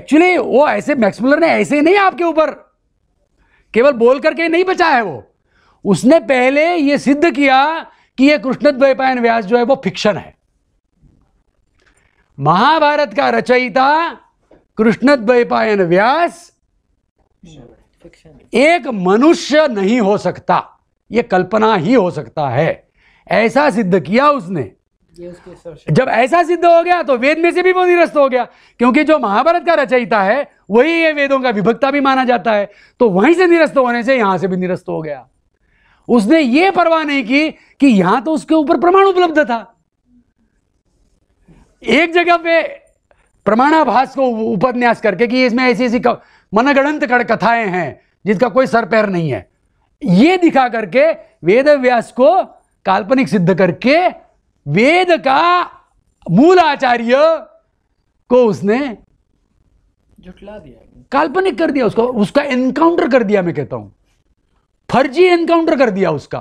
एक्चुअली वो ऐसे मैक्समुलर ने ऐसे नहीं आपके ऊपर केवल बोल करके नहीं बचा है वो उसने पहले यह सिद्ध किया कि कृष्ण कृष्णद्वैपायन व्यास जो है वो फिक्शन है महाभारत का रचयिता कृष्णद्वैपायन व्यास एक मनुष्य नहीं हो सकता यह कल्पना ही हो सकता है ऐसा सिद्ध किया उसने जब ऐसा सिद्ध हो गया तो वेद में से भी वो निरस्त हो गया क्योंकि जो महाभारत का रचयिता है वही ये वेदों का विभक्ता भी माना जाता है तो वहीं से निरस्त होने से यहां से भी निरस्त हो गया उसने यह परवाह नहीं की कि यहां तो उसके ऊपर प्रमाण उपलब्ध था एक जगह पे प्रमाणाभास को उपन्यास करके कि इसमें ऐसी ऐसी मनगणंत कथाएं हैं जिसका कोई सर पैर नहीं है यह दिखा करके वेद व्यास को काल्पनिक सिद्ध करके वेद का मूल आचार्य को उसने जुटला दिया काल्पनिक कर दिया उसको उसका एनकाउंटर कर दिया मैं कहता हूं फर्जी एनकाउंटर कर दिया उसका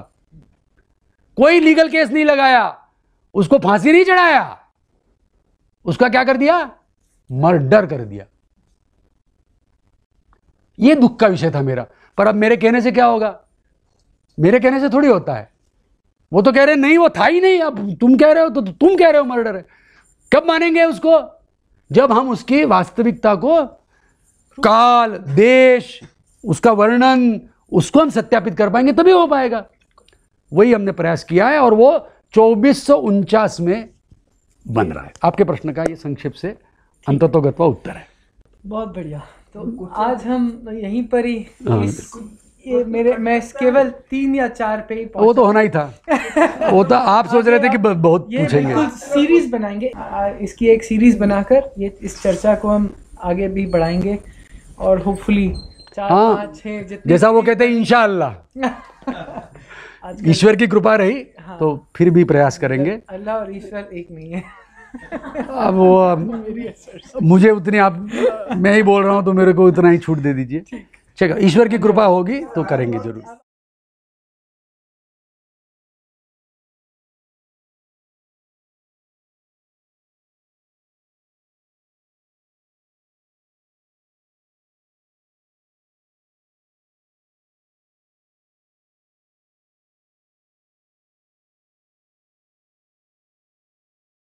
कोई लीगल केस नहीं लगाया उसको फांसी नहीं चढ़ाया उसका क्या कर दिया मर्डर कर दिया यह दुख का विषय था मेरा पर अब मेरे कहने से क्या होगा मेरे कहने से थोड़ी होता है वो तो कह रहे नहीं वो था ही नहीं अब तुम कह रहे हो तो, तो तुम कह रहे हो मर्डर है कब मानेंगे उसको जब हम उसकी वास्तविकता को काल देश उसका वर्णन उसको हम सत्यापित कर पाएंगे तभी हो पाएगा वही हमने प्रयास किया है और वो चौबीस में बन रहा है आपके प्रश्न का ये संक्षिप्त से अंततोगत्वा उत्तर है बहुत बढ़िया तो, तो आज हम यहीं पर ही हाँ, ये मेरे मैं केवल तीन या चार पे ही वो तो होना ही था वो तो आप सोच रहे थे कि बहुत पूछेंगे बिल्कुल सीरीज बनाएंगे इसकी एक सीरीज बनाकर ये इस चर्चा को हम आगे भी बढ़ाएंगे और होपफुली हाँ जैसा वो कहते हैं इनशाला ईश्वर की कृपा रही हाँ, तो फिर भी प्रयास करेंगे अल्लाह और ईश्वर एक नहीं है अब वो मुझे उतनी आप मैं ही बोल रहा हूँ तो मेरे को उतना ही छूट दे दीजिए ठीक ईश्वर की कृपा होगी तो करेंगे जरूर